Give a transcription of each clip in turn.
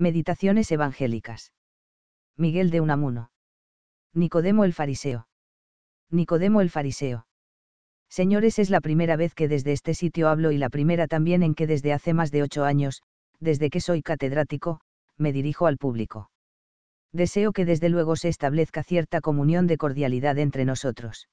Meditaciones evangélicas. Miguel de Unamuno. Nicodemo el Fariseo. Nicodemo el Fariseo. Señores, es la primera vez que desde este sitio hablo y la primera también en que desde hace más de ocho años, desde que soy catedrático, me dirijo al público. Deseo que desde luego se establezca cierta comunión de cordialidad entre nosotros.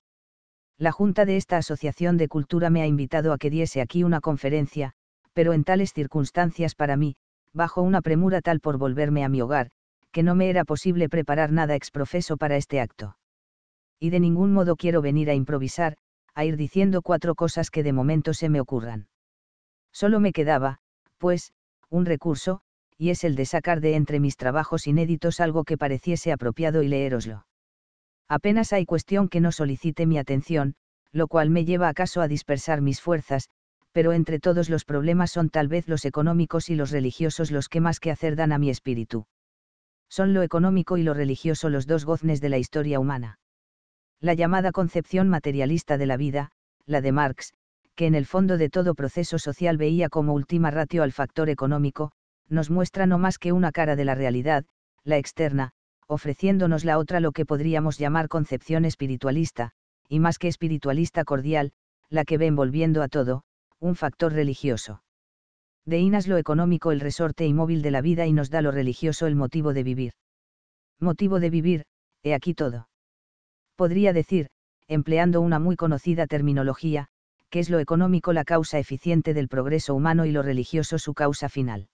La Junta de esta Asociación de Cultura me ha invitado a que diese aquí una conferencia, pero en tales circunstancias para mí, bajo una premura tal por volverme a mi hogar, que no me era posible preparar nada exprofeso para este acto. Y de ningún modo quiero venir a improvisar, a ir diciendo cuatro cosas que de momento se me ocurran. Solo me quedaba, pues, un recurso, y es el de sacar de entre mis trabajos inéditos algo que pareciese apropiado y leéroslo. Apenas hay cuestión que no solicite mi atención, lo cual me lleva acaso a dispersar mis fuerzas, pero entre todos los problemas son tal vez los económicos y los religiosos los que más que hacer dan a mi espíritu. Son lo económico y lo religioso los dos goznes de la historia humana. La llamada concepción materialista de la vida, la de Marx, que en el fondo de todo proceso social veía como última ratio al factor económico, nos muestra no más que una cara de la realidad, la externa, ofreciéndonos la otra lo que podríamos llamar concepción espiritualista, y más que espiritualista cordial, la que ve envolviendo a todo, un factor religioso. De Inas lo económico el resorte inmóvil de la vida y nos da lo religioso el motivo de vivir. Motivo de vivir, he aquí todo. Podría decir, empleando una muy conocida terminología, que es lo económico la causa eficiente del progreso humano y lo religioso su causa final.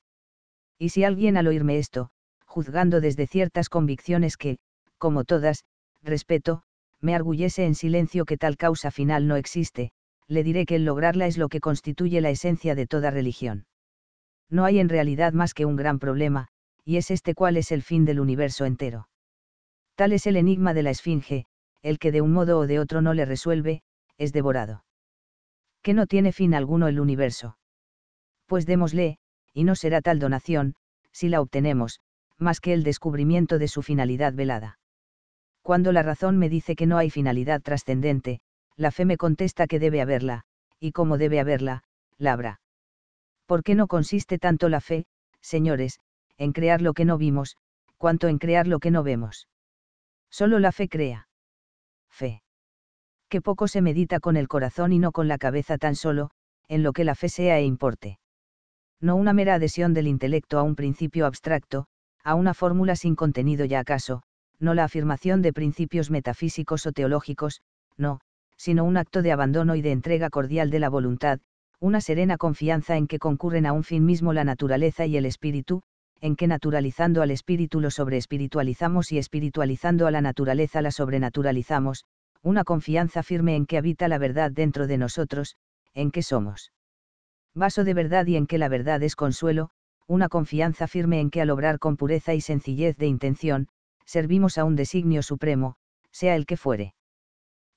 Y si alguien al oírme esto, juzgando desde ciertas convicciones que, como todas, respeto, me arguyese en silencio que tal causa final no existe, le diré que el lograrla es lo que constituye la esencia de toda religión. No hay en realidad más que un gran problema, y es este cuál es el fin del universo entero. Tal es el enigma de la Esfinge, el que de un modo o de otro no le resuelve, es devorado. Que no tiene fin alguno el universo. Pues démosle, y no será tal donación, si la obtenemos, más que el descubrimiento de su finalidad velada. Cuando la razón me dice que no hay finalidad trascendente, la fe me contesta que debe haberla, y como debe haberla, la habrá. ¿Por qué no consiste tanto la fe, señores, en crear lo que no vimos, cuanto en crear lo que no vemos? Solo la fe crea. Fe. Que poco se medita con el corazón y no con la cabeza tan solo, en lo que la fe sea e importe. No una mera adhesión del intelecto a un principio abstracto, a una fórmula sin contenido ya acaso, no la afirmación de principios metafísicos o teológicos, no, sino un acto de abandono y de entrega cordial de la voluntad, una serena confianza en que concurren a un fin mismo la naturaleza y el espíritu, en que naturalizando al espíritu lo sobreespiritualizamos y espiritualizando a la naturaleza la sobrenaturalizamos, una confianza firme en que habita la verdad dentro de nosotros, en que somos vaso de verdad y en que la verdad es consuelo, una confianza firme en que al obrar con pureza y sencillez de intención, servimos a un designio supremo, sea el que fuere.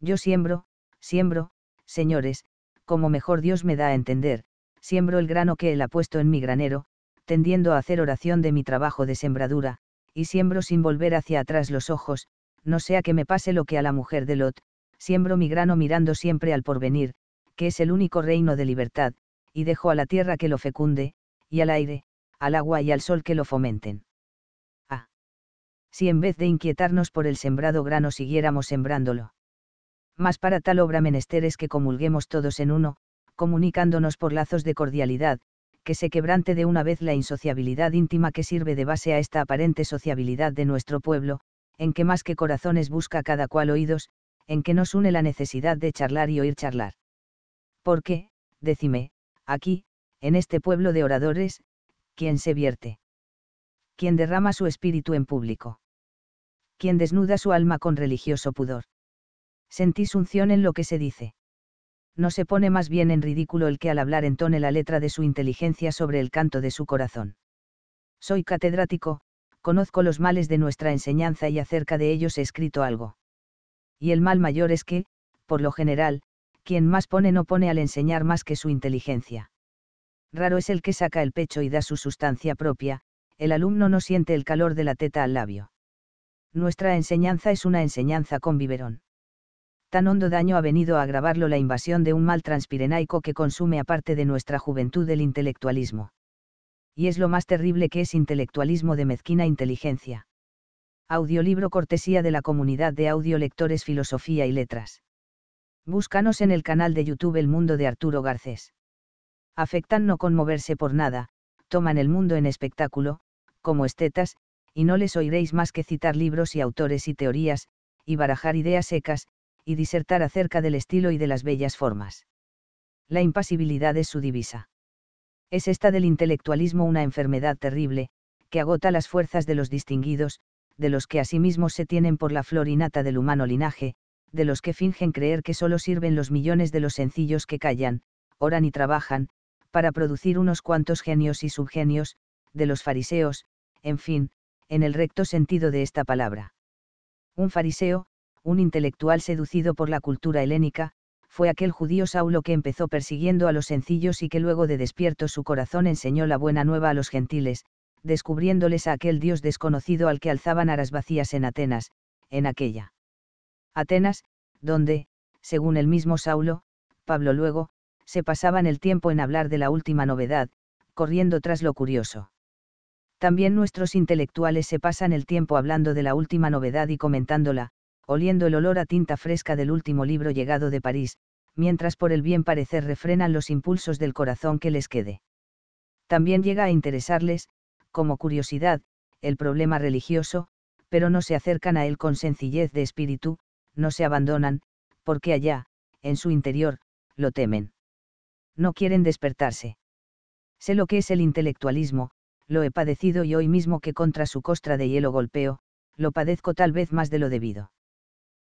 Yo siembro, siembro, señores, como mejor Dios me da a entender, siembro el grano que Él ha puesto en mi granero, tendiendo a hacer oración de mi trabajo de sembradura, y siembro sin volver hacia atrás los ojos, no sea que me pase lo que a la mujer de Lot, siembro mi grano mirando siempre al porvenir, que es el único reino de libertad, y dejo a la tierra que lo fecunde, y al aire, al agua y al sol que lo fomenten. Ah. Si en vez de inquietarnos por el sembrado grano siguiéramos sembrándolo mas para tal obra menester es que comulguemos todos en uno, comunicándonos por lazos de cordialidad, que se quebrante de una vez la insociabilidad íntima que sirve de base a esta aparente sociabilidad de nuestro pueblo, en que más que corazones busca cada cual oídos, en que nos une la necesidad de charlar y oír charlar. Porque, decime, aquí, en este pueblo de oradores, ¿quién se vierte? ¿Quién derrama su espíritu en público? ¿Quién desnuda su alma con religioso pudor? Sentís unción en lo que se dice. No se pone más bien en ridículo el que al hablar entone la letra de su inteligencia sobre el canto de su corazón. Soy catedrático, conozco los males de nuestra enseñanza y acerca de ellos he escrito algo. Y el mal mayor es que, por lo general, quien más pone no pone al enseñar más que su inteligencia. Raro es el que saca el pecho y da su sustancia propia, el alumno no siente el calor de la teta al labio. Nuestra enseñanza es una enseñanza con biberón tan hondo daño ha venido a agravarlo la invasión de un mal transpirenaico que consume aparte de nuestra juventud el intelectualismo. Y es lo más terrible que es intelectualismo de mezquina inteligencia. Audiolibro cortesía de la comunidad de audiolectores Filosofía y Letras. Búscanos en el canal de YouTube El Mundo de Arturo Garcés. Afectan no conmoverse por nada, toman el mundo en espectáculo, como estetas, y no les oiréis más que citar libros y autores y teorías, y barajar ideas secas, y disertar acerca del estilo y de las bellas formas. La impasibilidad es su divisa. Es esta del intelectualismo una enfermedad terrible, que agota las fuerzas de los distinguidos, de los que a sí mismos se tienen por la flor innata del humano linaje, de los que fingen creer que solo sirven los millones de los sencillos que callan, oran y trabajan, para producir unos cuantos genios y subgenios, de los fariseos, en fin, en el recto sentido de esta palabra. Un fariseo, un intelectual seducido por la cultura helénica, fue aquel judío Saulo que empezó persiguiendo a los sencillos y que luego de despierto su corazón enseñó la buena nueva a los gentiles, descubriéndoles a aquel Dios desconocido al que alzaban aras vacías en Atenas, en aquella. Atenas, donde, según el mismo Saulo, Pablo luego, se pasaban el tiempo en hablar de la última novedad, corriendo tras lo curioso. También nuestros intelectuales se pasan el tiempo hablando de la última novedad y comentándola, oliendo el olor a tinta fresca del último libro llegado de París, mientras por el bien parecer refrenan los impulsos del corazón que les quede. También llega a interesarles, como curiosidad, el problema religioso, pero no se acercan a él con sencillez de espíritu, no se abandonan, porque allá, en su interior, lo temen. No quieren despertarse. Sé lo que es el intelectualismo, lo he padecido y hoy mismo que contra su costra de hielo golpeo, lo padezco tal vez más de lo debido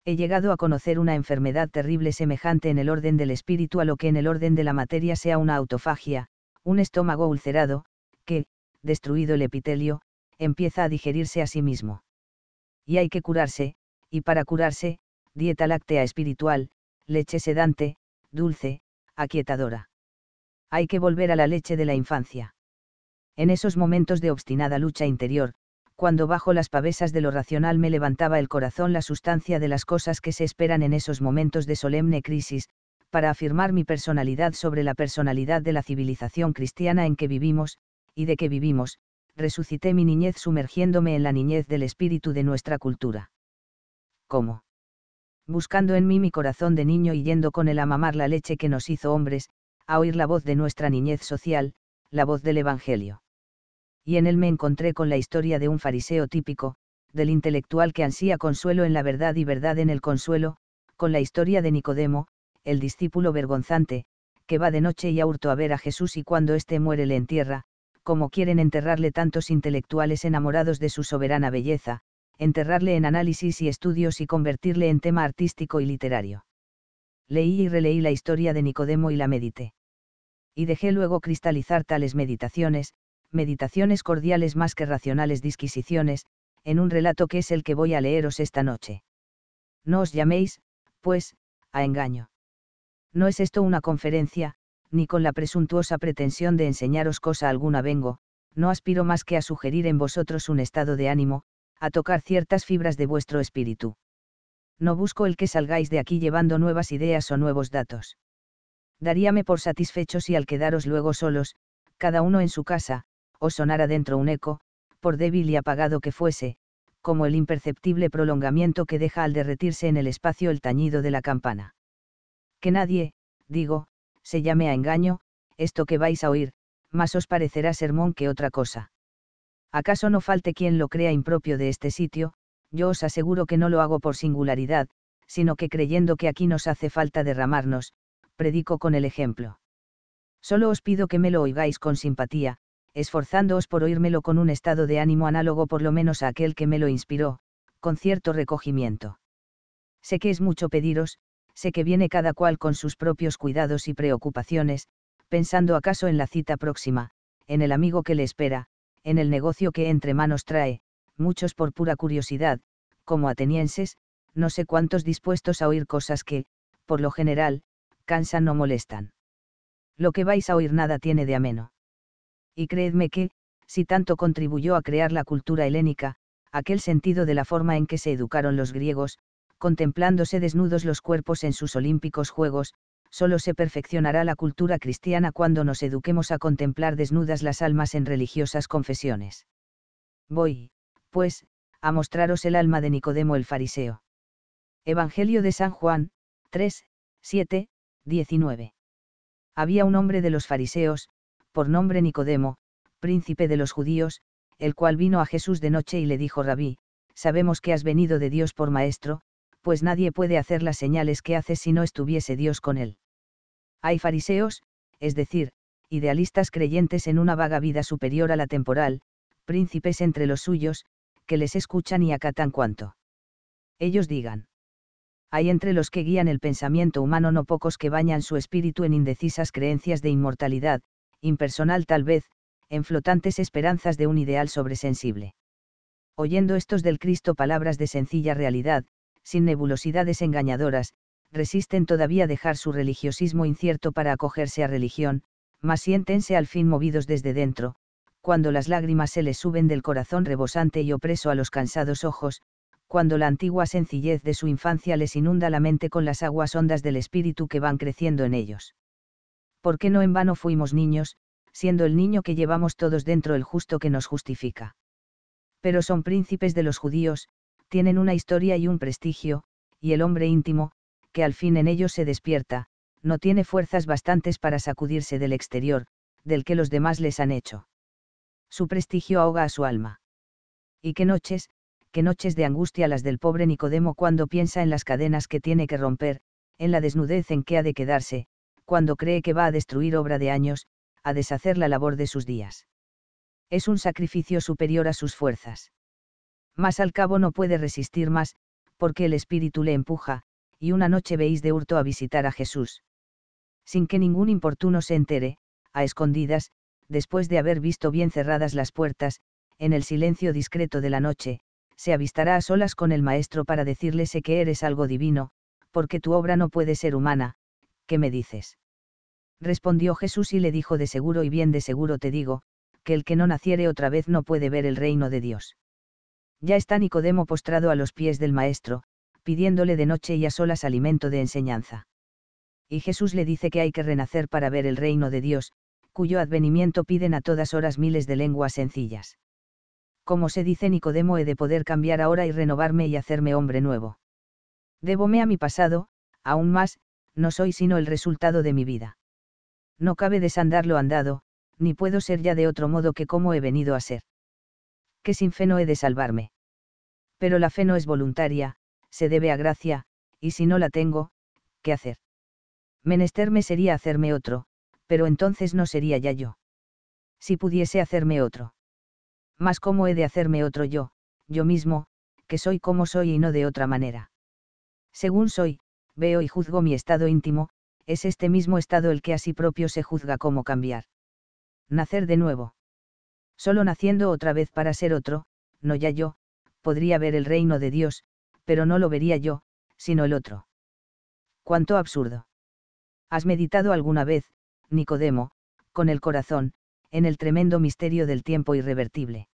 he llegado a conocer una enfermedad terrible semejante en el orden del espíritu a lo que en el orden de la materia sea una autofagia, un estómago ulcerado, que, destruido el epitelio, empieza a digerirse a sí mismo. Y hay que curarse, y para curarse, dieta láctea espiritual, leche sedante, dulce, aquietadora. Hay que volver a la leche de la infancia. En esos momentos de obstinada lucha interior, cuando bajo las pavesas de lo racional me levantaba el corazón la sustancia de las cosas que se esperan en esos momentos de solemne crisis, para afirmar mi personalidad sobre la personalidad de la civilización cristiana en que vivimos, y de que vivimos, resucité mi niñez sumergiéndome en la niñez del espíritu de nuestra cultura. ¿Cómo? Buscando en mí mi corazón de niño y yendo con él a mamar la leche que nos hizo hombres, a oír la voz de nuestra niñez social, la voz del Evangelio y en él me encontré con la historia de un fariseo típico, del intelectual que ansía consuelo en la verdad y verdad en el consuelo, con la historia de Nicodemo, el discípulo vergonzante, que va de noche y a hurto a ver a Jesús y cuando éste muere le entierra, como quieren enterrarle tantos intelectuales enamorados de su soberana belleza, enterrarle en análisis y estudios y convertirle en tema artístico y literario. Leí y releí la historia de Nicodemo y la medité. Y dejé luego cristalizar tales meditaciones, meditaciones cordiales más que racionales disquisiciones, en un relato que es el que voy a leeros esta noche. No os llaméis, pues, a engaño. No es esto una conferencia, ni con la presuntuosa pretensión de enseñaros cosa alguna vengo, no aspiro más que a sugerir en vosotros un estado de ánimo, a tocar ciertas fibras de vuestro espíritu. No busco el que salgáis de aquí llevando nuevas ideas o nuevos datos. Daríame por satisfecho si al quedaros luego solos, cada uno en su casa, o sonara dentro un eco, por débil y apagado que fuese, como el imperceptible prolongamiento que deja al derretirse en el espacio el tañido de la campana. Que nadie, digo, se llame a engaño, esto que vais a oír, más os parecerá sermón que otra cosa. ¿Acaso no falte quien lo crea impropio de este sitio? Yo os aseguro que no lo hago por singularidad, sino que creyendo que aquí nos hace falta derramarnos, predico con el ejemplo. Solo os pido que me lo oigáis con simpatía, esforzándoos por oírmelo con un estado de ánimo análogo por lo menos a aquel que me lo inspiró, con cierto recogimiento. Sé que es mucho pediros, sé que viene cada cual con sus propios cuidados y preocupaciones, pensando acaso en la cita próxima, en el amigo que le espera, en el negocio que entre manos trae, muchos por pura curiosidad, como atenienses, no sé cuántos dispuestos a oír cosas que, por lo general, cansan o molestan. Lo que vais a oír nada tiene de ameno y creedme que, si tanto contribuyó a crear la cultura helénica, aquel sentido de la forma en que se educaron los griegos, contemplándose desnudos los cuerpos en sus olímpicos juegos, solo se perfeccionará la cultura cristiana cuando nos eduquemos a contemplar desnudas las almas en religiosas confesiones. Voy, pues, a mostraros el alma de Nicodemo el Fariseo. Evangelio de San Juan, 3, 7, 19. Había un hombre de los fariseos, por nombre Nicodemo, príncipe de los judíos, el cual vino a Jesús de noche y le dijo, Rabí, sabemos que has venido de Dios por maestro, pues nadie puede hacer las señales que haces si no estuviese Dios con él. Hay fariseos, es decir, idealistas creyentes en una vaga vida superior a la temporal, príncipes entre los suyos, que les escuchan y acatan cuanto. Ellos digan. Hay entre los que guían el pensamiento humano no pocos que bañan su espíritu en indecisas creencias de inmortalidad, impersonal tal vez, en flotantes esperanzas de un ideal sobresensible. Oyendo estos del Cristo palabras de sencilla realidad, sin nebulosidades engañadoras, resisten todavía dejar su religiosismo incierto para acogerse a religión, mas siéntense al fin movidos desde dentro, cuando las lágrimas se les suben del corazón rebosante y opreso a los cansados ojos, cuando la antigua sencillez de su infancia les inunda la mente con las aguas hondas del espíritu que van creciendo en ellos qué no en vano fuimos niños, siendo el niño que llevamos todos dentro el justo que nos justifica. Pero son príncipes de los judíos, tienen una historia y un prestigio, y el hombre íntimo, que al fin en ellos se despierta, no tiene fuerzas bastantes para sacudirse del exterior, del que los demás les han hecho. Su prestigio ahoga a su alma. Y qué noches, qué noches de angustia las del pobre Nicodemo cuando piensa en las cadenas que tiene que romper, en la desnudez en que ha de quedarse, cuando cree que va a destruir obra de años, a deshacer la labor de sus días. Es un sacrificio superior a sus fuerzas. Mas al cabo no puede resistir más, porque el espíritu le empuja, y una noche veis de hurto a visitar a Jesús. Sin que ningún importuno se entere, a escondidas, después de haber visto bien cerradas las puertas, en el silencio discreto de la noche, se avistará a solas con el Maestro para decirle que eres algo divino, porque tu obra no puede ser humana, ¿qué me dices? Respondió Jesús y le dijo, de seguro y bien de seguro te digo, que el que no naciere otra vez no puede ver el reino de Dios. Ya está Nicodemo postrado a los pies del Maestro, pidiéndole de noche y a solas alimento de enseñanza. Y Jesús le dice que hay que renacer para ver el reino de Dios, cuyo advenimiento piden a todas horas miles de lenguas sencillas. Como se dice Nicodemo he de poder cambiar ahora y renovarme y hacerme hombre nuevo. Débome a mi pasado, aún más, no soy sino el resultado de mi vida. No cabe desandar lo andado, ni puedo ser ya de otro modo que como he venido a ser. Que sin fe no he de salvarme. Pero la fe no es voluntaria, se debe a gracia, y si no la tengo, ¿qué hacer? Menesterme sería hacerme otro, pero entonces no sería ya yo. Si pudiese hacerme otro. Mas cómo he de hacerme otro yo, yo mismo, que soy como soy y no de otra manera. Según soy, veo y juzgo mi estado íntimo, es este mismo estado el que a sí propio se juzga como cambiar. Nacer de nuevo. Solo naciendo otra vez para ser otro, no ya yo, podría ver el reino de Dios, pero no lo vería yo, sino el otro. Cuánto absurdo. ¿Has meditado alguna vez, Nicodemo, con el corazón, en el tremendo misterio del tiempo irrevertible?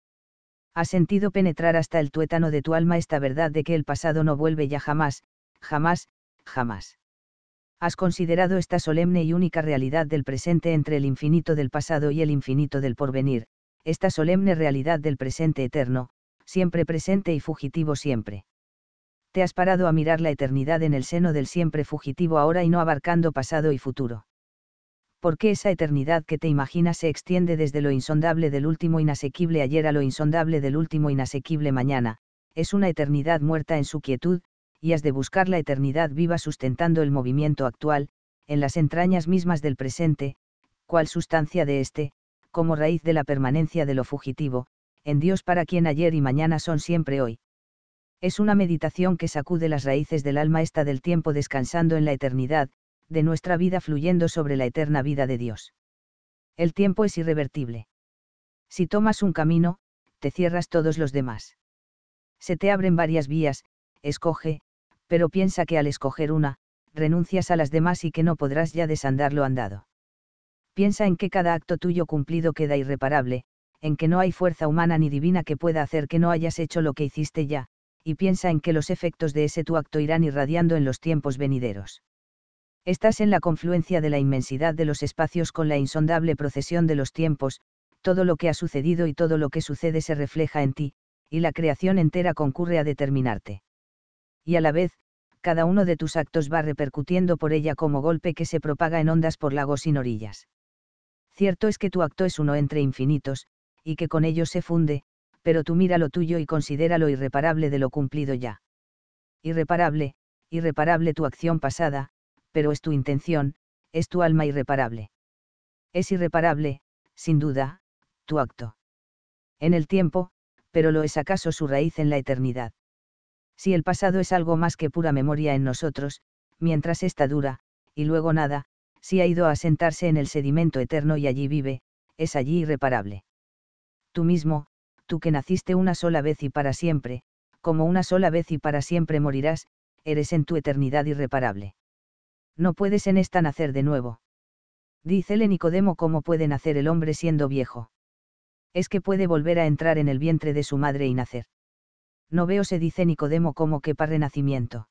¿Has sentido penetrar hasta el tuétano de tu alma esta verdad de que el pasado no vuelve ya jamás, jamás, jamás. Has considerado esta solemne y única realidad del presente entre el infinito del pasado y el infinito del porvenir, esta solemne realidad del presente eterno, siempre presente y fugitivo siempre. Te has parado a mirar la eternidad en el seno del siempre fugitivo ahora y no abarcando pasado y futuro. ¿Por qué esa eternidad que te imaginas se extiende desde lo insondable del último inasequible ayer a lo insondable del último inasequible mañana, es una eternidad muerta en su quietud, y has de buscar la eternidad viva sustentando el movimiento actual, en las entrañas mismas del presente, cual sustancia de éste, como raíz de la permanencia de lo fugitivo, en Dios para quien ayer y mañana son siempre hoy. Es una meditación que sacude las raíces del alma esta del tiempo descansando en la eternidad, de nuestra vida fluyendo sobre la eterna vida de Dios. El tiempo es irrevertible. Si tomas un camino, te cierras todos los demás. Se te abren varias vías, escoge, pero piensa que al escoger una, renuncias a las demás y que no podrás ya desandar lo andado. Piensa en que cada acto tuyo cumplido queda irreparable, en que no hay fuerza humana ni divina que pueda hacer que no hayas hecho lo que hiciste ya, y piensa en que los efectos de ese tu acto irán irradiando en los tiempos venideros. Estás en la confluencia de la inmensidad de los espacios con la insondable procesión de los tiempos, todo lo que ha sucedido y todo lo que sucede se refleja en ti, y la creación entera concurre a determinarte y a la vez, cada uno de tus actos va repercutiendo por ella como golpe que se propaga en ondas por lagos sin orillas. Cierto es que tu acto es uno entre infinitos, y que con ellos se funde, pero tú mira lo tuyo y considera lo irreparable de lo cumplido ya. Irreparable, irreparable tu acción pasada, pero es tu intención, es tu alma irreparable. Es irreparable, sin duda, tu acto. En el tiempo, pero lo es acaso su raíz en la eternidad. Si el pasado es algo más que pura memoria en nosotros, mientras está dura, y luego nada, si ha ido a sentarse en el sedimento eterno y allí vive, es allí irreparable. Tú mismo, tú que naciste una sola vez y para siempre, como una sola vez y para siempre morirás, eres en tu eternidad irreparable. No puedes en esta nacer de nuevo. Dícele Nicodemo cómo puede nacer el hombre siendo viejo. Es que puede volver a entrar en el vientre de su madre y nacer. No veo, se dice Nicodemo como que para renacimiento.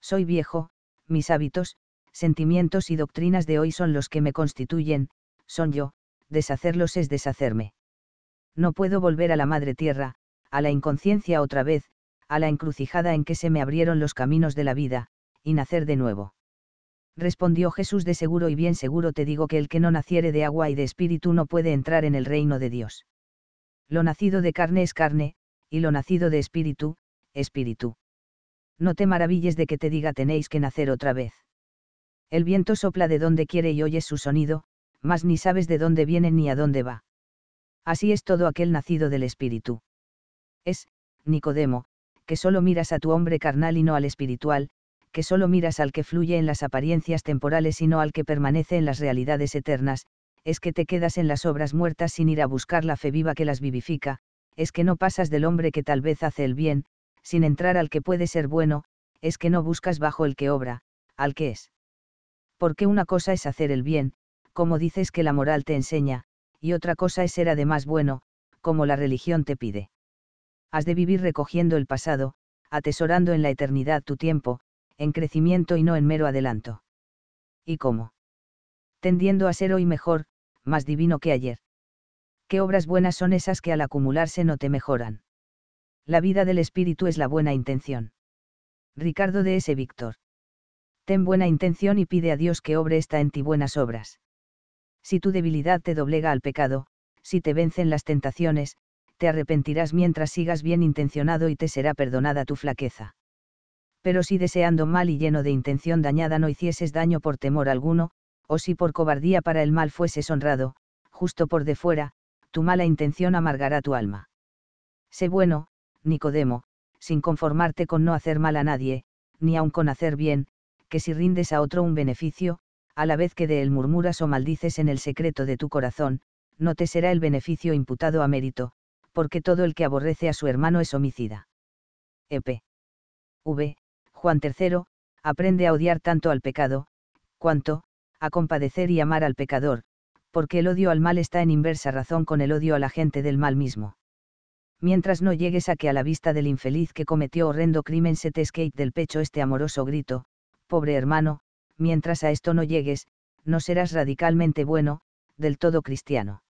Soy viejo, mis hábitos, sentimientos y doctrinas de hoy son los que me constituyen, son yo, deshacerlos es deshacerme. No puedo volver a la madre tierra, a la inconsciencia otra vez, a la encrucijada en que se me abrieron los caminos de la vida, y nacer de nuevo. Respondió Jesús de seguro y bien seguro te digo que el que no naciere de agua y de espíritu no puede entrar en el reino de Dios. Lo nacido de carne es carne, y lo nacido de espíritu, espíritu. No te maravilles de que te diga tenéis que nacer otra vez. El viento sopla de donde quiere y oyes su sonido, mas ni sabes de dónde viene ni a dónde va. Así es todo aquel nacido del espíritu. Es, Nicodemo, que solo miras a tu hombre carnal y no al espiritual, que solo miras al que fluye en las apariencias temporales y no al que permanece en las realidades eternas, es que te quedas en las obras muertas sin ir a buscar la fe viva que las vivifica, es que no pasas del hombre que tal vez hace el bien, sin entrar al que puede ser bueno, es que no buscas bajo el que obra, al que es. Porque una cosa es hacer el bien, como dices que la moral te enseña, y otra cosa es ser además bueno, como la religión te pide. Has de vivir recogiendo el pasado, atesorando en la eternidad tu tiempo, en crecimiento y no en mero adelanto. ¿Y cómo? Tendiendo a ser hoy mejor, más divino que ayer qué obras buenas son esas que al acumularse no te mejoran. La vida del espíritu es la buena intención. Ricardo de S. Víctor. Ten buena intención y pide a Dios que obre esta en ti buenas obras. Si tu debilidad te doblega al pecado, si te vencen las tentaciones, te arrepentirás mientras sigas bien intencionado y te será perdonada tu flaqueza. Pero si deseando mal y lleno de intención dañada no hicieses daño por temor alguno, o si por cobardía para el mal fueses honrado, justo por de fuera, tu mala intención amargará tu alma. Sé bueno, Nicodemo, sin conformarte con no hacer mal a nadie, ni aun con hacer bien, que si rindes a otro un beneficio, a la vez que de él murmuras o maldices en el secreto de tu corazón, no te será el beneficio imputado a mérito, porque todo el que aborrece a su hermano es homicida. EP. V. Juan III, aprende a odiar tanto al pecado, cuanto, a compadecer y amar al pecador, porque el odio al mal está en inversa razón con el odio a la gente del mal mismo. Mientras no llegues a que a la vista del infeliz que cometió horrendo crimen se te escape del pecho este amoroso grito, pobre hermano, mientras a esto no llegues, no serás radicalmente bueno, del todo cristiano.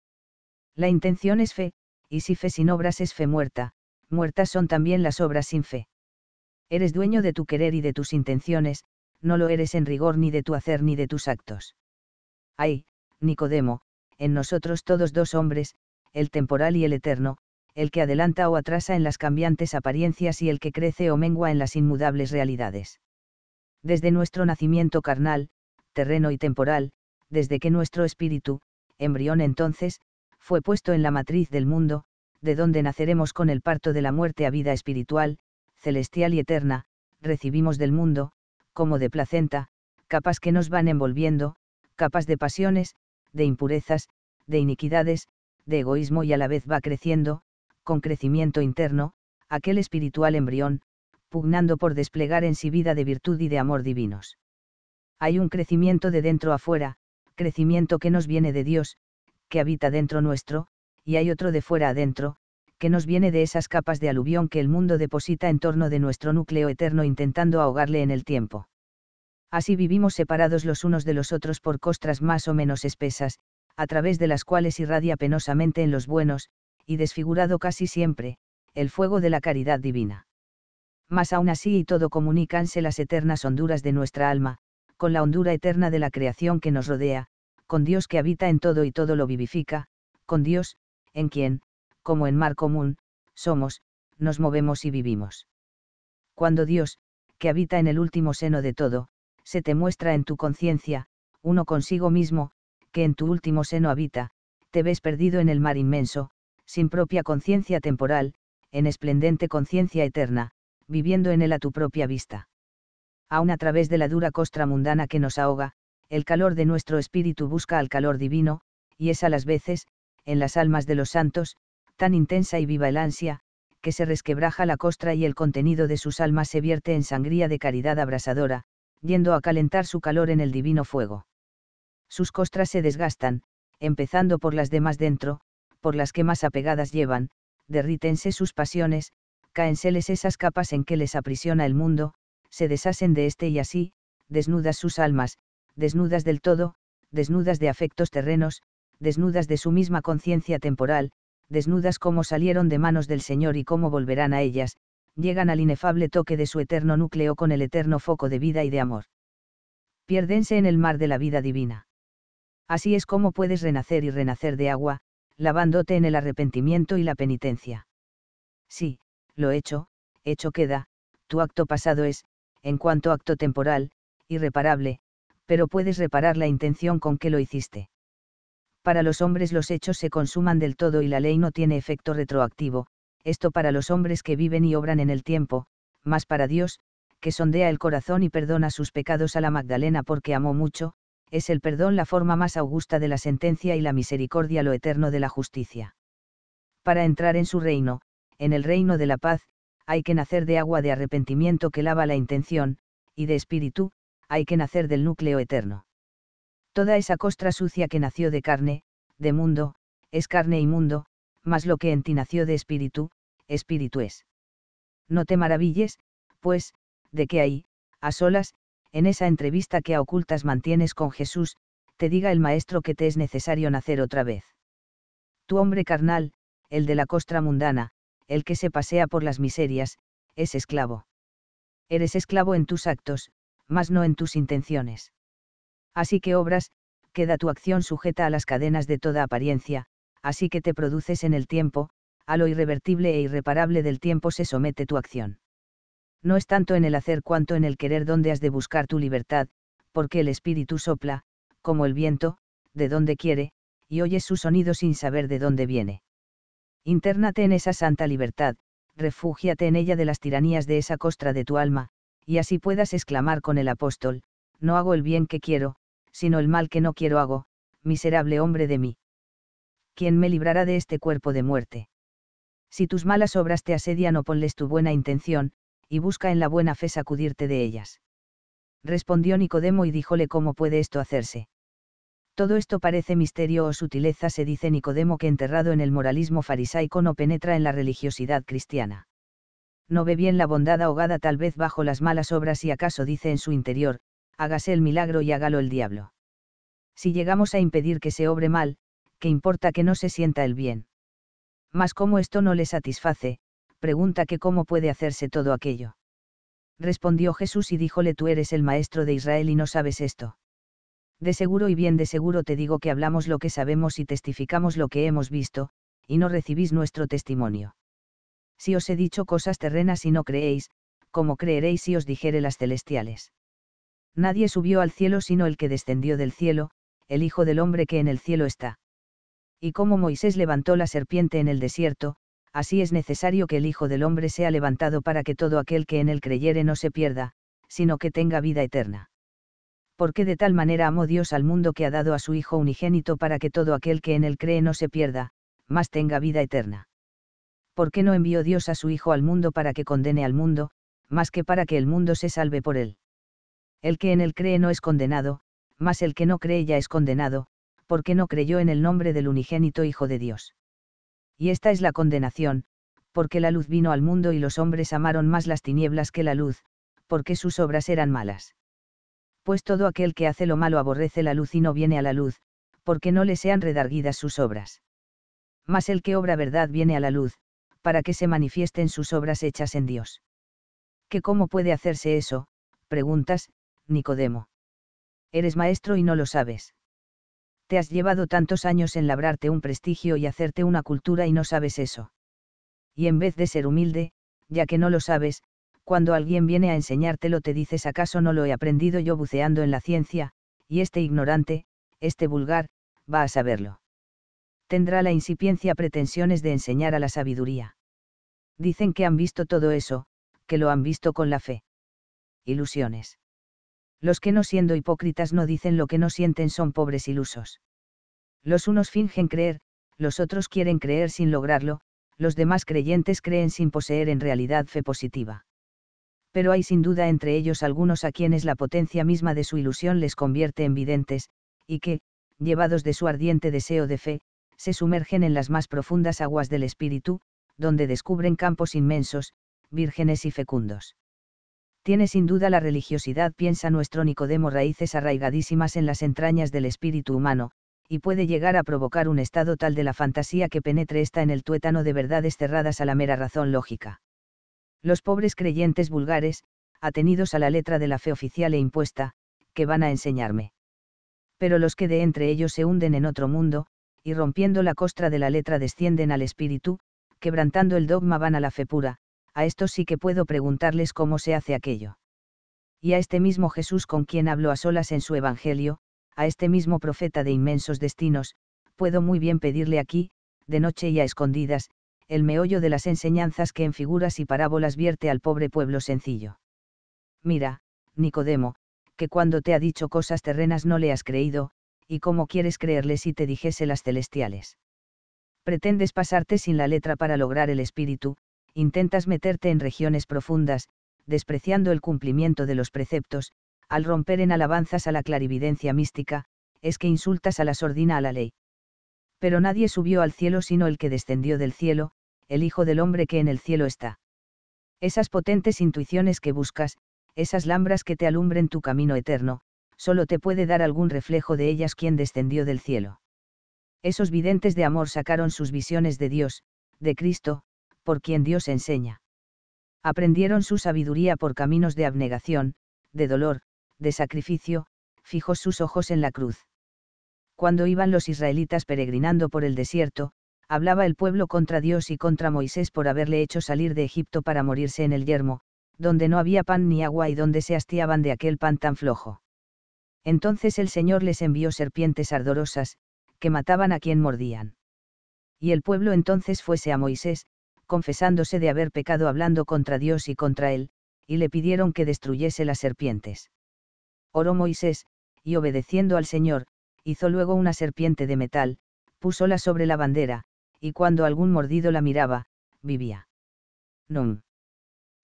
La intención es fe, y si fe sin obras es fe muerta, muertas son también las obras sin fe. Eres dueño de tu querer y de tus intenciones, no lo eres en rigor ni de tu hacer ni de tus actos. Ay, Nicodemo, en nosotros todos dos hombres, el temporal y el eterno, el que adelanta o atrasa en las cambiantes apariencias y el que crece o mengua en las inmudables realidades. Desde nuestro nacimiento carnal, terreno y temporal, desde que nuestro espíritu, embrión entonces, fue puesto en la matriz del mundo, de donde naceremos con el parto de la muerte a vida espiritual, celestial y eterna, recibimos del mundo, como de placenta, capas que nos van envolviendo, capas de pasiones, de impurezas, de iniquidades, de egoísmo y a la vez va creciendo, con crecimiento interno, aquel espiritual embrión, pugnando por desplegar en sí vida de virtud y de amor divinos. Hay un crecimiento de dentro a fuera, crecimiento que nos viene de Dios, que habita dentro nuestro, y hay otro de fuera adentro, que nos viene de esas capas de aluvión que el mundo deposita en torno de nuestro núcleo eterno intentando ahogarle en el tiempo. Así vivimos separados los unos de los otros por costras más o menos espesas, a través de las cuales irradia penosamente en los buenos, y desfigurado casi siempre, el fuego de la caridad divina. Mas aún así y todo comunícanse las eternas honduras de nuestra alma, con la hondura eterna de la creación que nos rodea, con Dios que habita en todo y todo lo vivifica, con Dios, en quien, como en mar común, somos, nos movemos y vivimos. Cuando Dios, que habita en el último seno de todo, se te muestra en tu conciencia, uno consigo mismo, que en tu último seno habita, te ves perdido en el mar inmenso, sin propia conciencia temporal, en esplendente conciencia eterna, viviendo en él a tu propia vista. Aún a través de la dura costra mundana que nos ahoga, el calor de nuestro espíritu busca al calor divino, y es a las veces, en las almas de los santos, tan intensa y viva el ansia, que se resquebraja la costra y el contenido de sus almas se vierte en sangría de caridad abrasadora, yendo a calentar su calor en el divino fuego. Sus costras se desgastan, empezando por las de más dentro, por las que más apegadas llevan, derrítense sus pasiones, cáenseles esas capas en que les aprisiona el mundo, se deshacen de este y así, desnudas sus almas, desnudas del todo, desnudas de afectos terrenos, desnudas de su misma conciencia temporal, desnudas como salieron de manos del Señor y cómo volverán a ellas, llegan al inefable toque de su eterno núcleo con el eterno foco de vida y de amor. Piérdense en el mar de la vida divina. Así es como puedes renacer y renacer de agua, lavándote en el arrepentimiento y la penitencia. Sí, lo hecho, hecho queda, tu acto pasado es, en cuanto acto temporal, irreparable, pero puedes reparar la intención con que lo hiciste. Para los hombres los hechos se consuman del todo y la ley no tiene efecto retroactivo, esto para los hombres que viven y obran en el tiempo, más para Dios, que sondea el corazón y perdona sus pecados a la Magdalena porque amó mucho, es el perdón la forma más augusta de la sentencia y la misericordia lo eterno de la justicia. Para entrar en su reino, en el reino de la paz, hay que nacer de agua de arrepentimiento que lava la intención, y de espíritu, hay que nacer del núcleo eterno. Toda esa costra sucia que nació de carne, de mundo, es carne y mundo, mas lo que en ti nació de espíritu, espíritu es. No te maravilles, pues, de que ahí, a solas, en esa entrevista que a ocultas mantienes con Jesús, te diga el Maestro que te es necesario nacer otra vez. Tu hombre carnal, el de la costra mundana, el que se pasea por las miserias, es esclavo. Eres esclavo en tus actos, mas no en tus intenciones. Así que obras, queda tu acción sujeta a las cadenas de toda apariencia, así que te produces en el tiempo, a lo irrevertible e irreparable del tiempo se somete tu acción. No es tanto en el hacer cuanto en el querer donde has de buscar tu libertad, porque el espíritu sopla, como el viento, de donde quiere, y oyes su sonido sin saber de dónde viene. Intérnate en esa santa libertad, refúgiate en ella de las tiranías de esa costra de tu alma, y así puedas exclamar con el apóstol, no hago el bien que quiero, sino el mal que no quiero hago, miserable hombre de mí. ¿quién me librará de este cuerpo de muerte. Si tus malas obras te asedian, ponles tu buena intención, y busca en la buena fe sacudirte de ellas. Respondió Nicodemo y díjole cómo puede esto hacerse. Todo esto parece misterio o sutileza, se dice Nicodemo que enterrado en el moralismo farisaico no penetra en la religiosidad cristiana. No ve bien la bondad ahogada tal vez bajo las malas obras y acaso dice en su interior, hágase el milagro y hágalo el diablo. Si llegamos a impedir que se obre mal, que importa que no se sienta el bien. Mas como esto no le satisface, pregunta que cómo puede hacerse todo aquello. Respondió Jesús y díjole tú eres el maestro de Israel y no sabes esto. De seguro y bien de seguro te digo que hablamos lo que sabemos y testificamos lo que hemos visto, y no recibís nuestro testimonio. Si os he dicho cosas terrenas y no creéis, ¿cómo creeréis si os dijere las celestiales? Nadie subió al cielo sino el que descendió del cielo, el Hijo del Hombre que en el cielo está y como Moisés levantó la serpiente en el desierto, así es necesario que el Hijo del Hombre sea levantado para que todo aquel que en él creyere no se pierda, sino que tenga vida eterna. Porque de tal manera amó Dios al mundo que ha dado a su Hijo unigénito para que todo aquel que en él cree no se pierda, mas tenga vida eterna. ¿Por qué no envió Dios a su Hijo al mundo para que condene al mundo, más que para que el mundo se salve por él? El que en él cree no es condenado, mas el que no cree ya es condenado, porque no creyó en el nombre del unigénito Hijo de Dios. Y esta es la condenación, porque la luz vino al mundo y los hombres amaron más las tinieblas que la luz, porque sus obras eran malas. Pues todo aquel que hace lo malo aborrece la luz y no viene a la luz, porque no le sean redarguidas sus obras. Mas el que obra verdad viene a la luz, para que se manifiesten sus obras hechas en Dios. ¿Qué cómo puede hacerse eso? preguntas, Nicodemo. Eres maestro y no lo sabes te has llevado tantos años en labrarte un prestigio y hacerte una cultura y no sabes eso. Y en vez de ser humilde, ya que no lo sabes, cuando alguien viene a enseñártelo te dices acaso no lo he aprendido yo buceando en la ciencia, y este ignorante, este vulgar, va a saberlo. Tendrá la incipiencia pretensiones de enseñar a la sabiduría. Dicen que han visto todo eso, que lo han visto con la fe. Ilusiones los que no siendo hipócritas no dicen lo que no sienten son pobres ilusos. Los unos fingen creer, los otros quieren creer sin lograrlo, los demás creyentes creen sin poseer en realidad fe positiva. Pero hay sin duda entre ellos algunos a quienes la potencia misma de su ilusión les convierte en videntes, y que, llevados de su ardiente deseo de fe, se sumergen en las más profundas aguas del espíritu, donde descubren campos inmensos, vírgenes y fecundos tiene sin duda la religiosidad, piensa nuestro Nicodemo, raíces arraigadísimas en las entrañas del espíritu humano, y puede llegar a provocar un estado tal de la fantasía que penetre esta en el tuétano de verdades cerradas a la mera razón lógica. Los pobres creyentes vulgares, atenidos a la letra de la fe oficial e impuesta, que van a enseñarme. Pero los que de entre ellos se hunden en otro mundo, y rompiendo la costra de la letra descienden al espíritu, quebrantando el dogma van a la fe pura, a estos sí que puedo preguntarles cómo se hace aquello. Y a este mismo Jesús con quien habló a solas en su Evangelio, a este mismo profeta de inmensos destinos, puedo muy bien pedirle aquí, de noche y a escondidas, el meollo de las enseñanzas que en figuras y parábolas vierte al pobre pueblo sencillo. Mira, Nicodemo, que cuando te ha dicho cosas terrenas no le has creído, y cómo quieres creerle si te dijese las celestiales. Pretendes pasarte sin la letra para lograr el espíritu, intentas meterte en regiones profundas, despreciando el cumplimiento de los preceptos, al romper en alabanzas a la clarividencia mística, es que insultas a la sordina a la ley. Pero nadie subió al cielo sino el que descendió del cielo, el Hijo del Hombre que en el cielo está. Esas potentes intuiciones que buscas, esas lambras que te alumbren tu camino eterno, solo te puede dar algún reflejo de ellas quien descendió del cielo. Esos videntes de amor sacaron sus visiones de Dios, de Cristo, por quien Dios enseña. Aprendieron su sabiduría por caminos de abnegación, de dolor, de sacrificio, fijó sus ojos en la cruz. Cuando iban los israelitas peregrinando por el desierto, hablaba el pueblo contra Dios y contra Moisés por haberle hecho salir de Egipto para morirse en el yermo, donde no había pan ni agua y donde se hastiaban de aquel pan tan flojo. Entonces el Señor les envió serpientes ardorosas, que mataban a quien mordían. Y el pueblo entonces fuese a Moisés, confesándose de haber pecado hablando contra Dios y contra él, y le pidieron que destruyese las serpientes. Oró Moisés, y obedeciendo al Señor, hizo luego una serpiente de metal, púsola sobre la bandera, y cuando algún mordido la miraba, vivía. Non.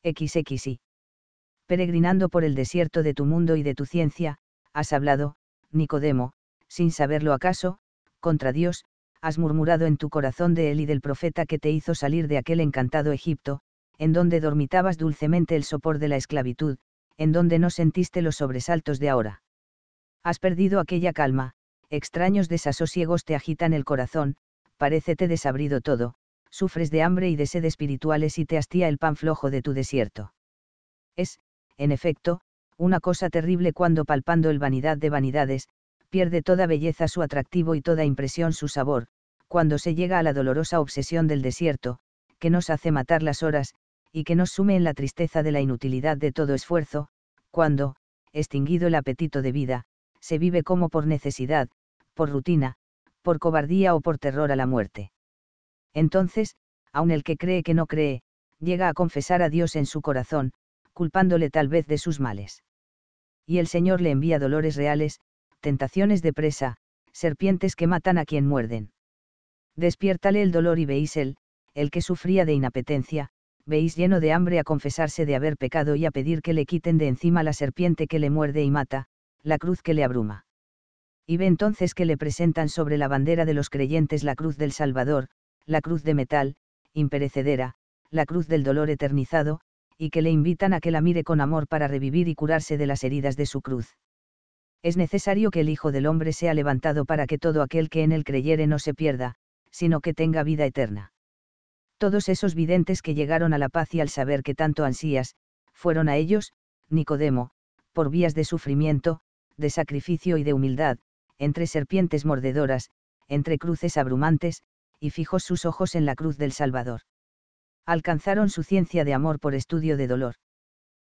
XXI. Peregrinando por el desierto de tu mundo y de tu ciencia, has hablado, Nicodemo, sin saberlo acaso, contra Dios, has murmurado en tu corazón de él y del profeta que te hizo salir de aquel encantado Egipto, en donde dormitabas dulcemente el sopor de la esclavitud, en donde no sentiste los sobresaltos de ahora. Has perdido aquella calma, extraños desasosiegos te agitan el corazón, parécete desabrido todo, sufres de hambre y de sed espirituales y te hastía el pan flojo de tu desierto. Es, en efecto, una cosa terrible cuando palpando el vanidad de vanidades, pierde toda belleza su atractivo y toda impresión su sabor, cuando se llega a la dolorosa obsesión del desierto, que nos hace matar las horas, y que nos sume en la tristeza de la inutilidad de todo esfuerzo, cuando, extinguido el apetito de vida, se vive como por necesidad, por rutina, por cobardía o por terror a la muerte. Entonces, aun el que cree que no cree, llega a confesar a Dios en su corazón, culpándole tal vez de sus males. Y el Señor le envía dolores reales, tentaciones de presa, serpientes que matan a quien muerden. Despiértale el dolor y veis él, el que sufría de inapetencia, veis lleno de hambre a confesarse de haber pecado y a pedir que le quiten de encima la serpiente que le muerde y mata, la cruz que le abruma. Y ve entonces que le presentan sobre la bandera de los creyentes la cruz del Salvador, la cruz de metal, imperecedera, la cruz del dolor eternizado, y que le invitan a que la mire con amor para revivir y curarse de las heridas de su cruz. Es necesario que el Hijo del Hombre sea levantado para que todo aquel que en él creyere no se pierda, sino que tenga vida eterna. Todos esos videntes que llegaron a la paz y al saber que tanto ansías, fueron a ellos, Nicodemo, por vías de sufrimiento, de sacrificio y de humildad, entre serpientes mordedoras, entre cruces abrumantes, y fijó sus ojos en la cruz del Salvador. Alcanzaron su ciencia de amor por estudio de dolor.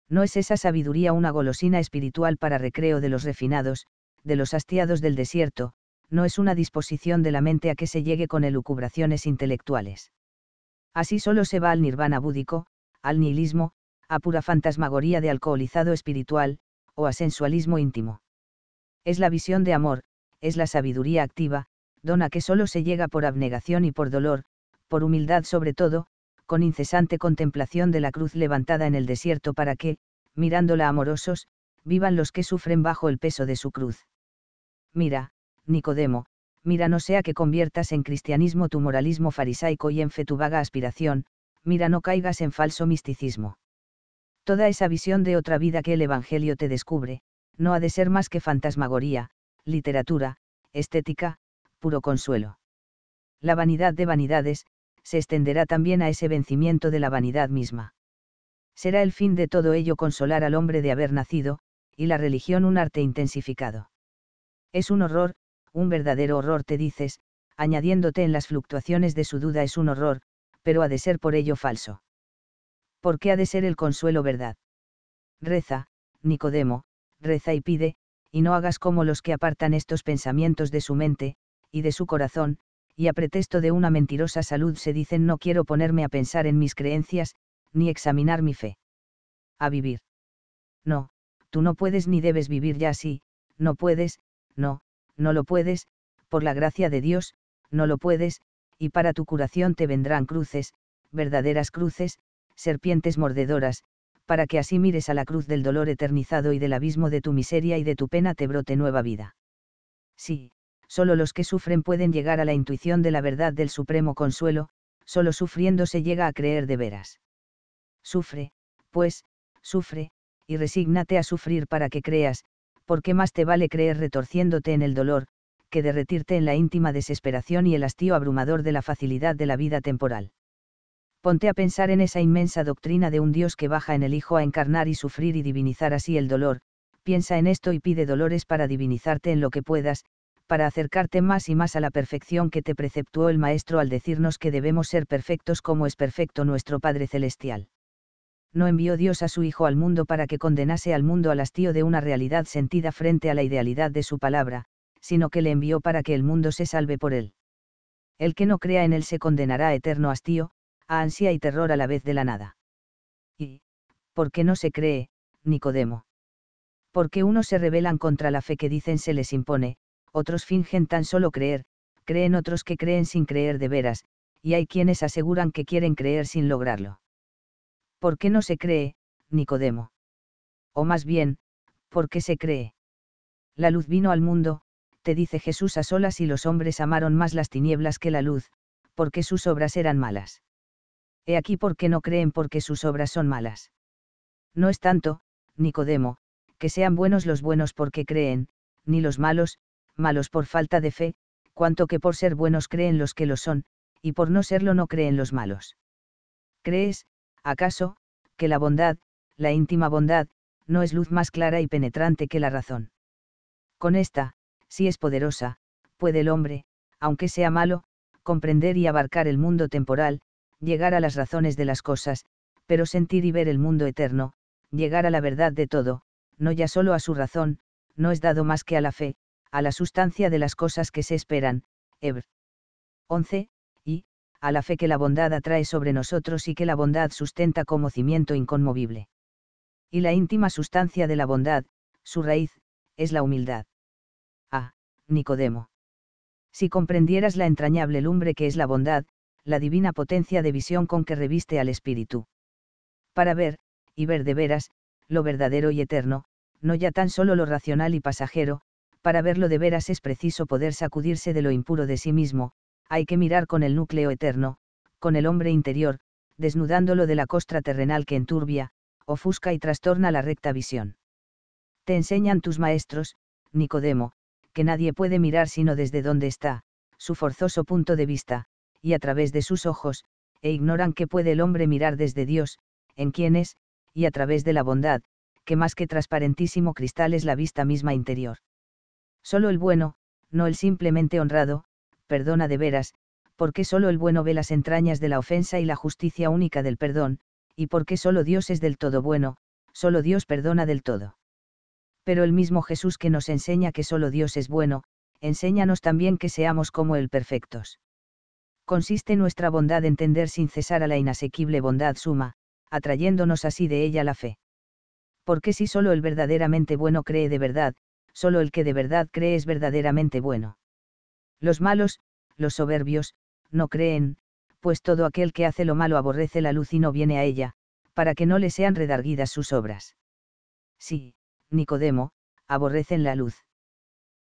No es esa sabiduría una golosina espiritual para recreo de los refinados, de los hastiados del desierto, no es una disposición de la mente a que se llegue con elucubraciones intelectuales. Así solo se va al nirvana búdico, al nihilismo, a pura fantasmagoría de alcoholizado espiritual, o a sensualismo íntimo. Es la visión de amor, es la sabiduría activa, dona que solo se llega por abnegación y por dolor, por humildad sobre todo, con incesante contemplación de la cruz levantada en el desierto para que, mirándola amorosos, vivan los que sufren bajo el peso de su cruz. Mira, Nicodemo, mira no sea que conviertas en cristianismo tu moralismo farisaico y en fe tu vaga aspiración, mira no caigas en falso misticismo. Toda esa visión de otra vida que el Evangelio te descubre, no ha de ser más que fantasmagoría, literatura, estética, puro consuelo. La vanidad de vanidades, se extenderá también a ese vencimiento de la vanidad misma. Será el fin de todo ello consolar al hombre de haber nacido, y la religión un arte intensificado. Es un horror, un verdadero horror te dices, añadiéndote en las fluctuaciones de su duda es un horror, pero ha de ser por ello falso. ¿Por qué ha de ser el consuelo verdad? Reza, Nicodemo, reza y pide, y no hagas como los que apartan estos pensamientos de su mente, y de su corazón, y a pretexto de una mentirosa salud se dicen no quiero ponerme a pensar en mis creencias, ni examinar mi fe. A vivir. No, tú no puedes ni debes vivir ya así, no puedes, no, no lo puedes, por la gracia de Dios, no lo puedes, y para tu curación te vendrán cruces, verdaderas cruces, serpientes mordedoras, para que así mires a la cruz del dolor eternizado y del abismo de tu miseria y de tu pena te brote nueva vida. Sí, solo los que sufren pueden llegar a la intuición de la verdad del supremo consuelo, solo sufriendo se llega a creer de veras. Sufre, pues, sufre, y resígnate a sufrir para que creas, porque más te vale creer retorciéndote en el dolor, que derretirte en la íntima desesperación y el hastío abrumador de la facilidad de la vida temporal. Ponte a pensar en esa inmensa doctrina de un Dios que baja en el Hijo a encarnar y sufrir y divinizar así el dolor, piensa en esto y pide dolores para divinizarte en lo que puedas, para acercarte más y más a la perfección que te preceptuó el Maestro al decirnos que debemos ser perfectos como es perfecto nuestro Padre Celestial no envió Dios a su Hijo al mundo para que condenase al mundo al hastío de una realidad sentida frente a la idealidad de su palabra, sino que le envió para que el mundo se salve por él. El que no crea en él se condenará a eterno hastío, a ansia y terror a la vez de la nada. Y, ¿por qué no se cree, Nicodemo? Porque unos se rebelan contra la fe que dicen se les impone, otros fingen tan solo creer, creen otros que creen sin creer de veras, y hay quienes aseguran que quieren creer sin lograrlo. ¿Por qué no se cree, Nicodemo? O más bien, ¿por qué se cree? La luz vino al mundo, te dice Jesús a solas y los hombres amaron más las tinieblas que la luz, porque sus obras eran malas. He aquí por qué no creen porque sus obras son malas. No es tanto, Nicodemo, que sean buenos los buenos porque creen, ni los malos, malos por falta de fe, cuanto que por ser buenos creen los que lo son, y por no serlo no creen los malos. ¿Crees, acaso, que la bondad, la íntima bondad, no es luz más clara y penetrante que la razón. Con esta, si es poderosa, puede el hombre, aunque sea malo, comprender y abarcar el mundo temporal, llegar a las razones de las cosas, pero sentir y ver el mundo eterno, llegar a la verdad de todo, no ya solo a su razón, no es dado más que a la fe, a la sustancia de las cosas que se esperan. 11, a la fe que la bondad atrae sobre nosotros y que la bondad sustenta como cimiento inconmovible. Y la íntima sustancia de la bondad, su raíz, es la humildad. Ah, Nicodemo. Si comprendieras la entrañable lumbre que es la bondad, la divina potencia de visión con que reviste al espíritu. Para ver, y ver de veras, lo verdadero y eterno, no ya tan solo lo racional y pasajero, para verlo de veras es preciso poder sacudirse de lo impuro de sí mismo, hay que mirar con el núcleo eterno, con el hombre interior, desnudándolo de la costra terrenal que enturbia, ofusca y trastorna la recta visión. Te enseñan tus maestros, Nicodemo, que nadie puede mirar sino desde donde está, su forzoso punto de vista, y a través de sus ojos, e ignoran que puede el hombre mirar desde Dios, en quien es, y a través de la bondad, que más que transparentísimo cristal es la vista misma interior. Solo el bueno, no el simplemente honrado, perdona de veras, porque solo el bueno ve las entrañas de la ofensa y la justicia única del perdón, y porque solo Dios es del todo bueno, solo Dios perdona del todo. Pero el mismo Jesús que nos enseña que solo Dios es bueno, enséñanos también que seamos como Él perfectos. Consiste nuestra bondad en tender sin cesar a la inasequible bondad suma, atrayéndonos así de ella la fe. Porque si solo el verdaderamente bueno cree de verdad, solo el que de verdad cree es verdaderamente bueno. Los malos, los soberbios, no creen, pues todo aquel que hace lo malo aborrece la luz y no viene a ella, para que no le sean redarguidas sus obras. Sí, Nicodemo, aborrecen la luz.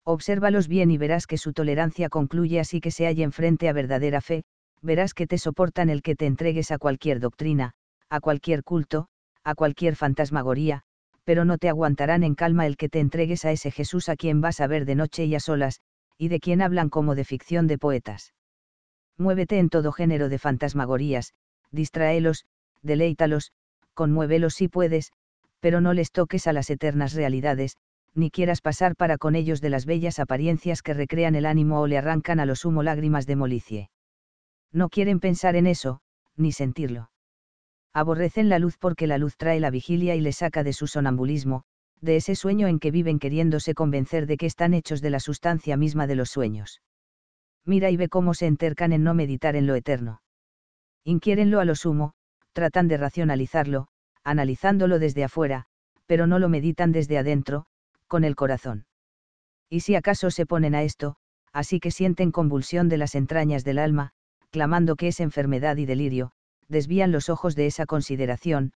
Obsérvalos bien y verás que su tolerancia concluye así que se hallen frente a verdadera fe, verás que te soportan el que te entregues a cualquier doctrina, a cualquier culto, a cualquier fantasmagoría, pero no te aguantarán en calma el que te entregues a ese Jesús a quien vas a ver de noche y a solas, y de quien hablan como de ficción de poetas. Muévete en todo género de fantasmagorías, distraelos, deleítalos, conmuévelos si puedes, pero no les toques a las eternas realidades, ni quieras pasar para con ellos de las bellas apariencias que recrean el ánimo o le arrancan a lo sumo lágrimas de molicie. No quieren pensar en eso, ni sentirlo. Aborrecen la luz porque la luz trae la vigilia y le saca de su sonambulismo, de ese sueño en que viven queriéndose convencer de que están hechos de la sustancia misma de los sueños. Mira y ve cómo se entercan en no meditar en lo eterno. Inquiérenlo a lo sumo, tratan de racionalizarlo, analizándolo desde afuera, pero no lo meditan desde adentro, con el corazón. Y si acaso se ponen a esto, así que sienten convulsión de las entrañas del alma, clamando que es enfermedad y delirio, desvían los ojos de esa consideración,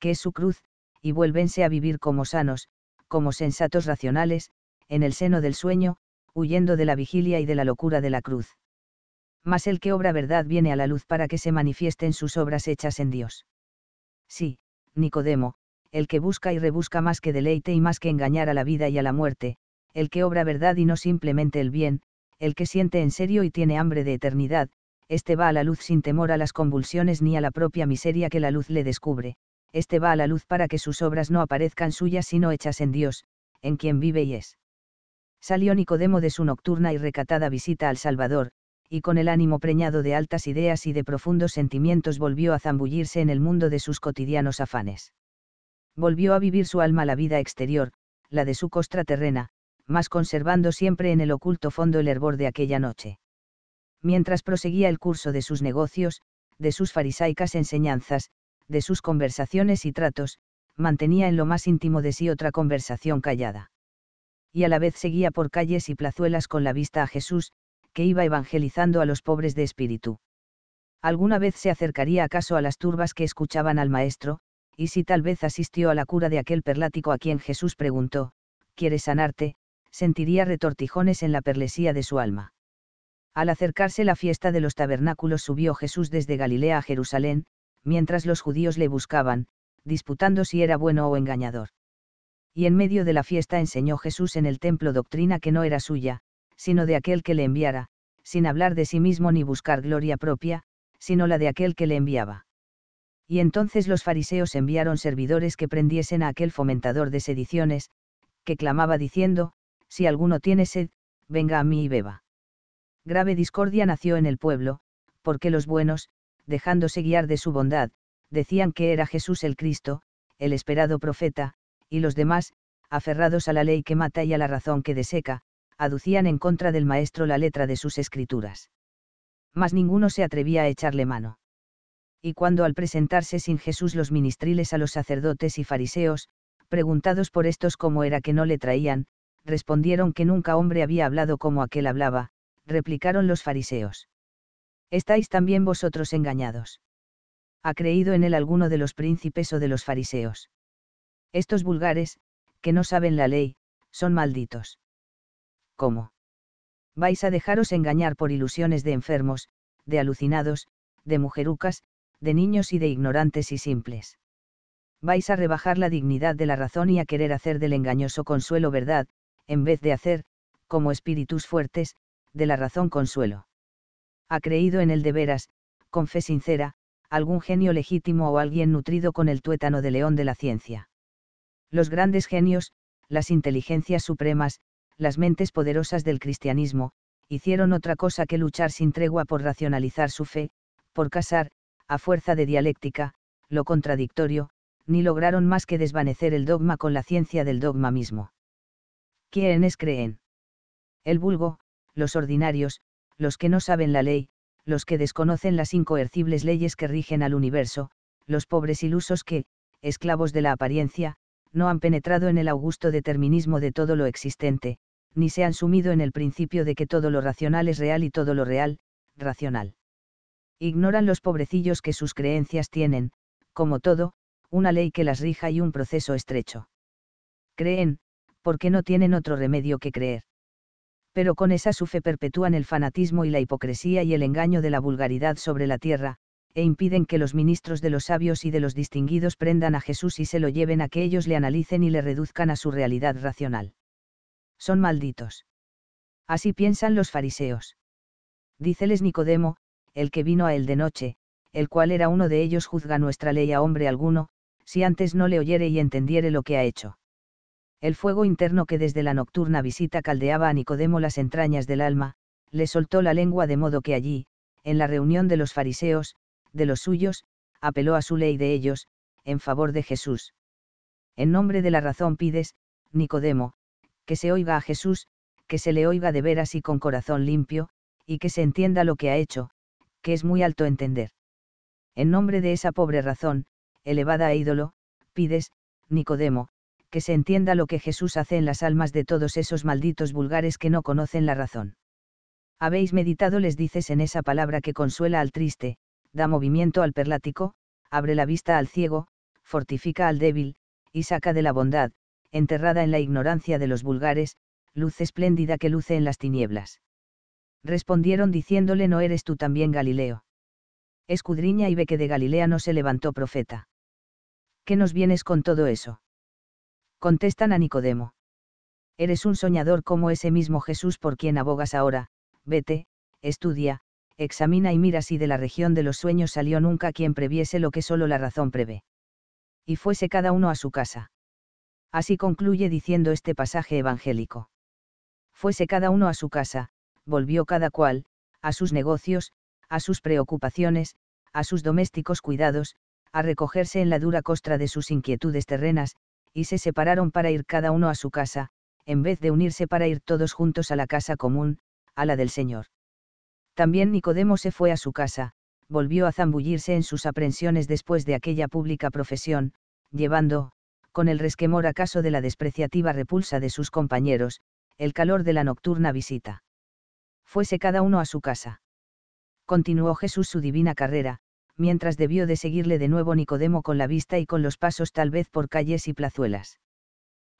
que es su cruz, y vuélvense a vivir como sanos, como sensatos racionales, en el seno del sueño, huyendo de la vigilia y de la locura de la cruz. Mas el que obra verdad viene a la luz para que se manifiesten sus obras hechas en Dios. Sí, Nicodemo, el que busca y rebusca más que deleite y más que engañar a la vida y a la muerte, el que obra verdad y no simplemente el bien, el que siente en serio y tiene hambre de eternidad, éste va a la luz sin temor a las convulsiones ni a la propia miseria que la luz le descubre, este va a la luz para que sus obras no aparezcan suyas sino hechas en Dios, en quien vive y es. Salió Nicodemo de su nocturna y recatada visita al Salvador, y con el ánimo preñado de altas ideas y de profundos sentimientos volvió a zambullirse en el mundo de sus cotidianos afanes. Volvió a vivir su alma la vida exterior, la de su costra terrena, mas conservando siempre en el oculto fondo el hervor de aquella noche. Mientras proseguía el curso de sus negocios, de sus farisaicas enseñanzas, de sus conversaciones y tratos, mantenía en lo más íntimo de sí otra conversación callada. Y a la vez seguía por calles y plazuelas con la vista a Jesús, que iba evangelizando a los pobres de espíritu. Alguna vez se acercaría acaso a las turbas que escuchaban al maestro, y si tal vez asistió a la cura de aquel perlático a quien Jesús preguntó, ¿quieres sanarte? sentiría retortijones en la perlesía de su alma. Al acercarse la fiesta de los tabernáculos subió Jesús desde Galilea a Jerusalén, mientras los judíos le buscaban, disputando si era bueno o engañador. Y en medio de la fiesta enseñó Jesús en el templo doctrina que no era suya, sino de aquel que le enviara, sin hablar de sí mismo ni buscar gloria propia, sino la de aquel que le enviaba. Y entonces los fariseos enviaron servidores que prendiesen a aquel fomentador de sediciones, que clamaba diciendo, Si alguno tiene sed, venga a mí y beba. Grave discordia nació en el pueblo, porque los buenos, dejándose guiar de su bondad, decían que era Jesús el Cristo, el esperado profeta, y los demás, aferrados a la ley que mata y a la razón que deseca, aducían en contra del maestro la letra de sus escrituras. Mas ninguno se atrevía a echarle mano. Y cuando al presentarse sin Jesús los ministriles a los sacerdotes y fariseos, preguntados por estos cómo era que no le traían, respondieron que nunca hombre había hablado como aquel hablaba, replicaron los fariseos estáis también vosotros engañados. Ha creído en él alguno de los príncipes o de los fariseos. Estos vulgares, que no saben la ley, son malditos. ¿Cómo? Vais a dejaros engañar por ilusiones de enfermos, de alucinados, de mujerucas, de niños y de ignorantes y simples. Vais a rebajar la dignidad de la razón y a querer hacer del engañoso consuelo verdad, en vez de hacer, como espíritus fuertes, de la razón consuelo ha creído en el de veras, con fe sincera, algún genio legítimo o alguien nutrido con el tuétano de león de la ciencia. Los grandes genios, las inteligencias supremas, las mentes poderosas del cristianismo, hicieron otra cosa que luchar sin tregua por racionalizar su fe, por casar, a fuerza de dialéctica, lo contradictorio, ni lograron más que desvanecer el dogma con la ciencia del dogma mismo. ¿Quiénes creen? El vulgo, los ordinarios, los que no saben la ley, los que desconocen las incoercibles leyes que rigen al universo, los pobres ilusos que, esclavos de la apariencia, no han penetrado en el augusto determinismo de todo lo existente, ni se han sumido en el principio de que todo lo racional es real y todo lo real, racional. Ignoran los pobrecillos que sus creencias tienen, como todo, una ley que las rija y un proceso estrecho. Creen, porque no tienen otro remedio que creer pero con esa su fe perpetúan el fanatismo y la hipocresía y el engaño de la vulgaridad sobre la tierra, e impiden que los ministros de los sabios y de los distinguidos prendan a Jesús y se lo lleven a que ellos le analicen y le reduzcan a su realidad racional. Son malditos. Así piensan los fariseos. Díceles Nicodemo, el que vino a él de noche, el cual era uno de ellos juzga nuestra ley a hombre alguno, si antes no le oyere y entendiere lo que ha hecho. El fuego interno que desde la nocturna visita caldeaba a Nicodemo las entrañas del alma, le soltó la lengua de modo que allí, en la reunión de los fariseos, de los suyos, apeló a su ley de ellos, en favor de Jesús. En nombre de la razón pides, Nicodemo, que se oiga a Jesús, que se le oiga de veras y con corazón limpio, y que se entienda lo que ha hecho, que es muy alto entender. En nombre de esa pobre razón, elevada a ídolo, pides, Nicodemo, que se entienda lo que Jesús hace en las almas de todos esos malditos vulgares que no conocen la razón. Habéis meditado, les dices en esa palabra que consuela al triste, da movimiento al perlático, abre la vista al ciego, fortifica al débil, y saca de la bondad, enterrada en la ignorancia de los vulgares, luz espléndida que luce en las tinieblas. Respondieron diciéndole, ¿no eres tú también Galileo? Escudriña y ve que de Galilea no se levantó profeta. ¿Qué nos vienes con todo eso? contestan a Nicodemo. Eres un soñador como ese mismo Jesús por quien abogas ahora, vete, estudia, examina y mira si de la región de los sueños salió nunca quien previese lo que solo la razón prevé. Y fuese cada uno a su casa. Así concluye diciendo este pasaje evangélico. Fuese cada uno a su casa, volvió cada cual, a sus negocios, a sus preocupaciones, a sus domésticos cuidados, a recogerse en la dura costra de sus inquietudes terrenas, y se separaron para ir cada uno a su casa, en vez de unirse para ir todos juntos a la casa común, a la del Señor. También Nicodemo se fue a su casa, volvió a zambullirse en sus aprensiones después de aquella pública profesión, llevando, con el resquemor acaso de la despreciativa repulsa de sus compañeros, el calor de la nocturna visita. Fuese cada uno a su casa. Continuó Jesús su divina carrera, mientras debió de seguirle de nuevo Nicodemo con la vista y con los pasos tal vez por calles y plazuelas.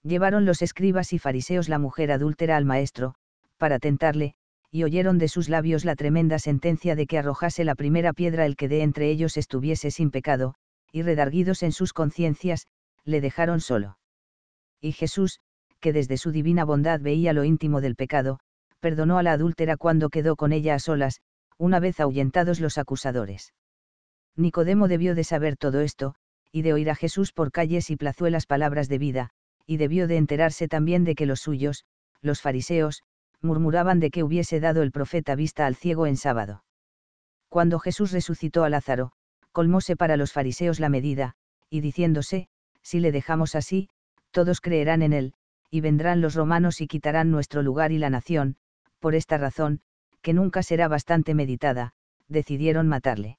Llevaron los escribas y fariseos la mujer adúltera al maestro, para tentarle, y oyeron de sus labios la tremenda sentencia de que arrojase la primera piedra el que de entre ellos estuviese sin pecado, y redarguidos en sus conciencias, le dejaron solo. Y Jesús, que desde su divina bondad veía lo íntimo del pecado, perdonó a la adúltera cuando quedó con ella a solas, una vez ahuyentados los acusadores. Nicodemo debió de saber todo esto, y de oír a Jesús por calles y plazuelas palabras de vida, y debió de enterarse también de que los suyos, los fariseos, murmuraban de que hubiese dado el profeta vista al ciego en sábado. Cuando Jesús resucitó a Lázaro, colmóse para los fariseos la medida, y diciéndose, si le dejamos así, todos creerán en él, y vendrán los romanos y quitarán nuestro lugar y la nación, por esta razón, que nunca será bastante meditada, decidieron matarle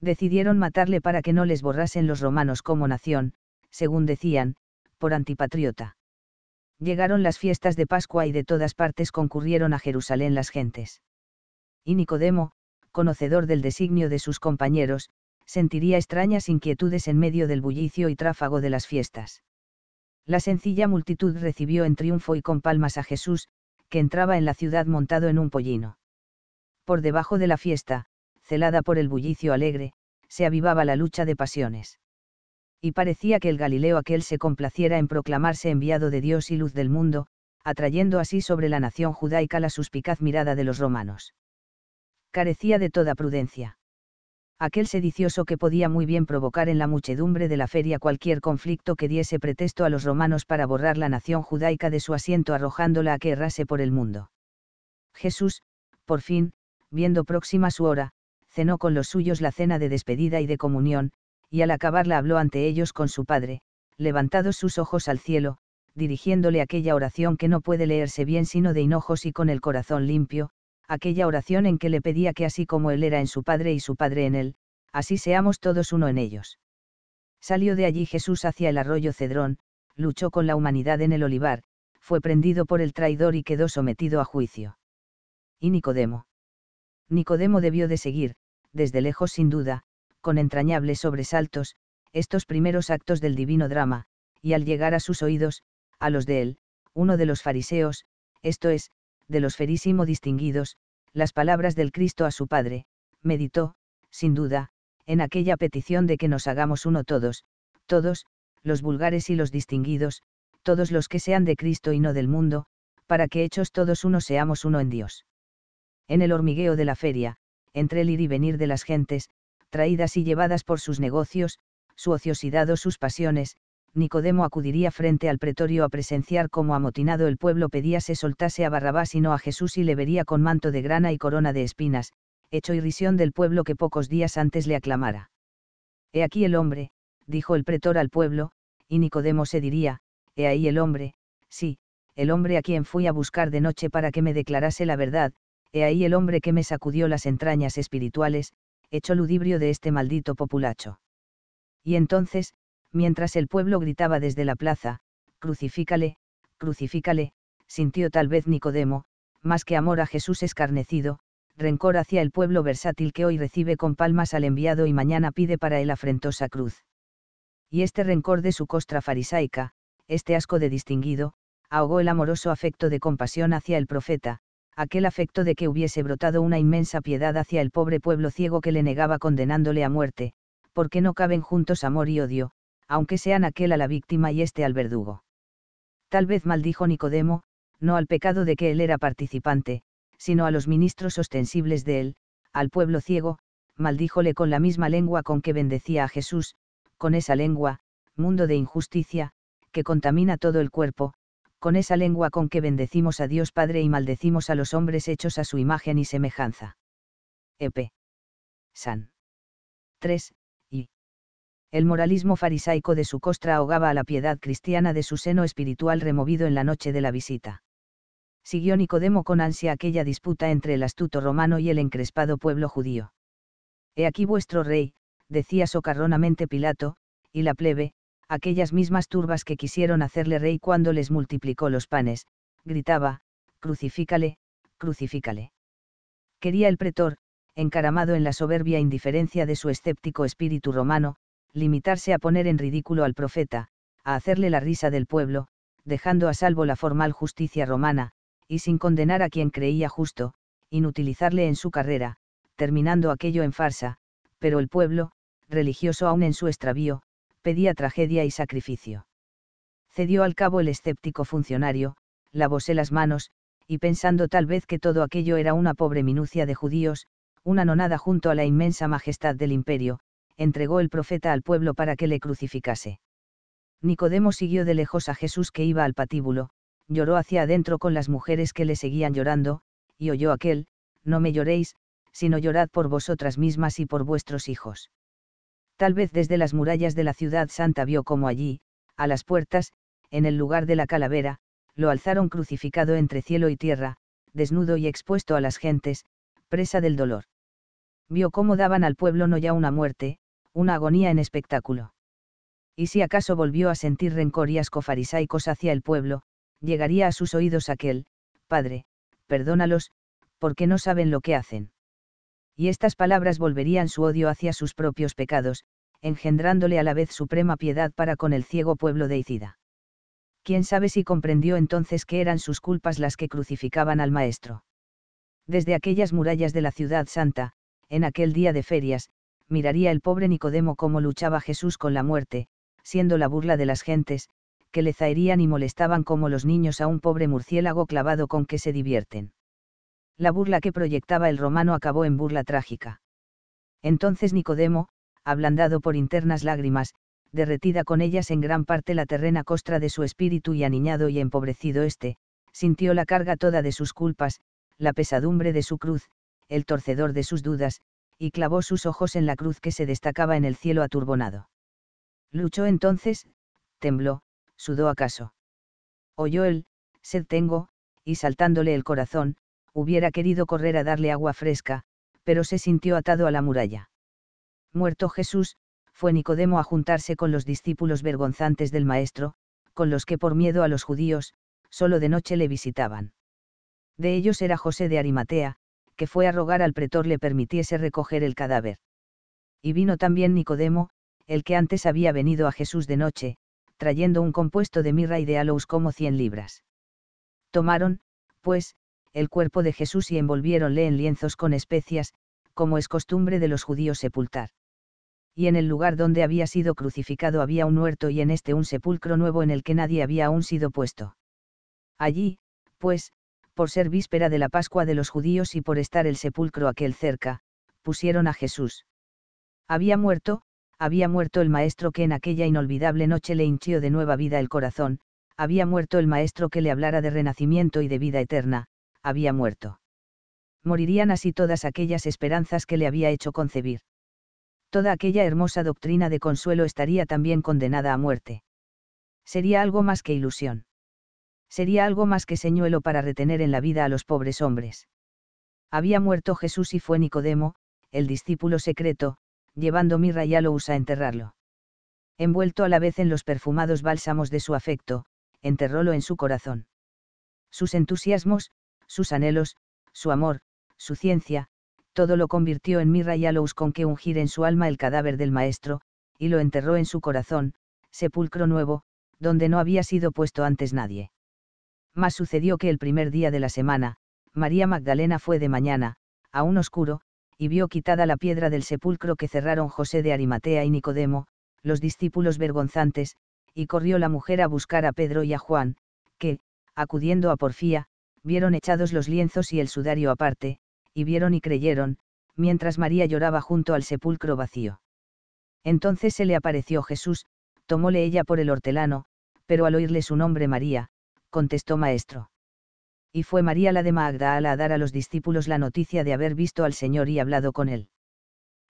decidieron matarle para que no les borrasen los romanos como nación, según decían, por antipatriota. Llegaron las fiestas de Pascua y de todas partes concurrieron a Jerusalén las gentes. Y Nicodemo, conocedor del designio de sus compañeros, sentiría extrañas inquietudes en medio del bullicio y tráfago de las fiestas. La sencilla multitud recibió en triunfo y con palmas a Jesús, que entraba en la ciudad montado en un pollino. Por debajo de la fiesta, celada por el bullicio alegre, se avivaba la lucha de pasiones. Y parecía que el Galileo aquel se complaciera en proclamarse enviado de Dios y luz del mundo, atrayendo así sobre la nación judaica la suspicaz mirada de los romanos. Carecía de toda prudencia. Aquel sedicioso que podía muy bien provocar en la muchedumbre de la feria cualquier conflicto que diese pretexto a los romanos para borrar la nación judaica de su asiento arrojándola a que errase por el mundo. Jesús, por fin, viendo próxima su hora, cenó con los suyos la cena de despedida y de comunión, y al acabarla habló ante ellos con su padre, levantados sus ojos al cielo, dirigiéndole aquella oración que no puede leerse bien sino de hinojos y con el corazón limpio, aquella oración en que le pedía que así como él era en su Padre y su Padre en él, así seamos todos uno en ellos. Salió de allí Jesús hacia el arroyo Cedrón, luchó con la humanidad en el olivar, fue prendido por el traidor y quedó sometido a juicio. Y Nicodemo. Nicodemo debió de seguir, desde lejos sin duda, con entrañables sobresaltos, estos primeros actos del divino drama, y al llegar a sus oídos, a los de él, uno de los fariseos, esto es, de los ferísimo distinguidos, las palabras del Cristo a su Padre, meditó, sin duda, en aquella petición de que nos hagamos uno todos, todos, los vulgares y los distinguidos, todos los que sean de Cristo y no del mundo, para que hechos todos uno seamos uno en Dios. En el hormigueo de la feria, entre el ir y venir de las gentes, traídas y llevadas por sus negocios, su ociosidad o sus pasiones, Nicodemo acudiría frente al pretorio a presenciar cómo amotinado el pueblo pedía se soltase a Barrabás y no a Jesús y le vería con manto de grana y corona de espinas, hecho irrisión del pueblo que pocos días antes le aclamara. He aquí el hombre, dijo el pretor al pueblo, y Nicodemo se diría, he ahí el hombre, sí, el hombre a quien fui a buscar de noche para que me declarase la verdad, he ahí el hombre que me sacudió las entrañas espirituales, hecho ludibrio de este maldito populacho. Y entonces, mientras el pueblo gritaba desde la plaza, crucifícale, crucifícale, sintió tal vez Nicodemo, más que amor a Jesús escarnecido, rencor hacia el pueblo versátil que hoy recibe con palmas al enviado y mañana pide para él afrentosa cruz. Y este rencor de su costra farisaica, este asco de distinguido, ahogó el amoroso afecto de compasión hacia el profeta, aquel afecto de que hubiese brotado una inmensa piedad hacia el pobre pueblo ciego que le negaba condenándole a muerte, porque no caben juntos amor y odio, aunque sean aquel a la víctima y este al verdugo. Tal vez maldijo Nicodemo, no al pecado de que él era participante, sino a los ministros ostensibles de él, al pueblo ciego, maldíjole con la misma lengua con que bendecía a Jesús, con esa lengua, mundo de injusticia, que contamina todo el cuerpo, con esa lengua con que bendecimos a Dios Padre y maldecimos a los hombres hechos a su imagen y semejanza. EP. San. 3. Y. El moralismo farisaico de su costra ahogaba a la piedad cristiana de su seno espiritual removido en la noche de la visita. Siguió Nicodemo con ansia aquella disputa entre el astuto romano y el encrespado pueblo judío. He aquí vuestro rey, decía socarronamente Pilato, y la plebe, aquellas mismas turbas que quisieron hacerle rey cuando les multiplicó los panes, gritaba, crucifícale, crucifícale. Quería el pretor, encaramado en la soberbia indiferencia de su escéptico espíritu romano, limitarse a poner en ridículo al profeta, a hacerle la risa del pueblo, dejando a salvo la formal justicia romana, y sin condenar a quien creía justo, inutilizarle en su carrera, terminando aquello en farsa, pero el pueblo, religioso aún en su extravío, pedía tragedia y sacrificio. Cedió al cabo el escéptico funcionario, lavóse las manos, y pensando tal vez que todo aquello era una pobre minucia de judíos, una nonada junto a la inmensa majestad del imperio, entregó el profeta al pueblo para que le crucificase. Nicodemo siguió de lejos a Jesús que iba al patíbulo, lloró hacia adentro con las mujeres que le seguían llorando, y oyó aquel, no me lloréis, sino llorad por vosotras mismas y por vuestros hijos. Tal vez desde las murallas de la ciudad santa vio cómo allí, a las puertas, en el lugar de la calavera, lo alzaron crucificado entre cielo y tierra, desnudo y expuesto a las gentes, presa del dolor. Vio cómo daban al pueblo no ya una muerte, una agonía en espectáculo. Y si acaso volvió a sentir rencor y asco farisaicos hacia el pueblo, llegaría a sus oídos aquel, Padre, perdónalos, porque no saben lo que hacen y estas palabras volverían su odio hacia sus propios pecados, engendrándole a la vez suprema piedad para con el ciego pueblo de Icida. ¿ Quién sabe si comprendió entonces que eran sus culpas las que crucificaban al Maestro. Desde aquellas murallas de la ciudad santa, en aquel día de ferias, miraría el pobre Nicodemo cómo luchaba Jesús con la muerte, siendo la burla de las gentes, que le zaherían y molestaban como los niños a un pobre murciélago clavado con que se divierten la burla que proyectaba el romano acabó en burla trágica. Entonces Nicodemo, ablandado por internas lágrimas, derretida con ellas en gran parte la terrena costra de su espíritu y aniñado y empobrecido éste, sintió la carga toda de sus culpas, la pesadumbre de su cruz, el torcedor de sus dudas, y clavó sus ojos en la cruz que se destacaba en el cielo aturbonado. Luchó entonces, tembló, sudó acaso. Oyó el, sed tengo, y saltándole el corazón, hubiera querido correr a darle agua fresca, pero se sintió atado a la muralla. Muerto Jesús, fue Nicodemo a juntarse con los discípulos vergonzantes del Maestro, con los que por miedo a los judíos, solo de noche le visitaban. De ellos era José de Arimatea, que fue a rogar al pretor le permitiese recoger el cadáver. Y vino también Nicodemo, el que antes había venido a Jesús de noche, trayendo un compuesto de mirra y de aloes como cien libras. Tomaron, pues, el cuerpo de Jesús y envolviéronle en lienzos con especias, como es costumbre de los judíos sepultar. Y en el lugar donde había sido crucificado había un huerto y en este un sepulcro nuevo en el que nadie había aún sido puesto. Allí, pues, por ser víspera de la Pascua de los judíos y por estar el sepulcro aquel cerca, pusieron a Jesús. Había muerto, había muerto el maestro que en aquella inolvidable noche le hinchió de nueva vida el corazón, había muerto el maestro que le hablara de renacimiento y de vida eterna, había muerto. Morirían así todas aquellas esperanzas que le había hecho concebir. Toda aquella hermosa doctrina de consuelo estaría también condenada a muerte. Sería algo más que ilusión. Sería algo más que señuelo para retener en la vida a los pobres hombres. Había muerto Jesús y fue Nicodemo, el discípulo secreto, llevando mirra y alous a enterrarlo. Envuelto a la vez en los perfumados bálsamos de su afecto, enterrólo en su corazón. Sus entusiasmos, sus anhelos, su amor, su ciencia, todo lo convirtió en mirra y alous con que ungir en su alma el cadáver del maestro, y lo enterró en su corazón, sepulcro nuevo, donde no había sido puesto antes nadie. Mas sucedió que el primer día de la semana, María Magdalena fue de mañana, a un oscuro, y vio quitada la piedra del sepulcro que cerraron José de Arimatea y Nicodemo, los discípulos vergonzantes, y corrió la mujer a buscar a Pedro y a Juan, que, acudiendo a Porfía, vieron echados los lienzos y el sudario aparte, y vieron y creyeron, mientras María lloraba junto al sepulcro vacío. Entonces se le apareció Jesús, tomóle ella por el hortelano, pero al oírle su nombre María, contestó Maestro. Y fue María la de Magdala a dar a los discípulos la noticia de haber visto al Señor y hablado con él.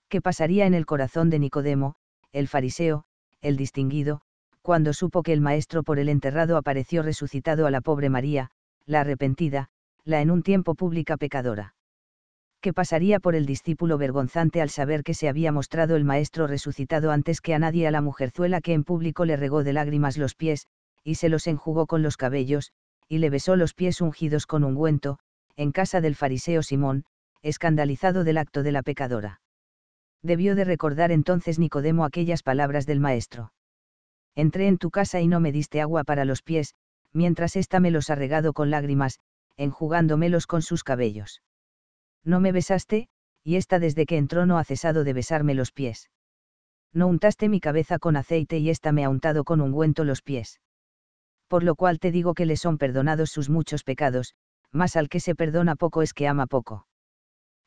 ¿Qué pasaría en el corazón de Nicodemo, el fariseo, el distinguido, cuando supo que el Maestro por el enterrado apareció resucitado a la pobre María, la arrepentida, la en un tiempo pública pecadora. ¿Qué pasaría por el discípulo vergonzante al saber que se había mostrado el Maestro resucitado antes que a nadie a la mujerzuela que en público le regó de lágrimas los pies, y se los enjugó con los cabellos, y le besó los pies ungidos con ungüento, en casa del fariseo Simón, escandalizado del acto de la pecadora. Debió de recordar entonces Nicodemo aquellas palabras del Maestro. Entré en tu casa y no me diste agua para los pies, mientras ésta me los ha regado con lágrimas, enjugándomelos con sus cabellos. No me besaste, y ésta desde que entró no ha cesado de besarme los pies. No untaste mi cabeza con aceite y ésta me ha untado con ungüento los pies. Por lo cual te digo que le son perdonados sus muchos pecados, mas al que se perdona poco es que ama poco.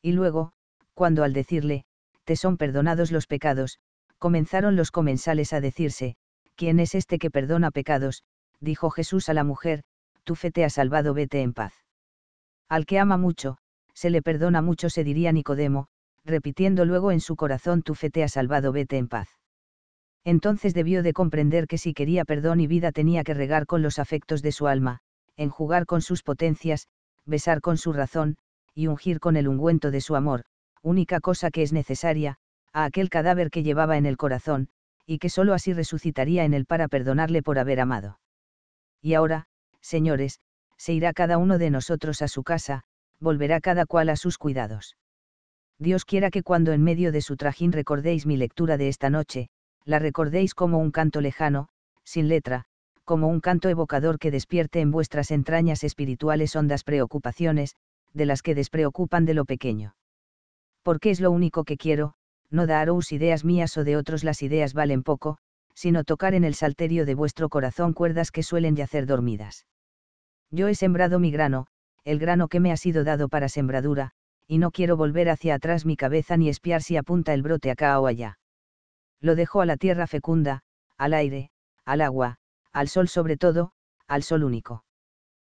Y luego, cuando al decirle, te son perdonados los pecados, comenzaron los comensales a decirse, ¿quién es este que perdona pecados? dijo Jesús a la mujer, tu fe te ha salvado, vete en paz. Al que ama mucho, se le perdona mucho, se diría Nicodemo, repitiendo luego en su corazón, tu fe te ha salvado, vete en paz. Entonces debió de comprender que si quería perdón y vida tenía que regar con los afectos de su alma, enjugar con sus potencias, besar con su razón, y ungir con el ungüento de su amor, única cosa que es necesaria, a aquel cadáver que llevaba en el corazón, y que sólo así resucitaría en él para perdonarle por haber amado. Y ahora, señores, se irá cada uno de nosotros a su casa, volverá cada cual a sus cuidados. Dios quiera que cuando en medio de su trajín recordéis mi lectura de esta noche, la recordéis como un canto lejano, sin letra, como un canto evocador que despierte en vuestras entrañas espirituales hondas preocupaciones, de las que despreocupan de lo pequeño. Porque es lo único que quiero, no daros ideas mías o de otros las ideas valen poco, sino tocar en el salterio de vuestro corazón cuerdas que suelen yacer dormidas. Yo he sembrado mi grano, el grano que me ha sido dado para sembradura, y no quiero volver hacia atrás mi cabeza ni espiar si apunta el brote acá o allá. Lo dejo a la tierra fecunda, al aire, al agua, al sol sobre todo, al sol único.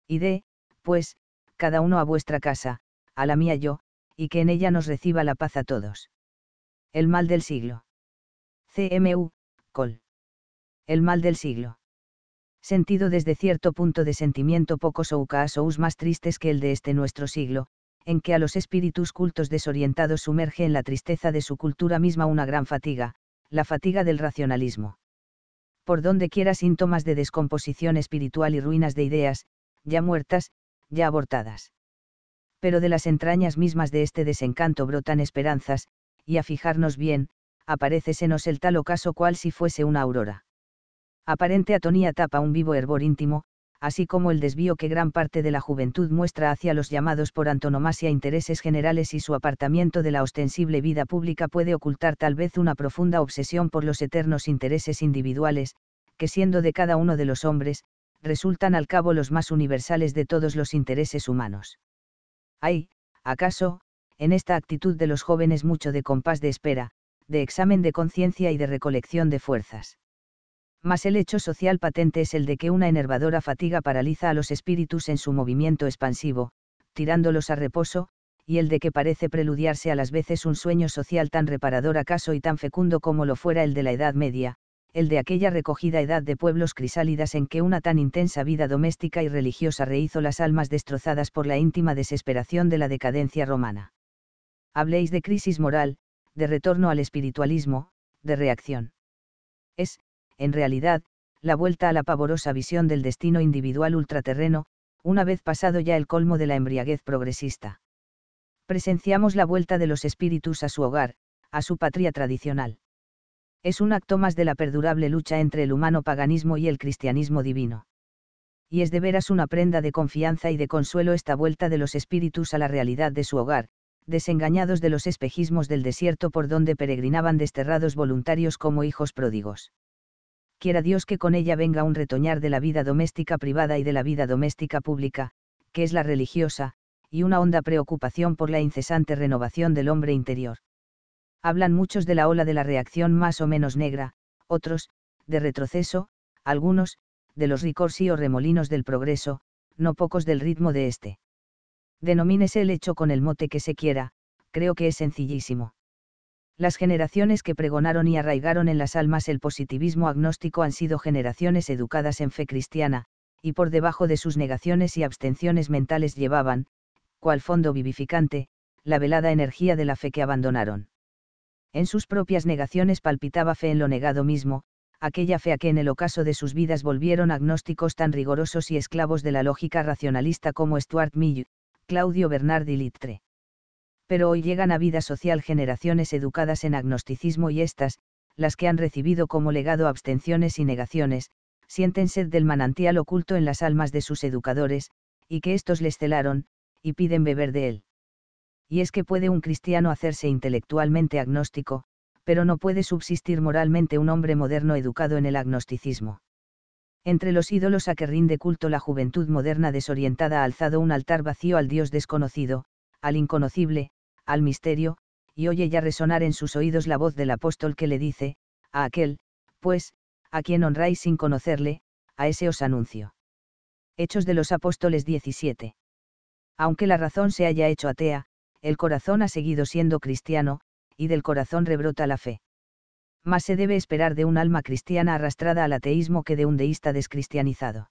Y de, pues, cada uno a vuestra casa, a la mía yo, y que en ella nos reciba la paz a todos. El mal del siglo. CMU, Col. El mal del siglo. Sentido desde cierto punto de sentimiento pocos o más tristes que el de este nuestro siglo, en que a los espíritus cultos desorientados sumerge en la tristeza de su cultura misma una gran fatiga, la fatiga del racionalismo. Por donde quiera síntomas de descomposición espiritual y ruinas de ideas, ya muertas, ya abortadas. Pero de las entrañas mismas de este desencanto brotan esperanzas, y a fijarnos bien, aparecesenos el tal ocaso cual si fuese una aurora aparente atonía tapa un vivo hervor íntimo, así como el desvío que gran parte de la juventud muestra hacia los llamados por antonomasia intereses generales y su apartamiento de la ostensible vida pública puede ocultar tal vez una profunda obsesión por los eternos intereses individuales, que siendo de cada uno de los hombres, resultan al cabo los más universales de todos los intereses humanos. Hay, acaso, en esta actitud de los jóvenes mucho de compás de espera, de examen de conciencia y de recolección de fuerzas mas el hecho social patente es el de que una enervadora fatiga paraliza a los espíritus en su movimiento expansivo, tirándolos a reposo, y el de que parece preludiarse a las veces un sueño social tan reparador acaso y tan fecundo como lo fuera el de la Edad Media, el de aquella recogida edad de pueblos crisálidas en que una tan intensa vida doméstica y religiosa rehizo las almas destrozadas por la íntima desesperación de la decadencia romana. Habléis de crisis moral, de retorno al espiritualismo, de reacción. Es, en realidad, la vuelta a la pavorosa visión del destino individual ultraterreno, una vez pasado ya el colmo de la embriaguez progresista. Presenciamos la vuelta de los espíritus a su hogar, a su patria tradicional. Es un acto más de la perdurable lucha entre el humano paganismo y el cristianismo divino. Y es de veras una prenda de confianza y de consuelo esta vuelta de los espíritus a la realidad de su hogar, desengañados de los espejismos del desierto por donde peregrinaban desterrados voluntarios como hijos pródigos quiera Dios que con ella venga un retoñar de la vida doméstica privada y de la vida doméstica pública, que es la religiosa, y una honda preocupación por la incesante renovación del hombre interior. Hablan muchos de la ola de la reacción más o menos negra, otros, de retroceso, algunos, de los ricorsi o remolinos del progreso, no pocos del ritmo de este. Denomínese el hecho con el mote que se quiera, creo que es sencillísimo las generaciones que pregonaron y arraigaron en las almas el positivismo agnóstico han sido generaciones educadas en fe cristiana, y por debajo de sus negaciones y abstenciones mentales llevaban, cual fondo vivificante, la velada energía de la fe que abandonaron. En sus propias negaciones palpitaba fe en lo negado mismo, aquella fe a que en el ocaso de sus vidas volvieron agnósticos tan rigorosos y esclavos de la lógica racionalista como Stuart Mill, Claudio Bernard y Littre pero hoy llegan a vida social generaciones educadas en agnosticismo y estas, las que han recibido como legado abstenciones y negaciones, sienten sed del manantial oculto en las almas de sus educadores, y que éstos les celaron, y piden beber de él. Y es que puede un cristiano hacerse intelectualmente agnóstico, pero no puede subsistir moralmente un hombre moderno educado en el agnosticismo. Entre los ídolos a que rinde culto la juventud moderna desorientada ha alzado un altar vacío al Dios desconocido, al inconocible, al misterio, y oye ya resonar en sus oídos la voz del apóstol que le dice, a aquel, pues, a quien honráis sin conocerle, a ese os anuncio. Hechos de los Apóstoles 17. Aunque la razón se haya hecho atea, el corazón ha seguido siendo cristiano, y del corazón rebrota la fe. Más se debe esperar de un alma cristiana arrastrada al ateísmo que de un deísta descristianizado.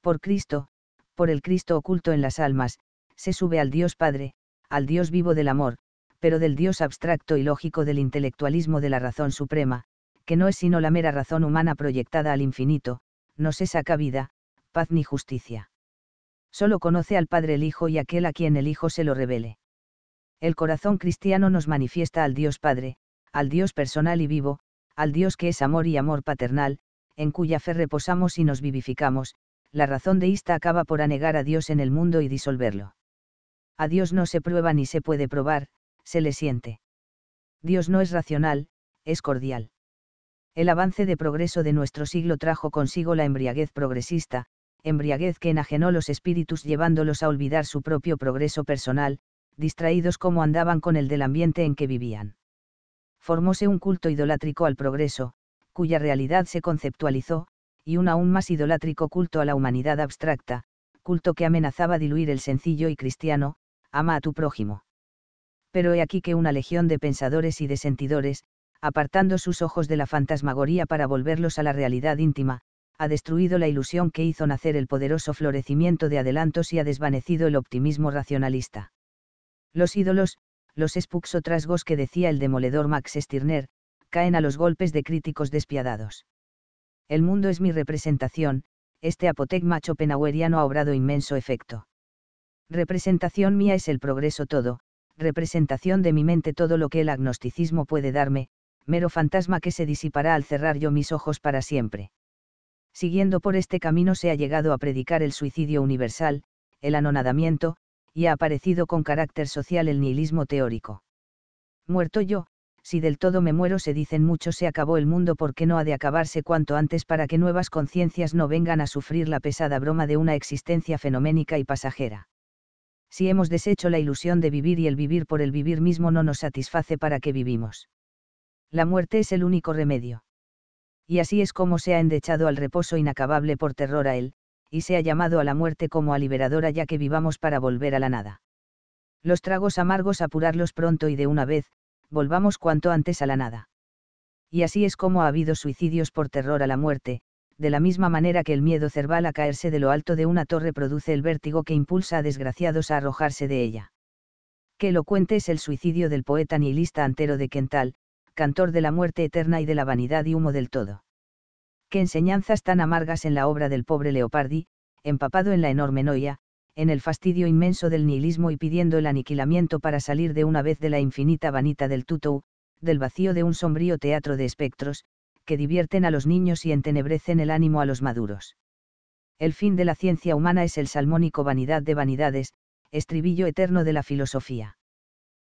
Por Cristo, por el Cristo oculto en las almas, se sube al Dios Padre, al Dios vivo del amor, pero del Dios abstracto y lógico del intelectualismo de la razón suprema, que no es sino la mera razón humana proyectada al infinito, no se saca vida, paz ni justicia. Solo conoce al Padre el Hijo y aquel a quien el Hijo se lo revele. El corazón cristiano nos manifiesta al Dios Padre, al Dios personal y vivo, al Dios que es amor y amor paternal, en cuya fe reposamos y nos vivificamos, la razón deísta acaba por anegar a Dios en el mundo y disolverlo a Dios no se prueba ni se puede probar, se le siente. Dios no es racional, es cordial. El avance de progreso de nuestro siglo trajo consigo la embriaguez progresista, embriaguez que enajenó los espíritus llevándolos a olvidar su propio progreso personal, distraídos como andaban con el del ambiente en que vivían. Formóse un culto idolátrico al progreso, cuya realidad se conceptualizó, y un aún más idolátrico culto a la humanidad abstracta, culto que amenazaba diluir el sencillo y cristiano, ama a tu prójimo. Pero he aquí que una legión de pensadores y de sentidores, apartando sus ojos de la fantasmagoría para volverlos a la realidad íntima, ha destruido la ilusión que hizo nacer el poderoso florecimiento de adelantos y ha desvanecido el optimismo racionalista. Los ídolos, los espuxotrasgos que decía el demoledor Max Stirner, caen a los golpes de críticos despiadados. El mundo es mi representación, este macho schopenhaueriano ha obrado inmenso efecto representación mía es el progreso todo, representación de mi mente todo lo que el agnosticismo puede darme, mero fantasma que se disipará al cerrar yo mis ojos para siempre. Siguiendo por este camino se ha llegado a predicar el suicidio universal, el anonadamiento, y ha aparecido con carácter social el nihilismo teórico. Muerto yo, si del todo me muero se dicen muchos se acabó el mundo porque no ha de acabarse cuanto antes para que nuevas conciencias no vengan a sufrir la pesada broma de una existencia fenoménica y pasajera si hemos deshecho la ilusión de vivir y el vivir por el vivir mismo no nos satisface para qué vivimos. La muerte es el único remedio. Y así es como se ha endechado al reposo inacabable por terror a él, y se ha llamado a la muerte como a liberadora ya que vivamos para volver a la nada. Los tragos amargos apurarlos pronto y de una vez, volvamos cuanto antes a la nada. Y así es como ha habido suicidios por terror a la muerte, de la misma manera que el miedo cerval a caerse de lo alto de una torre produce el vértigo que impulsa a desgraciados a arrojarse de ella. Qué elocuente es el suicidio del poeta nihilista Antero de Quental, cantor de la muerte eterna y de la vanidad y humo del todo. Qué enseñanzas tan amargas en la obra del pobre Leopardi, empapado en la enorme noia, en el fastidio inmenso del nihilismo y pidiendo el aniquilamiento para salir de una vez de la infinita vanita del tutu, del vacío de un sombrío teatro de espectros, que divierten a los niños y entenebrecen el ánimo a los maduros. El fin de la ciencia humana es el salmónico vanidad de vanidades, estribillo eterno de la filosofía.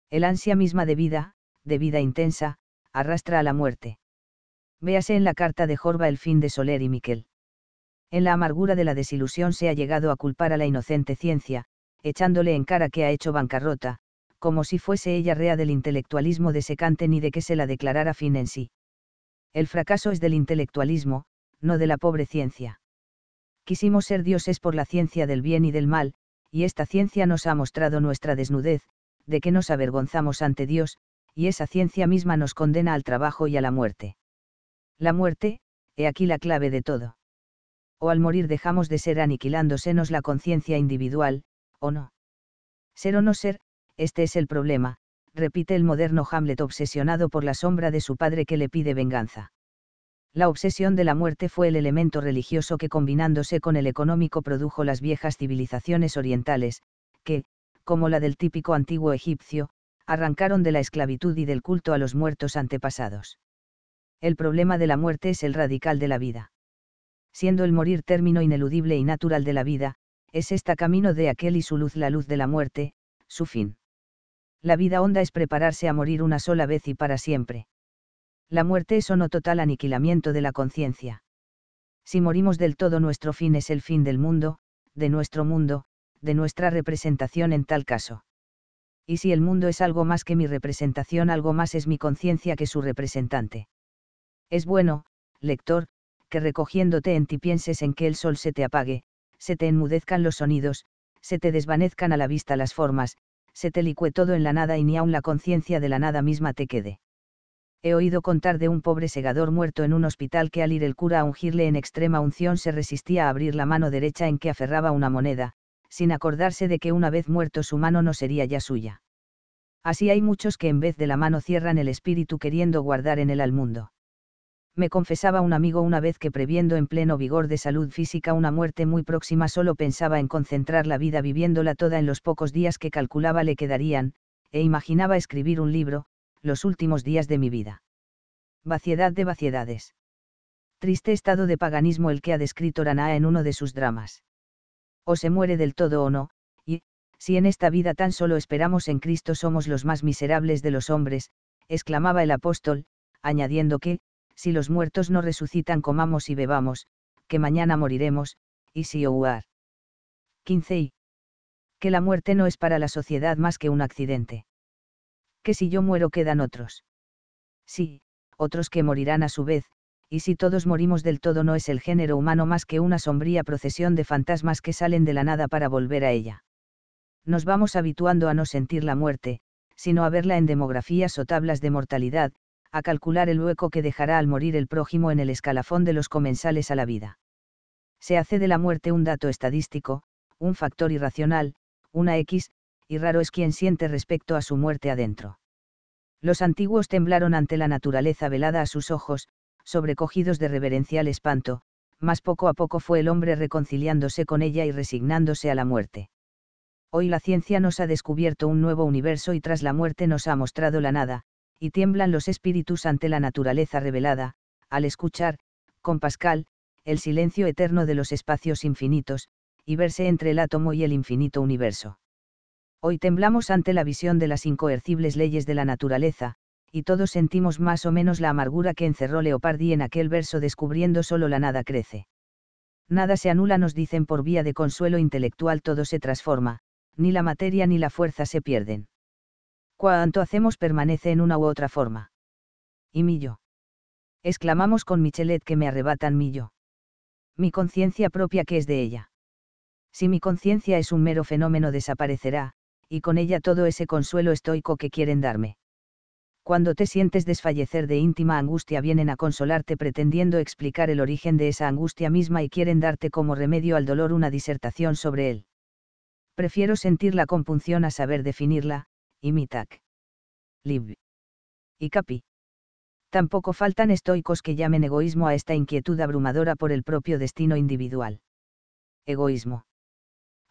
El ansia misma de vida, de vida intensa, arrastra a la muerte. Véase en la carta de Jorba el fin de Soler y Miquel. En la amargura de la desilusión se ha llegado a culpar a la inocente ciencia, echándole en cara que ha hecho bancarrota, como si fuese ella rea del intelectualismo de Secante ni de que se la declarara fin en sí el fracaso es del intelectualismo, no de la pobre ciencia. Quisimos ser dioses por la ciencia del bien y del mal, y esta ciencia nos ha mostrado nuestra desnudez, de que nos avergonzamos ante Dios, y esa ciencia misma nos condena al trabajo y a la muerte. La muerte, he aquí la clave de todo. O al morir dejamos de ser aniquilándosenos la conciencia individual, o no. Ser o no ser, este es el problema, repite el moderno Hamlet obsesionado por la sombra de su padre que le pide venganza. La obsesión de la muerte fue el elemento religioso que combinándose con el económico produjo las viejas civilizaciones orientales, que, como la del típico antiguo egipcio, arrancaron de la esclavitud y del culto a los muertos antepasados. El problema de la muerte es el radical de la vida. Siendo el morir término ineludible y natural de la vida, es esta camino de aquel y su luz la luz de la muerte, su fin la vida honda es prepararse a morir una sola vez y para siempre. La muerte es o no total aniquilamiento de la conciencia. Si morimos del todo nuestro fin es el fin del mundo, de nuestro mundo, de nuestra representación en tal caso. Y si el mundo es algo más que mi representación, algo más es mi conciencia que su representante. Es bueno, lector, que recogiéndote en ti pienses en que el sol se te apague, se te enmudezcan los sonidos, se te desvanezcan a la vista las formas, se te licue todo en la nada y ni aun la conciencia de la nada misma te quede. He oído contar de un pobre segador muerto en un hospital que al ir el cura a ungirle en extrema unción se resistía a abrir la mano derecha en que aferraba una moneda, sin acordarse de que una vez muerto su mano no sería ya suya. Así hay muchos que en vez de la mano cierran el espíritu queriendo guardar en él al mundo me confesaba un amigo una vez que previendo en pleno vigor de salud física una muerte muy próxima solo pensaba en concentrar la vida viviéndola toda en los pocos días que calculaba le quedarían, e imaginaba escribir un libro, los últimos días de mi vida. Vaciedad de vaciedades. Triste estado de paganismo el que ha descrito Ranaa en uno de sus dramas. O se muere del todo o no, y, si en esta vida tan solo esperamos en Cristo somos los más miserables de los hombres, exclamaba el apóstol, añadiendo que, si los muertos no resucitan comamos y bebamos, que mañana moriremos, y si ouar. 15 y. Que la muerte no es para la sociedad más que un accidente. Que si yo muero quedan otros. Sí, otros que morirán a su vez, y si todos morimos del todo no es el género humano más que una sombría procesión de fantasmas que salen de la nada para volver a ella. Nos vamos habituando a no sentir la muerte, sino a verla en demografías o tablas de mortalidad, a calcular el hueco que dejará al morir el prójimo en el escalafón de los comensales a la vida. Se hace de la muerte un dato estadístico, un factor irracional, una X, y raro es quien siente respecto a su muerte adentro. Los antiguos temblaron ante la naturaleza velada a sus ojos, sobrecogidos de reverencial espanto, mas poco a poco fue el hombre reconciliándose con ella y resignándose a la muerte. Hoy la ciencia nos ha descubierto un nuevo universo y tras la muerte nos ha mostrado la nada, y tiemblan los espíritus ante la naturaleza revelada, al escuchar, con Pascal, el silencio eterno de los espacios infinitos, y verse entre el átomo y el infinito universo. Hoy temblamos ante la visión de las incoercibles leyes de la naturaleza, y todos sentimos más o menos la amargura que encerró Leopardi en aquel verso descubriendo solo la nada crece. Nada se anula nos dicen por vía de consuelo intelectual todo se transforma, ni la materia ni la fuerza se pierden. Cuanto hacemos permanece en una u otra forma. Y mi yo. Exclamamos con Michelet que me arrebatan mi yo. Mi conciencia propia que es de ella. Si mi conciencia es un mero fenómeno desaparecerá, y con ella todo ese consuelo estoico que quieren darme. Cuando te sientes desfallecer de íntima angustia vienen a consolarte pretendiendo explicar el origen de esa angustia misma y quieren darte como remedio al dolor una disertación sobre él. Prefiero sentir la compunción a saber definirla, y Mitak. Lib. Y Tampoco faltan estoicos que llamen egoísmo a esta inquietud abrumadora por el propio destino individual. Egoísmo.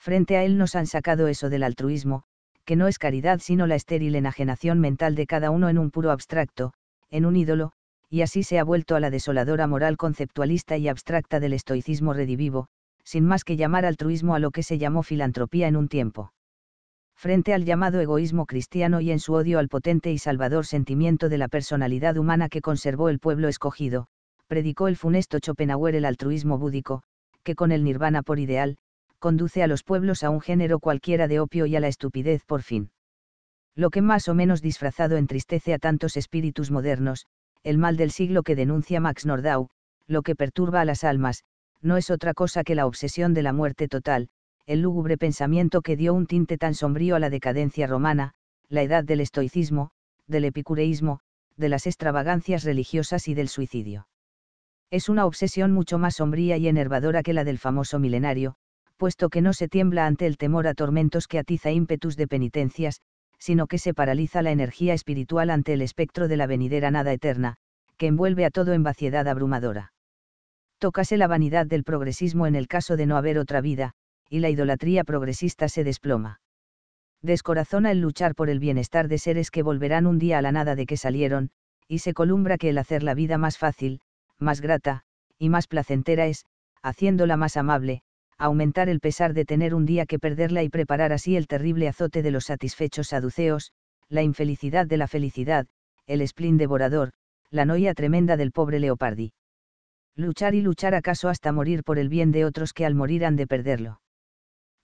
Frente a él nos han sacado eso del altruismo, que no es caridad sino la estéril enajenación mental de cada uno en un puro abstracto, en un ídolo, y así se ha vuelto a la desoladora moral conceptualista y abstracta del estoicismo redivivo, sin más que llamar altruismo a lo que se llamó filantropía en un tiempo frente al llamado egoísmo cristiano y en su odio al potente y salvador sentimiento de la personalidad humana que conservó el pueblo escogido, predicó el funesto Schopenhauer el altruismo búdico, que con el nirvana por ideal, conduce a los pueblos a un género cualquiera de opio y a la estupidez por fin. Lo que más o menos disfrazado entristece a tantos espíritus modernos, el mal del siglo que denuncia Max Nordau, lo que perturba a las almas, no es otra cosa que la obsesión de la muerte total, el lúgubre pensamiento que dio un tinte tan sombrío a la decadencia romana, la edad del estoicismo, del epicureísmo, de las extravagancias religiosas y del suicidio. Es una obsesión mucho más sombría y enervadora que la del famoso milenario, puesto que no se tiembla ante el temor a tormentos que atiza ímpetus de penitencias, sino que se paraliza la energía espiritual ante el espectro de la venidera nada eterna, que envuelve a todo en vaciedad abrumadora. Tócase la vanidad del progresismo en el caso de no haber otra vida, y la idolatría progresista se desploma. Descorazona el luchar por el bienestar de seres que volverán un día a la nada de que salieron, y se columbra que el hacer la vida más fácil, más grata, y más placentera es, haciéndola más amable, aumentar el pesar de tener un día que perderla y preparar así el terrible azote de los satisfechos saduceos, la infelicidad de la felicidad, el spleen devorador, la noia tremenda del pobre Leopardi. Luchar y luchar acaso hasta morir por el bien de otros que al morir han de perderlo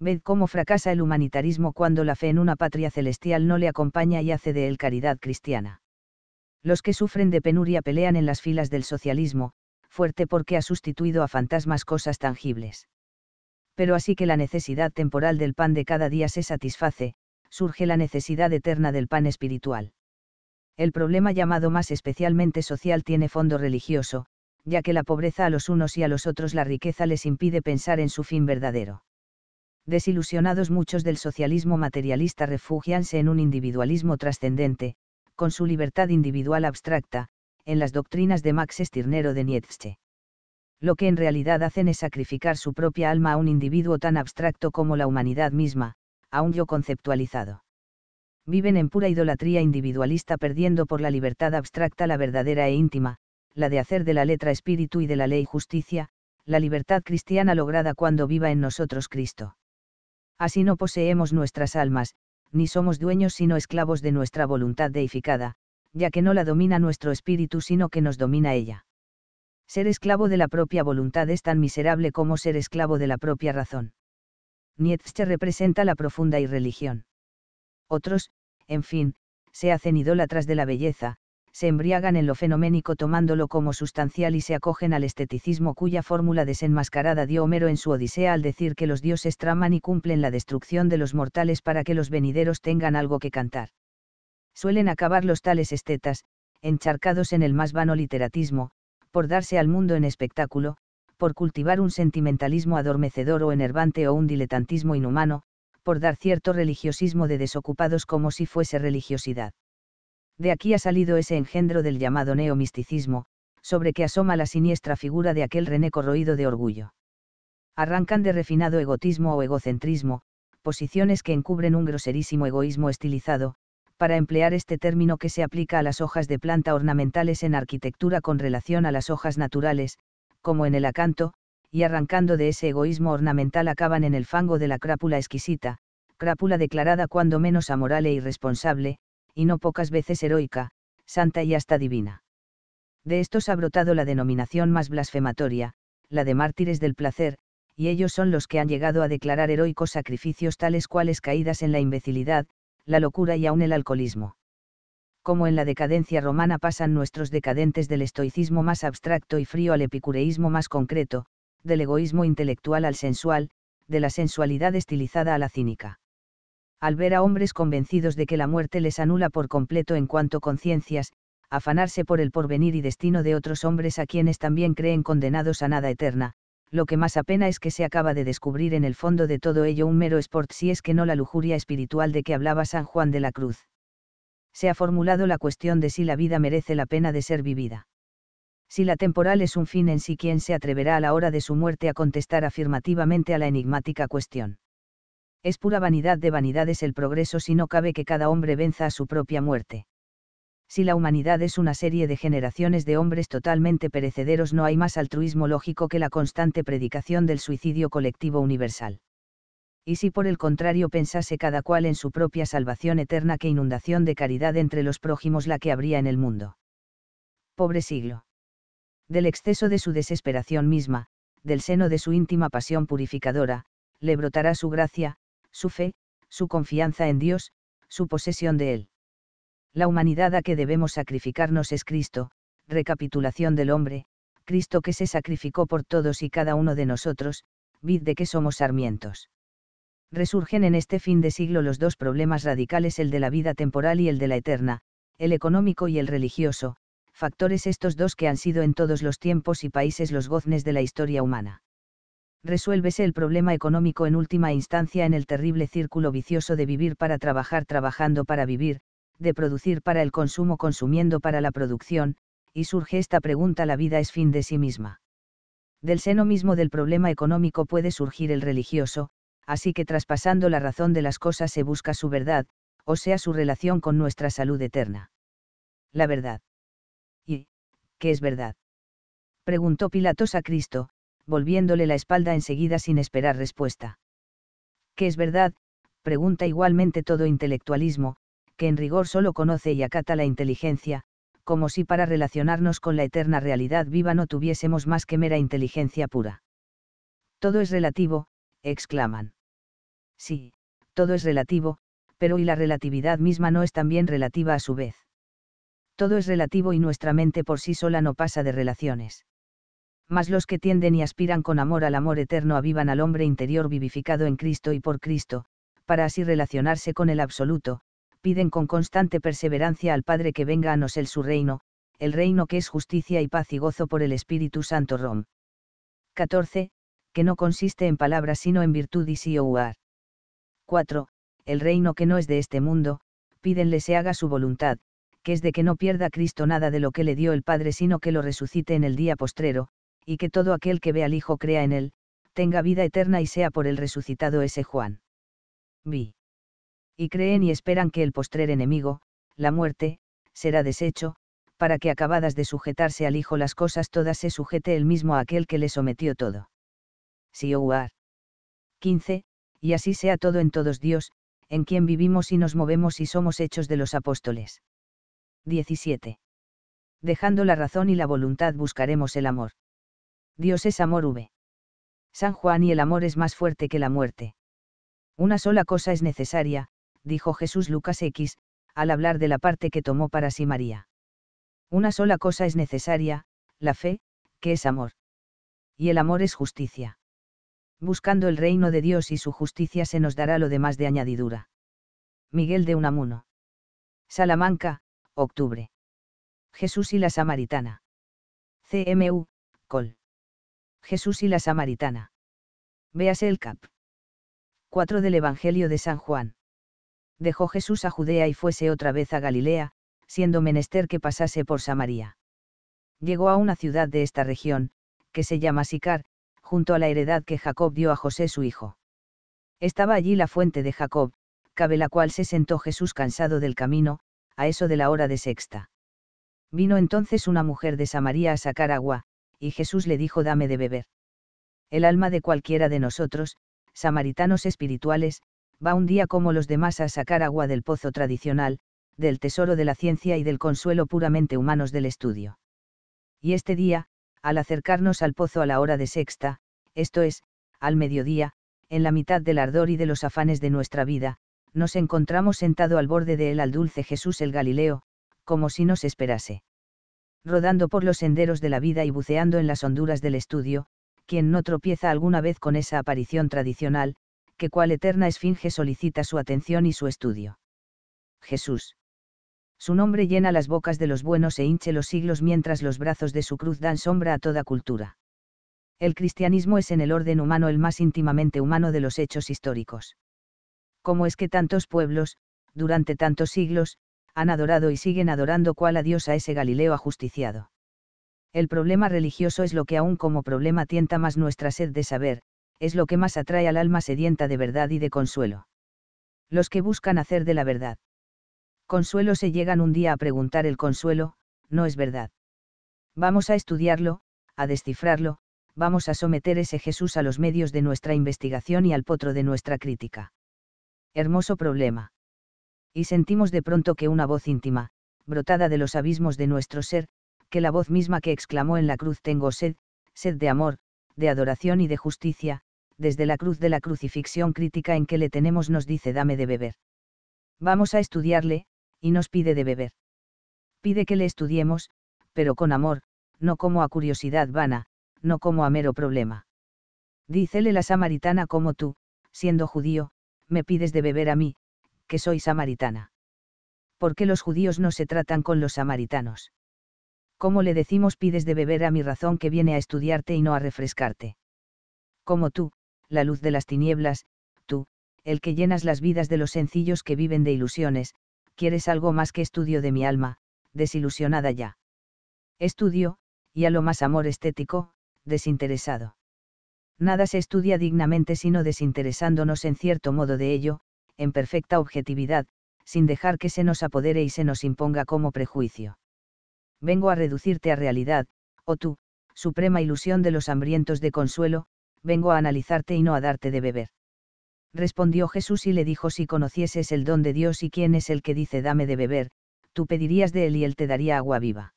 ved cómo fracasa el humanitarismo cuando la fe en una patria celestial no le acompaña y hace de él caridad cristiana. Los que sufren de penuria pelean en las filas del socialismo, fuerte porque ha sustituido a fantasmas cosas tangibles. Pero así que la necesidad temporal del pan de cada día se satisface, surge la necesidad eterna del pan espiritual. El problema llamado más especialmente social tiene fondo religioso, ya que la pobreza a los unos y a los otros la riqueza les impide pensar en su fin verdadero desilusionados muchos del socialismo materialista refugianse en un individualismo trascendente, con su libertad individual abstracta, en las doctrinas de Max Stirner o de Nietzsche. Lo que en realidad hacen es sacrificar su propia alma a un individuo tan abstracto como la humanidad misma, a un yo conceptualizado. Viven en pura idolatría individualista perdiendo por la libertad abstracta la verdadera e íntima, la de hacer de la letra espíritu y de la ley justicia, la libertad cristiana lograda cuando viva en nosotros Cristo. Así no poseemos nuestras almas, ni somos dueños sino esclavos de nuestra voluntad deificada, ya que no la domina nuestro espíritu sino que nos domina ella. Ser esclavo de la propia voluntad es tan miserable como ser esclavo de la propia razón. Nietzsche representa la profunda irreligión. Otros, en fin, se hacen idólatras de la belleza, se embriagan en lo fenoménico tomándolo como sustancial y se acogen al esteticismo cuya fórmula desenmascarada dio Homero en su Odisea al decir que los dioses traman y cumplen la destrucción de los mortales para que los venideros tengan algo que cantar. Suelen acabar los tales estetas, encharcados en el más vano literatismo, por darse al mundo en espectáculo, por cultivar un sentimentalismo adormecedor o enervante o un diletantismo inhumano, por dar cierto religiosismo de desocupados como si fuese religiosidad de aquí ha salido ese engendro del llamado neomisticismo, sobre que asoma la siniestra figura de aquel René corroído de orgullo. Arrancan de refinado egotismo o egocentrismo, posiciones que encubren un groserísimo egoísmo estilizado, para emplear este término que se aplica a las hojas de planta ornamentales en arquitectura con relación a las hojas naturales, como en el acanto, y arrancando de ese egoísmo ornamental acaban en el fango de la crápula exquisita, crápula declarada cuando menos amoral e irresponsable, y no pocas veces heroica, santa y hasta divina. De estos ha brotado la denominación más blasfematoria, la de mártires del placer, y ellos son los que han llegado a declarar heroicos sacrificios tales cuales caídas en la imbecilidad, la locura y aún el alcoholismo. Como en la decadencia romana pasan nuestros decadentes del estoicismo más abstracto y frío al epicureísmo más concreto, del egoísmo intelectual al sensual, de la sensualidad estilizada a la cínica al ver a hombres convencidos de que la muerte les anula por completo en cuanto conciencias, afanarse por el porvenir y destino de otros hombres a quienes también creen condenados a nada eterna, lo que más apena es que se acaba de descubrir en el fondo de todo ello un mero sport si es que no la lujuria espiritual de que hablaba San Juan de la Cruz. Se ha formulado la cuestión de si la vida merece la pena de ser vivida. Si la temporal es un fin en sí, ¿quién se atreverá a la hora de su muerte a contestar afirmativamente a la enigmática cuestión? Es pura vanidad de vanidades el progreso si no cabe que cada hombre venza a su propia muerte. Si la humanidad es una serie de generaciones de hombres totalmente perecederos no hay más altruismo lógico que la constante predicación del suicidio colectivo universal. Y si por el contrario pensase cada cual en su propia salvación eterna qué inundación de caridad entre los prójimos la que habría en el mundo. Pobre siglo. Del exceso de su desesperación misma, del seno de su íntima pasión purificadora, le brotará su gracia, su fe, su confianza en Dios, su posesión de Él. La humanidad a que debemos sacrificarnos es Cristo, recapitulación del hombre, Cristo que se sacrificó por todos y cada uno de nosotros, vid de que somos sarmientos. Resurgen en este fin de siglo los dos problemas radicales, el de la vida temporal y el de la eterna, el económico y el religioso, factores estos dos que han sido en todos los tiempos y países los goznes de la historia humana resuélvese el problema económico en última instancia en el terrible círculo vicioso de vivir para trabajar trabajando para vivir, de producir para el consumo consumiendo para la producción, y surge esta pregunta la vida es fin de sí misma. Del seno mismo del problema económico puede surgir el religioso, así que traspasando la razón de las cosas se busca su verdad, o sea su relación con nuestra salud eterna. La verdad. ¿Y qué es verdad? Preguntó Pilatos a Cristo, volviéndole la espalda enseguida sin esperar respuesta. ¿Qué es verdad? pregunta igualmente todo intelectualismo, que en rigor solo conoce y acata la inteligencia, como si para relacionarnos con la eterna realidad viva no tuviésemos más que mera inteligencia pura. Todo es relativo, exclaman. Sí, todo es relativo, pero y la relatividad misma no es también relativa a su vez. Todo es relativo y nuestra mente por sí sola no pasa de relaciones mas los que tienden y aspiran con amor al amor eterno avivan al hombre interior vivificado en Cristo y por Cristo, para así relacionarse con el absoluto, piden con constante perseverancia al Padre que venga a nos el su reino, el reino que es justicia y paz y gozo por el Espíritu Santo Rom. 14. Que no consiste en palabras sino en virtud y si 4. El reino que no es de este mundo, pídenle se haga su voluntad, que es de que no pierda Cristo nada de lo que le dio el Padre sino que lo resucite en el día postrero, y que todo aquel que ve al Hijo crea en él, tenga vida eterna y sea por el resucitado ese Juan. Vi. Y creen y esperan que el postrer enemigo, la muerte, será deshecho, para que acabadas de sujetarse al Hijo las cosas todas se sujete el mismo a aquel que le sometió todo. Siouar. 15. Y así sea todo en todos Dios, en quien vivimos y nos movemos y somos hechos de los apóstoles. 17. Dejando la razón y la voluntad buscaremos el amor. Dios es amor V. San Juan y el amor es más fuerte que la muerte. Una sola cosa es necesaria, dijo Jesús Lucas X, al hablar de la parte que tomó para sí María. Una sola cosa es necesaria, la fe, que es amor. Y el amor es justicia. Buscando el reino de Dios y su justicia se nos dará lo demás de añadidura. Miguel de Unamuno. Salamanca, octubre. Jesús y la Samaritana. CMU, Col. Jesús y la Samaritana. Véase el cap. 4 del Evangelio de San Juan. Dejó Jesús a Judea y fuese otra vez a Galilea, siendo menester que pasase por Samaria. Llegó a una ciudad de esta región, que se llama Sicar, junto a la heredad que Jacob dio a José su hijo. Estaba allí la fuente de Jacob, cabe la cual se sentó Jesús cansado del camino, a eso de la hora de sexta. Vino entonces una mujer de Samaría a sacar agua, y Jesús le dijo dame de beber. El alma de cualquiera de nosotros, samaritanos espirituales, va un día como los demás a sacar agua del pozo tradicional, del tesoro de la ciencia y del consuelo puramente humanos del estudio. Y este día, al acercarnos al pozo a la hora de sexta, esto es, al mediodía, en la mitad del ardor y de los afanes de nuestra vida, nos encontramos sentado al borde de él al dulce Jesús el Galileo, como si nos esperase rodando por los senderos de la vida y buceando en las honduras del estudio, quien no tropieza alguna vez con esa aparición tradicional, que cual eterna esfinge solicita su atención y su estudio. Jesús. Su nombre llena las bocas de los buenos e hinche los siglos mientras los brazos de su cruz dan sombra a toda cultura. El cristianismo es en el orden humano el más íntimamente humano de los hechos históricos. ¿Cómo es que tantos pueblos, durante tantos siglos, han adorado y siguen adorando cual a Dios a ese Galileo ajusticiado. El problema religioso es lo que aún como problema tienta más nuestra sed de saber, es lo que más atrae al alma sedienta de verdad y de consuelo. Los que buscan hacer de la verdad. Consuelo se llegan un día a preguntar el consuelo, no es verdad. Vamos a estudiarlo, a descifrarlo, vamos a someter ese Jesús a los medios de nuestra investigación y al potro de nuestra crítica. Hermoso problema y sentimos de pronto que una voz íntima, brotada de los abismos de nuestro ser, que la voz misma que exclamó en la cruz tengo sed, sed de amor, de adoración y de justicia, desde la cruz de la crucifixión crítica en que le tenemos nos dice dame de beber. Vamos a estudiarle, y nos pide de beber. Pide que le estudiemos, pero con amor, no como a curiosidad vana, no como a mero problema. Dícele la samaritana como tú, siendo judío, me pides de beber a mí, que soy samaritana. ¿Por qué los judíos no se tratan con los samaritanos? ¿Cómo le decimos pides de beber a mi razón que viene a estudiarte y no a refrescarte? Como tú, la luz de las tinieblas, tú, el que llenas las vidas de los sencillos que viven de ilusiones, quieres algo más que estudio de mi alma, desilusionada ya. Estudio, y a lo más amor estético, desinteresado. Nada se estudia dignamente sino desinteresándonos en cierto modo de ello, en perfecta objetividad, sin dejar que se nos apodere y se nos imponga como prejuicio. Vengo a reducirte a realidad, o oh tú, suprema ilusión de los hambrientos de consuelo, vengo a analizarte y no a darte de beber. Respondió Jesús y le dijo si conocieses el don de Dios y quién es el que dice dame de beber, tú pedirías de él y él te daría agua viva.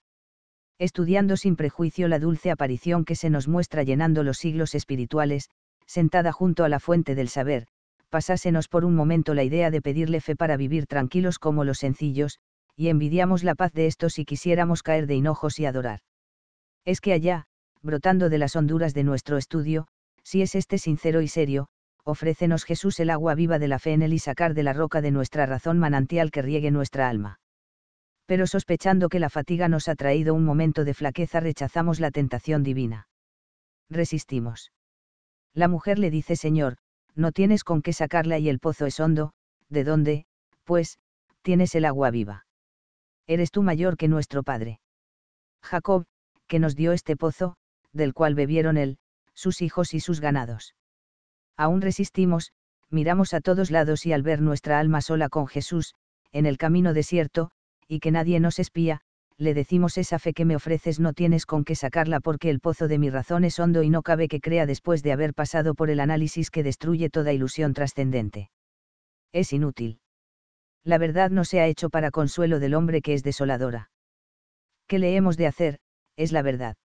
Estudiando sin prejuicio la dulce aparición que se nos muestra llenando los siglos espirituales, sentada junto a la fuente del saber, pasásenos por un momento la idea de pedirle fe para vivir tranquilos como los sencillos, y envidiamos la paz de estos si quisiéramos caer de hinojos y adorar. Es que allá, brotando de las honduras de nuestro estudio, si es este sincero y serio, ofrécenos Jesús el agua viva de la fe en él y sacar de la roca de nuestra razón manantial que riegue nuestra alma. Pero sospechando que la fatiga nos ha traído un momento de flaqueza rechazamos la tentación divina. Resistimos. La mujer le dice Señor, no tienes con qué sacarla y el pozo es hondo, ¿de dónde, pues, tienes el agua viva? Eres tú mayor que nuestro padre. Jacob, que nos dio este pozo, del cual bebieron él, sus hijos y sus ganados. Aún resistimos, miramos a todos lados y al ver nuestra alma sola con Jesús, en el camino desierto, y que nadie nos espía, le decimos esa fe que me ofreces no tienes con qué sacarla porque el pozo de mi razón es hondo y no cabe que crea después de haber pasado por el análisis que destruye toda ilusión trascendente. Es inútil. La verdad no se ha hecho para consuelo del hombre que es desoladora. ¿Qué le hemos de hacer? Es la verdad.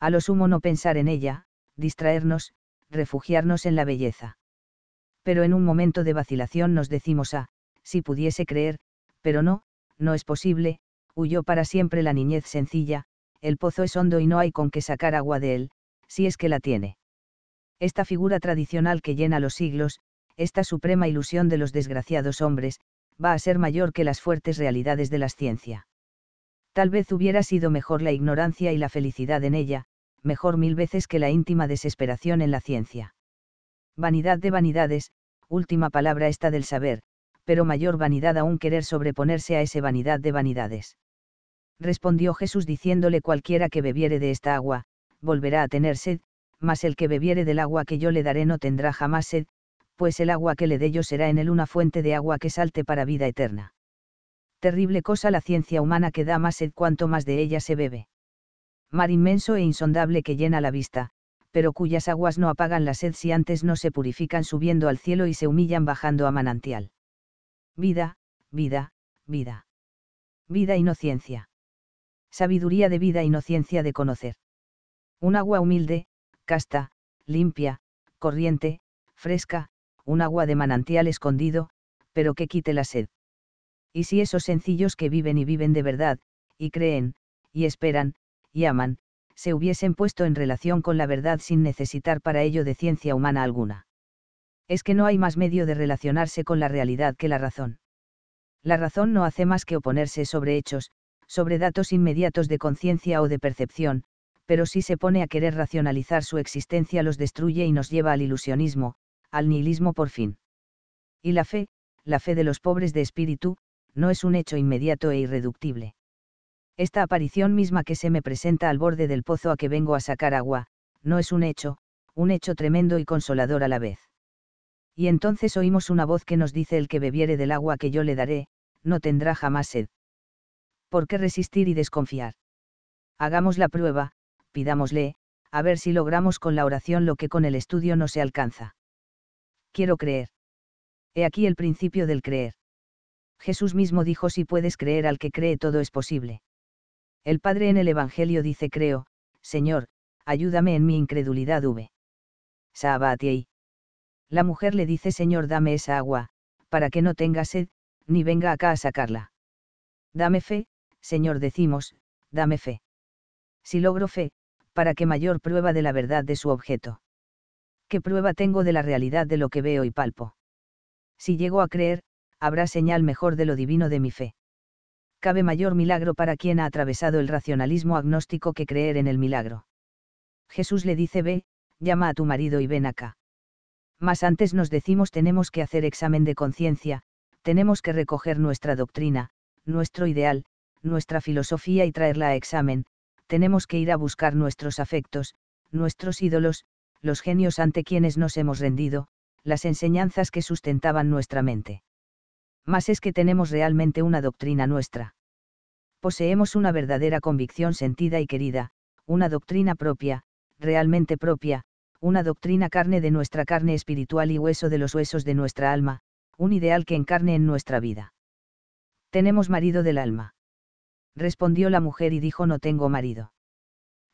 A lo sumo no pensar en ella, distraernos, refugiarnos en la belleza. Pero en un momento de vacilación nos decimos a, ah, si pudiese creer, pero no, no es posible, huyó para siempre la niñez sencilla, el pozo es hondo y no hay con qué sacar agua de él, si es que la tiene. Esta figura tradicional que llena los siglos, esta suprema ilusión de los desgraciados hombres, va a ser mayor que las fuertes realidades de la ciencia. Tal vez hubiera sido mejor la ignorancia y la felicidad en ella, mejor mil veces que la íntima desesperación en la ciencia. Vanidad de vanidades, última palabra esta del saber, pero mayor vanidad aún querer sobreponerse a ese vanidad de vanidades. Respondió Jesús diciéndole cualquiera que bebiere de esta agua, volverá a tener sed, mas el que bebiere del agua que yo le daré no tendrá jamás sed, pues el agua que le dé yo será en él una fuente de agua que salte para vida eterna. Terrible cosa la ciencia humana que da más sed cuanto más de ella se bebe. Mar inmenso e insondable que llena la vista, pero cuyas aguas no apagan la sed si antes no se purifican subiendo al cielo y se humillan bajando a manantial vida, vida, vida. Vida inocencia. Sabiduría de vida inocencia de conocer. Un agua humilde, casta, limpia, corriente, fresca, un agua de manantial escondido, pero que quite la sed. Y si esos sencillos que viven y viven de verdad, y creen, y esperan, y aman, se hubiesen puesto en relación con la verdad sin necesitar para ello de ciencia humana alguna es que no hay más medio de relacionarse con la realidad que la razón. La razón no hace más que oponerse sobre hechos, sobre datos inmediatos de conciencia o de percepción, pero si se pone a querer racionalizar su existencia los destruye y nos lleva al ilusionismo, al nihilismo por fin. Y la fe, la fe de los pobres de espíritu, no es un hecho inmediato e irreductible. Esta aparición misma que se me presenta al borde del pozo a que vengo a sacar agua, no es un hecho, un hecho tremendo y consolador a la vez y entonces oímos una voz que nos dice el que bebiere del agua que yo le daré, no tendrá jamás sed. ¿Por qué resistir y desconfiar? Hagamos la prueba, pidámosle, a ver si logramos con la oración lo que con el estudio no se alcanza. Quiero creer. He aquí el principio del creer. Jesús mismo dijo si puedes creer al que cree todo es posible. El Padre en el Evangelio dice creo, Señor, ayúdame en mi incredulidad v. Sabatie la mujer le dice Señor, dame esa agua, para que no tenga sed, ni venga acá a sacarla. Dame fe, Señor, decimos, dame fe. Si logro fe, para qué mayor prueba de la verdad de su objeto. ¿Qué prueba tengo de la realidad de lo que veo y palpo? Si llego a creer, habrá señal mejor de lo divino de mi fe. Cabe mayor milagro para quien ha atravesado el racionalismo agnóstico que creer en el milagro. Jesús le dice, ve, llama a tu marido y ven acá. Mas antes nos decimos tenemos que hacer examen de conciencia, tenemos que recoger nuestra doctrina, nuestro ideal, nuestra filosofía y traerla a examen, tenemos que ir a buscar nuestros afectos, nuestros ídolos, los genios ante quienes nos hemos rendido, las enseñanzas que sustentaban nuestra mente. Más es que tenemos realmente una doctrina nuestra. Poseemos una verdadera convicción sentida y querida, una doctrina propia, realmente propia, una doctrina carne de nuestra carne espiritual y hueso de los huesos de nuestra alma, un ideal que encarne en nuestra vida. Tenemos marido del alma. Respondió la mujer y dijo no tengo marido.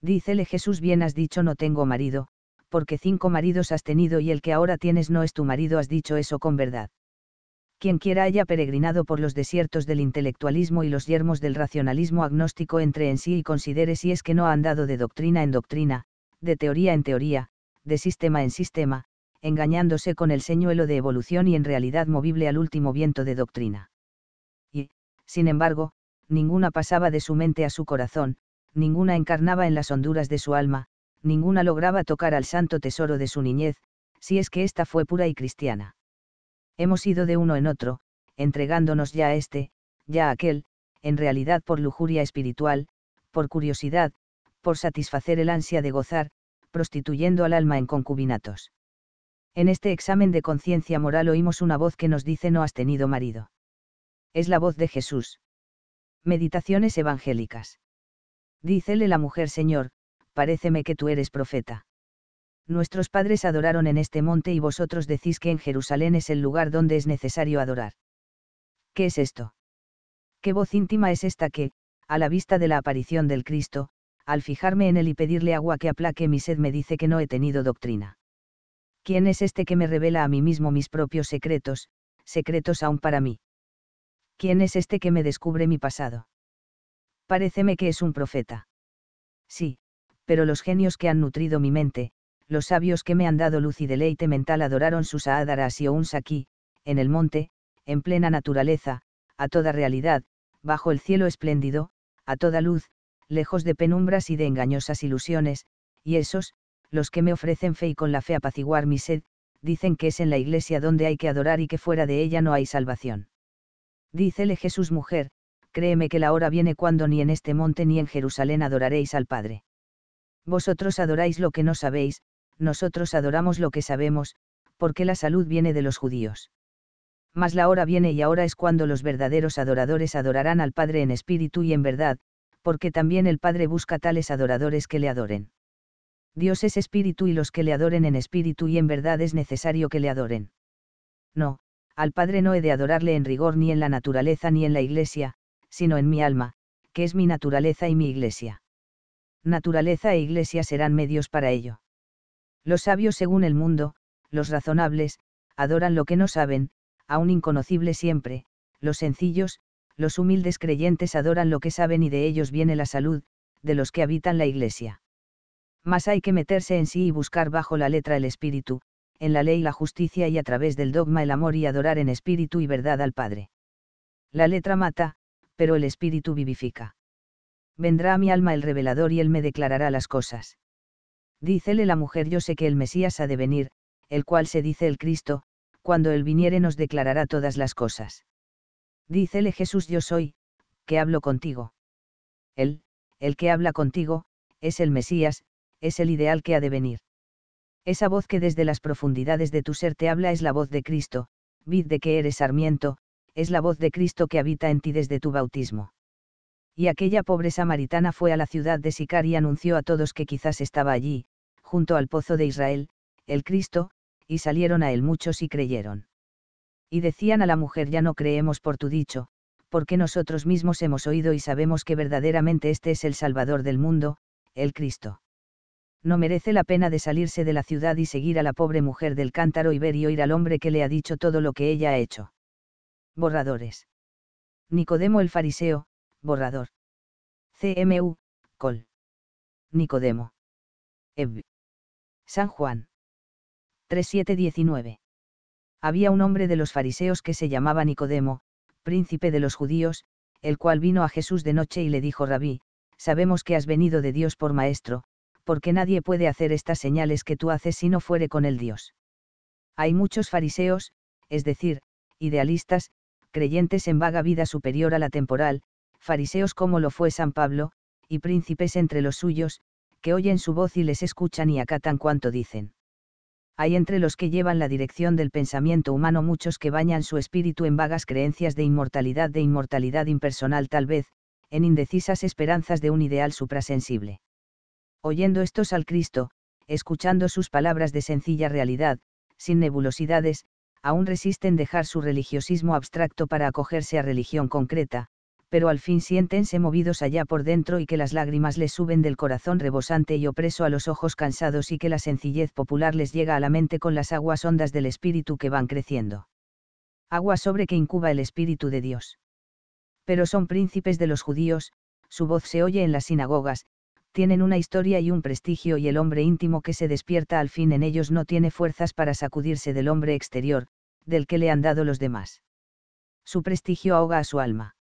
Dícele Jesús bien has dicho no tengo marido, porque cinco maridos has tenido y el que ahora tienes no es tu marido has dicho eso con verdad. Quien quiera haya peregrinado por los desiertos del intelectualismo y los yermos del racionalismo agnóstico entre en sí y considere si es que no ha andado de doctrina en doctrina, de teoría en teoría, de sistema en sistema, engañándose con el señuelo de evolución y en realidad movible al último viento de doctrina. Y, sin embargo, ninguna pasaba de su mente a su corazón, ninguna encarnaba en las honduras de su alma, ninguna lograba tocar al santo tesoro de su niñez, si es que ésta fue pura y cristiana. Hemos ido de uno en otro, entregándonos ya a este, ya a aquel, en realidad por lujuria espiritual, por curiosidad, por satisfacer el ansia de gozar, prostituyendo al alma en concubinatos. En este examen de conciencia moral oímos una voz que nos dice no has tenido marido. Es la voz de Jesús. Meditaciones evangélicas. Dícele la mujer Señor, paréceme que tú eres profeta. Nuestros padres adoraron en este monte y vosotros decís que en Jerusalén es el lugar donde es necesario adorar. ¿Qué es esto? ¿Qué voz íntima es esta que, a la vista de la aparición del Cristo, al fijarme en él y pedirle agua que aplaque mi sed me dice que no he tenido doctrina. ¿Quién es este que me revela a mí mismo mis propios secretos, secretos aún para mí? ¿Quién es este que me descubre mi pasado? Paréceme que es un profeta. Sí, pero los genios que han nutrido mi mente, los sabios que me han dado luz y deleite mental adoraron sus ádaras y unsaki aquí, en el monte, en plena naturaleza, a toda realidad, bajo el cielo espléndido, a toda luz, lejos de penumbras y de engañosas ilusiones, y esos, los que me ofrecen fe y con la fe apaciguar mi sed, dicen que es en la iglesia donde hay que adorar y que fuera de ella no hay salvación. Dícele Jesús mujer, créeme que la hora viene cuando ni en este monte ni en Jerusalén adoraréis al Padre. Vosotros adoráis lo que no sabéis, nosotros adoramos lo que sabemos, porque la salud viene de los judíos. Mas la hora viene y ahora es cuando los verdaderos adoradores adorarán al Padre en espíritu y en verdad, porque también el Padre busca tales adoradores que le adoren. Dios es espíritu y los que le adoren en espíritu y en verdad es necesario que le adoren. No, al Padre no he de adorarle en rigor ni en la naturaleza ni en la iglesia, sino en mi alma, que es mi naturaleza y mi iglesia. Naturaleza e iglesia serán medios para ello. Los sabios según el mundo, los razonables, adoran lo que no saben, aún inconocible siempre, los sencillos, los humildes creyentes adoran lo que saben y de ellos viene la salud, de los que habitan la iglesia. Mas hay que meterse en sí y buscar bajo la letra el espíritu, en la ley la justicia y a través del dogma el amor y adorar en espíritu y verdad al Padre. La letra mata, pero el espíritu vivifica. Vendrá a mi alma el revelador y él me declarará las cosas. Dícele la mujer yo sé que el Mesías ha de venir, el cual se dice el Cristo, cuando él viniere nos declarará todas las cosas. Dícele Jesús yo soy, que hablo contigo. Él, el que habla contigo, es el Mesías, es el ideal que ha de venir. Esa voz que desde las profundidades de tu ser te habla es la voz de Cristo, vid de que eres sarmiento, es la voz de Cristo que habita en ti desde tu bautismo. Y aquella pobre samaritana fue a la ciudad de Sicar y anunció a todos que quizás estaba allí, junto al pozo de Israel, el Cristo, y salieron a él muchos y creyeron y decían a la mujer ya no creemos por tu dicho, porque nosotros mismos hemos oído y sabemos que verdaderamente este es el Salvador del mundo, el Cristo. No merece la pena de salirse de la ciudad y seguir a la pobre mujer del cántaro y ver y oír al hombre que le ha dicho todo lo que ella ha hecho. Borradores. Nicodemo el Fariseo, borrador. CMU, Col. Nicodemo. Ev. San Juan. 3719 había un hombre de los fariseos que se llamaba Nicodemo, príncipe de los judíos, el cual vino a Jesús de noche y le dijo, Rabí, sabemos que has venido de Dios por maestro, porque nadie puede hacer estas señales que tú haces si no fuere con el Dios. Hay muchos fariseos, es decir, idealistas, creyentes en vaga vida superior a la temporal, fariseos como lo fue San Pablo, y príncipes entre los suyos, que oyen su voz y les escuchan y acatan cuanto dicen hay entre los que llevan la dirección del pensamiento humano muchos que bañan su espíritu en vagas creencias de inmortalidad, de inmortalidad impersonal tal vez, en indecisas esperanzas de un ideal suprasensible. Oyendo estos al Cristo, escuchando sus palabras de sencilla realidad, sin nebulosidades, aún resisten dejar su religiosismo abstracto para acogerse a religión concreta, pero al fin siéntense movidos allá por dentro y que las lágrimas les suben del corazón rebosante y opreso a los ojos cansados y que la sencillez popular les llega a la mente con las aguas hondas del espíritu que van creciendo. Agua sobre que incuba el espíritu de Dios. Pero son príncipes de los judíos, su voz se oye en las sinagogas, tienen una historia y un prestigio y el hombre íntimo que se despierta al fin en ellos no tiene fuerzas para sacudirse del hombre exterior, del que le han dado los demás. Su prestigio ahoga a su alma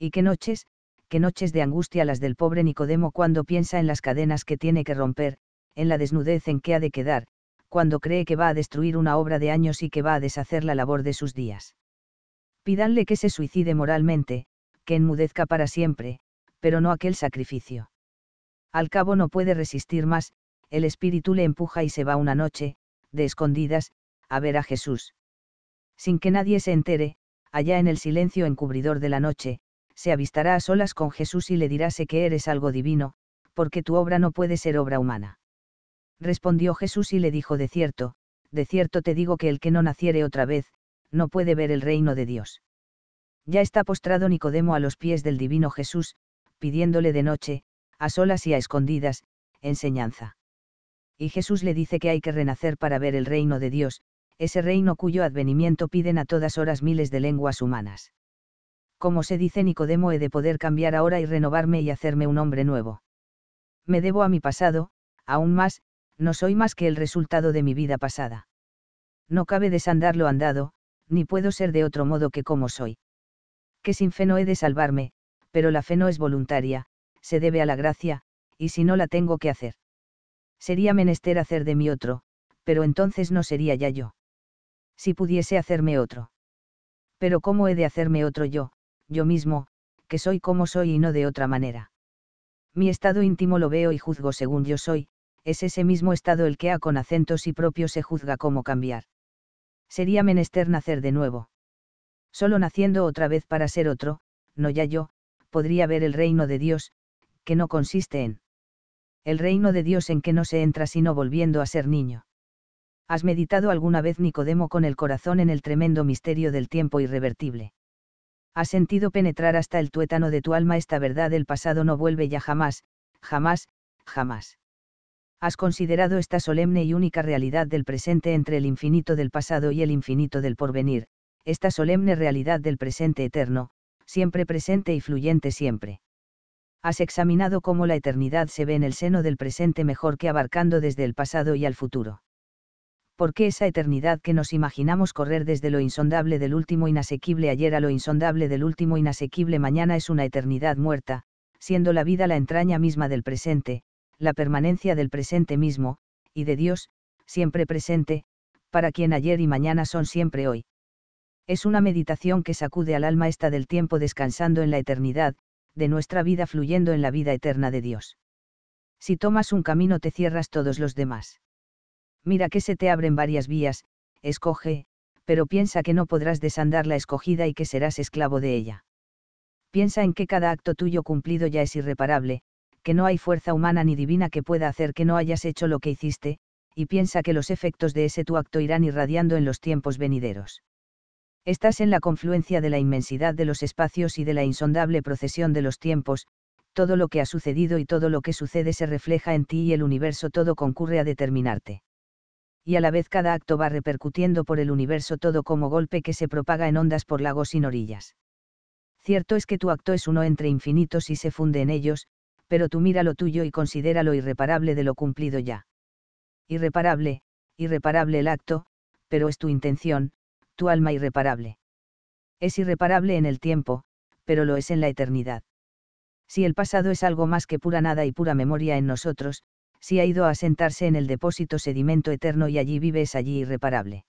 y qué noches, qué noches de angustia las del pobre Nicodemo cuando piensa en las cadenas que tiene que romper, en la desnudez en que ha de quedar, cuando cree que va a destruir una obra de años y que va a deshacer la labor de sus días. Pídanle que se suicide moralmente, que enmudezca para siempre, pero no aquel sacrificio. Al cabo no puede resistir más, el espíritu le empuja y se va una noche, de escondidas, a ver a Jesús. Sin que nadie se entere, allá en el silencio encubridor de la noche, se avistará a solas con Jesús y le sé que eres algo divino, porque tu obra no puede ser obra humana. Respondió Jesús y le dijo de cierto, de cierto te digo que el que no naciere otra vez, no puede ver el reino de Dios. Ya está postrado Nicodemo a los pies del divino Jesús, pidiéndole de noche, a solas y a escondidas, enseñanza. Y Jesús le dice que hay que renacer para ver el reino de Dios, ese reino cuyo advenimiento piden a todas horas miles de lenguas humanas como se dice Nicodemo, he de poder cambiar ahora y renovarme y hacerme un hombre nuevo. Me debo a mi pasado, aún más, no soy más que el resultado de mi vida pasada. No cabe desandar lo andado, ni puedo ser de otro modo que como soy. Que sin fe no he de salvarme, pero la fe no es voluntaria, se debe a la gracia, y si no la tengo que hacer. Sería menester hacer de mí otro, pero entonces no sería ya yo. Si pudiese hacerme otro. Pero ¿cómo he de hacerme otro yo, yo mismo, que soy como soy y no de otra manera. Mi estado íntimo lo veo y juzgo según yo soy, es ese mismo estado el que a con acentos y propio se juzga cómo cambiar. Sería menester nacer de nuevo. Solo naciendo otra vez para ser otro, no ya yo, podría ver el reino de Dios, que no consiste en el reino de Dios en que no se entra sino volviendo a ser niño. ¿Has meditado alguna vez Nicodemo con el corazón en el tremendo misterio del tiempo irrevertible? Has sentido penetrar hasta el tuétano de tu alma esta verdad, el pasado no vuelve ya jamás, jamás, jamás. Has considerado esta solemne y única realidad del presente entre el infinito del pasado y el infinito del porvenir, esta solemne realidad del presente eterno, siempre presente y fluyente siempre. Has examinado cómo la eternidad se ve en el seno del presente mejor que abarcando desde el pasado y al futuro porque esa eternidad que nos imaginamos correr desde lo insondable del último inasequible ayer a lo insondable del último inasequible mañana es una eternidad muerta, siendo la vida la entraña misma del presente, la permanencia del presente mismo, y de Dios, siempre presente, para quien ayer y mañana son siempre hoy. Es una meditación que sacude al alma esta del tiempo descansando en la eternidad, de nuestra vida fluyendo en la vida eterna de Dios. Si tomas un camino te cierras todos los demás. Mira que se te abren varias vías, escoge, pero piensa que no podrás desandar la escogida y que serás esclavo de ella. Piensa en que cada acto tuyo cumplido ya es irreparable, que no hay fuerza humana ni divina que pueda hacer que no hayas hecho lo que hiciste, y piensa que los efectos de ese tu acto irán irradiando en los tiempos venideros. Estás en la confluencia de la inmensidad de los espacios y de la insondable procesión de los tiempos, todo lo que ha sucedido y todo lo que sucede se refleja en ti y el universo todo concurre a determinarte y a la vez cada acto va repercutiendo por el universo todo como golpe que se propaga en ondas por lagos sin orillas. Cierto es que tu acto es uno entre infinitos y se funde en ellos, pero tú mira lo tuyo y considera lo irreparable de lo cumplido ya. Irreparable, irreparable el acto, pero es tu intención, tu alma irreparable. Es irreparable en el tiempo, pero lo es en la eternidad. Si el pasado es algo más que pura nada y pura memoria en nosotros, si ha ido a asentarse en el depósito sedimento eterno y allí vives allí irreparable.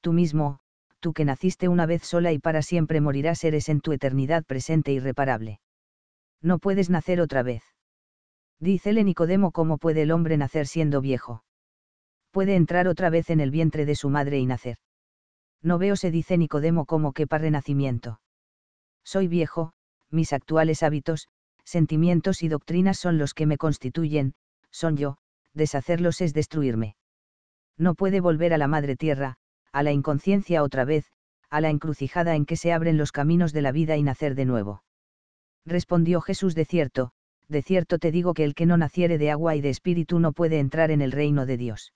Tú mismo, tú que naciste una vez sola y para siempre morirás eres en tu eternidad presente irreparable. No puedes nacer otra vez. Dícele Nicodemo cómo puede el hombre nacer siendo viejo. Puede entrar otra vez en el vientre de su madre y nacer. No veo se dice Nicodemo cómo que para renacimiento. Soy viejo, mis actuales hábitos, sentimientos y doctrinas son los que me constituyen, son yo, deshacerlos es destruirme. No puede volver a la madre tierra, a la inconsciencia otra vez, a la encrucijada en que se abren los caminos de la vida y nacer de nuevo. Respondió Jesús de cierto, de cierto te digo que el que no naciere de agua y de espíritu no puede entrar en el reino de Dios.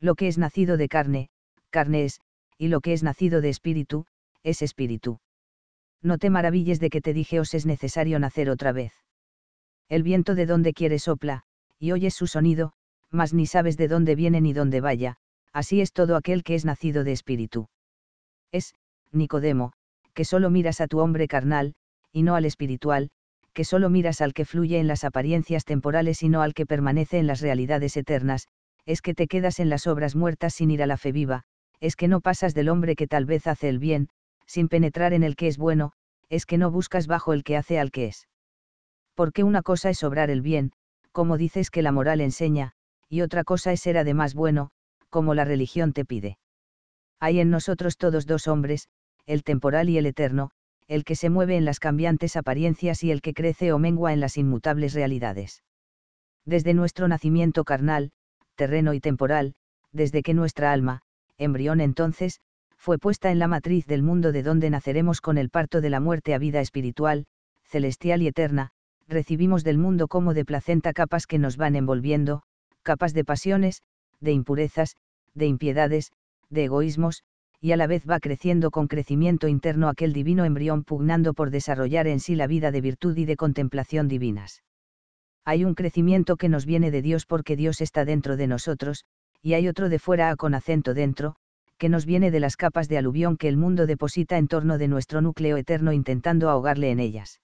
Lo que es nacido de carne, carne es, y lo que es nacido de espíritu, es espíritu. No te maravilles de que te dije os es necesario nacer otra vez. El viento de donde quiere sopla, y oyes su sonido, mas ni sabes de dónde viene ni dónde vaya, así es todo aquel que es nacido de espíritu. Es, Nicodemo, que solo miras a tu hombre carnal, y no al espiritual, que solo miras al que fluye en las apariencias temporales y no al que permanece en las realidades eternas, es que te quedas en las obras muertas sin ir a la fe viva, es que no pasas del hombre que tal vez hace el bien, sin penetrar en el que es bueno, es que no buscas bajo el que hace al que es. Porque una cosa es obrar el bien, como dices que la moral enseña, y otra cosa es ser además bueno, como la religión te pide. Hay en nosotros todos dos hombres, el temporal y el eterno, el que se mueve en las cambiantes apariencias y el que crece o mengua en las inmutables realidades. Desde nuestro nacimiento carnal, terreno y temporal, desde que nuestra alma, embrión entonces, fue puesta en la matriz del mundo de donde naceremos con el parto de la muerte a vida espiritual, celestial y eterna, recibimos del mundo como de placenta capas que nos van envolviendo, capas de pasiones, de impurezas, de impiedades, de egoísmos, y a la vez va creciendo con crecimiento interno aquel divino embrión pugnando por desarrollar en sí la vida de virtud y de contemplación divinas. Hay un crecimiento que nos viene de Dios porque Dios está dentro de nosotros, y hay otro de fuera con acento dentro, que nos viene de las capas de aluvión que el mundo deposita en torno de nuestro núcleo eterno intentando ahogarle en ellas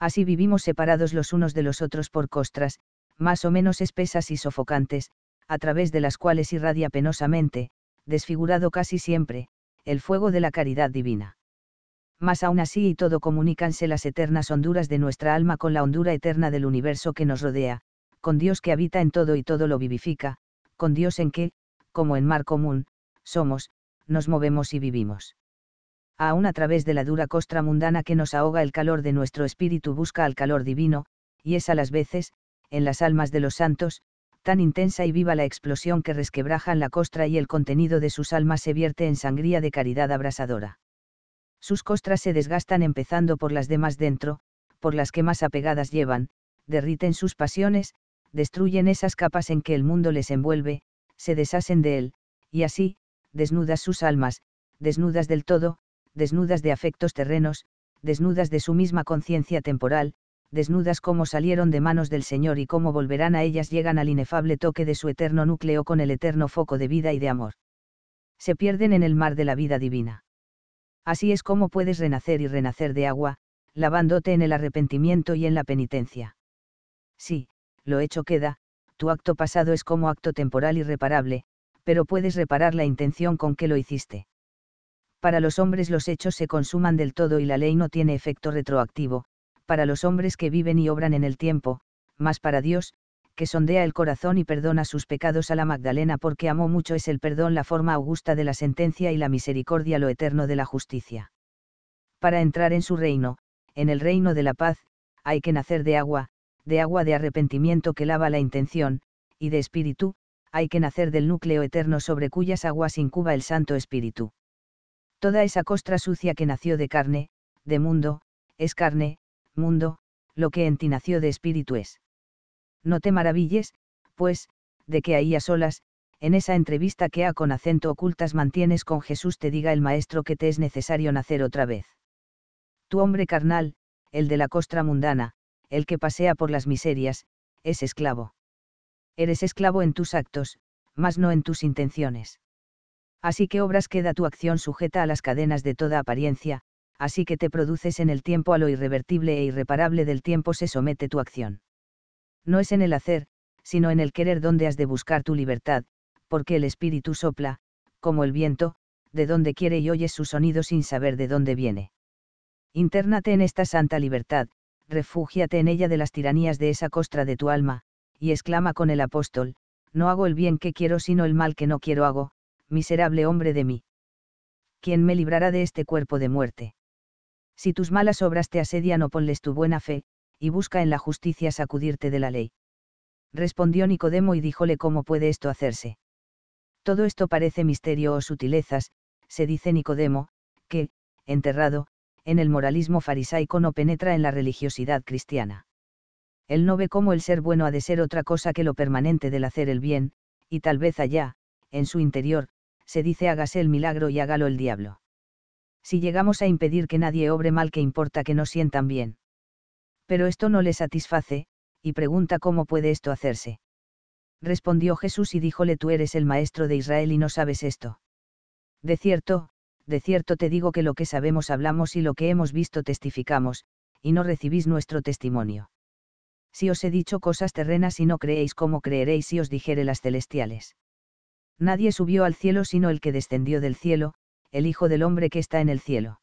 así vivimos separados los unos de los otros por costras, más o menos espesas y sofocantes, a través de las cuales irradia penosamente, desfigurado casi siempre, el fuego de la caridad divina. Mas aún así y todo comunícanse las eternas honduras de nuestra alma con la hondura eterna del universo que nos rodea, con Dios que habita en todo y todo lo vivifica, con Dios en que, como en mar común, somos, nos movemos y vivimos aún a través de la dura costra mundana que nos ahoga el calor de nuestro espíritu busca al calor divino, y es a las veces, en las almas de los santos, tan intensa y viva la explosión que resquebrajan la costra y el contenido de sus almas se vierte en sangría de caridad abrasadora. Sus costras se desgastan empezando por las de más dentro, por las que más apegadas llevan, derriten sus pasiones, destruyen esas capas en que el mundo les envuelve, se deshacen de él, y así, desnudas sus almas, desnudas del todo, desnudas de afectos terrenos, desnudas de su misma conciencia temporal, desnudas como salieron de manos del Señor y cómo volverán a ellas llegan al inefable toque de su eterno núcleo con el eterno foco de vida y de amor. Se pierden en el mar de la vida divina. Así es como puedes renacer y renacer de agua, lavándote en el arrepentimiento y en la penitencia. Sí, lo hecho queda, tu acto pasado es como acto temporal irreparable, pero puedes reparar la intención con que lo hiciste para los hombres los hechos se consuman del todo y la ley no tiene efecto retroactivo, para los hombres que viven y obran en el tiempo, más para Dios, que sondea el corazón y perdona sus pecados a la Magdalena porque amó mucho es el perdón la forma augusta de la sentencia y la misericordia lo eterno de la justicia. Para entrar en su reino, en el reino de la paz, hay que nacer de agua, de agua de arrepentimiento que lava la intención, y de espíritu, hay que nacer del núcleo eterno sobre cuyas aguas incuba el Santo Espíritu. Toda esa costra sucia que nació de carne, de mundo, es carne, mundo, lo que en ti nació de espíritu es. No te maravilles, pues, de que ahí a solas, en esa entrevista que a con acento ocultas mantienes con Jesús te diga el maestro que te es necesario nacer otra vez. Tu hombre carnal, el de la costra mundana, el que pasea por las miserias, es esclavo. Eres esclavo en tus actos, mas no en tus intenciones. Así que obras queda tu acción sujeta a las cadenas de toda apariencia, así que te produces en el tiempo a lo irrevertible e irreparable del tiempo se somete tu acción. No es en el hacer, sino en el querer donde has de buscar tu libertad, porque el espíritu sopla, como el viento, de donde quiere y oyes su sonido sin saber de dónde viene. Intérnate en esta santa libertad, refúgiate en ella de las tiranías de esa costra de tu alma, y exclama con el apóstol, no hago el bien que quiero sino el mal que no quiero hago, miserable hombre de mí. ¿Quién me librará de este cuerpo de muerte? Si tus malas obras te asedian, ponles tu buena fe, y busca en la justicia sacudirte de la ley. Respondió Nicodemo y díjole cómo puede esto hacerse. Todo esto parece misterio o sutilezas, se dice Nicodemo, que, enterrado, en el moralismo farisaico no penetra en la religiosidad cristiana. Él no ve cómo el ser bueno ha de ser otra cosa que lo permanente del hacer el bien, y tal vez allá, en su interior, se dice hágase el milagro y hágalo el diablo. Si llegamos a impedir que nadie obre mal que importa que no sientan bien. Pero esto no le satisface, y pregunta cómo puede esto hacerse. Respondió Jesús y díjole tú eres el maestro de Israel y no sabes esto. De cierto, de cierto te digo que lo que sabemos hablamos y lo que hemos visto testificamos, y no recibís nuestro testimonio. Si os he dicho cosas terrenas y no creéis cómo creeréis si os dijere las celestiales. Nadie subió al cielo sino el que descendió del cielo, el Hijo del Hombre que está en el cielo.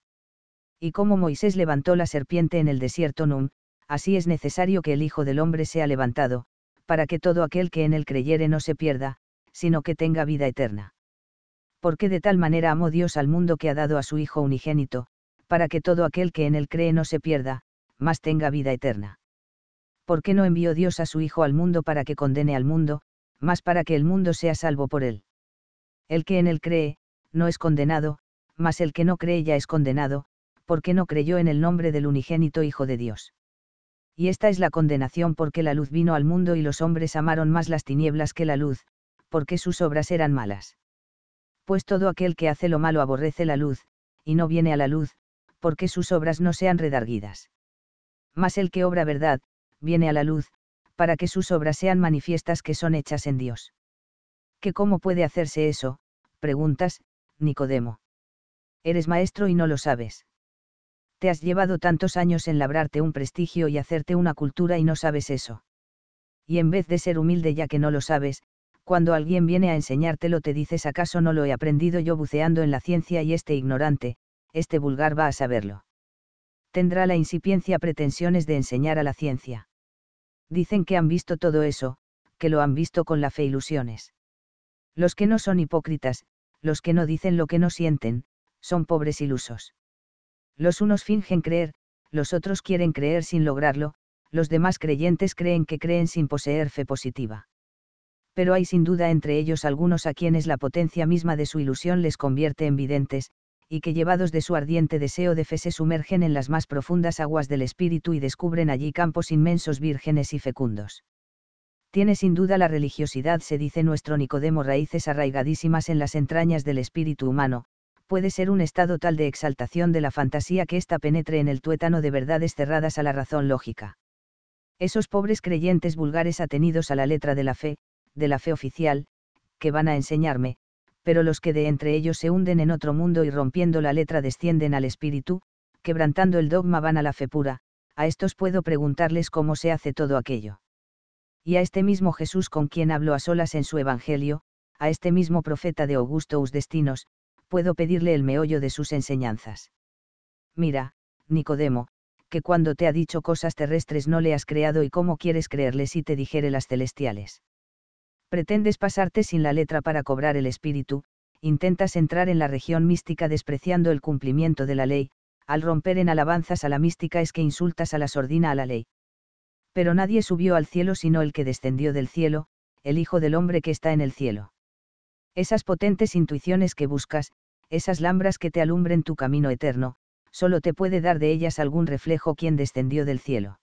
Y como Moisés levantó la serpiente en el desierto Num, así es necesario que el Hijo del Hombre sea levantado, para que todo aquel que en él creyere no se pierda, sino que tenga vida eterna. Porque de tal manera amó Dios al mundo que ha dado a su Hijo unigénito, para que todo aquel que en él cree no se pierda, mas tenga vida eterna. ¿Por qué no envió Dios a su Hijo al mundo para que condene al mundo, mas para que el mundo sea salvo por él. El que en él cree, no es condenado, mas el que no cree ya es condenado, porque no creyó en el nombre del unigénito Hijo de Dios. Y esta es la condenación porque la luz vino al mundo y los hombres amaron más las tinieblas que la luz, porque sus obras eran malas. Pues todo aquel que hace lo malo aborrece la luz, y no viene a la luz, porque sus obras no sean redarguidas. Mas el que obra verdad, viene a la luz, para que sus obras sean manifiestas que son hechas en Dios. ¿Que cómo puede hacerse eso? preguntas, Nicodemo. Eres maestro y no lo sabes. Te has llevado tantos años en labrarte un prestigio y hacerte una cultura y no sabes eso. Y en vez de ser humilde ya que no lo sabes, cuando alguien viene a enseñártelo te dices acaso no lo he aprendido yo buceando en la ciencia y este ignorante, este vulgar va a saberlo. Tendrá la incipiencia pretensiones de enseñar a la ciencia. Dicen que han visto todo eso, que lo han visto con la fe e ilusiones. Los que no son hipócritas, los que no dicen lo que no sienten, son pobres ilusos. Los unos fingen creer, los otros quieren creer sin lograrlo, los demás creyentes creen que creen sin poseer fe positiva. Pero hay sin duda entre ellos algunos a quienes la potencia misma de su ilusión les convierte en videntes, y que llevados de su ardiente deseo de fe se sumergen en las más profundas aguas del espíritu y descubren allí campos inmensos vírgenes y fecundos. Tiene sin duda la religiosidad, se dice nuestro Nicodemo, raíces arraigadísimas en las entrañas del espíritu humano, puede ser un estado tal de exaltación de la fantasía que ésta penetre en el tuétano de verdades cerradas a la razón lógica. Esos pobres creyentes vulgares atenidos a la letra de la fe, de la fe oficial, que van a enseñarme, pero los que de entre ellos se hunden en otro mundo y rompiendo la letra descienden al espíritu, quebrantando el dogma van a la fe pura, a estos puedo preguntarles cómo se hace todo aquello. Y a este mismo Jesús con quien habló a solas en su Evangelio, a este mismo profeta de Augusto Us Destinos, puedo pedirle el meollo de sus enseñanzas. Mira, Nicodemo, que cuando te ha dicho cosas terrestres no le has creado y cómo quieres creerle si te dijere las celestiales. Pretendes pasarte sin la letra para cobrar el espíritu, intentas entrar en la región mística despreciando el cumplimiento de la ley, al romper en alabanzas a la mística es que insultas a la sordina a la ley. Pero nadie subió al cielo sino el que descendió del cielo, el Hijo del Hombre que está en el cielo. Esas potentes intuiciones que buscas, esas lambras que te alumbren tu camino eterno, solo te puede dar de ellas algún reflejo quien descendió del cielo.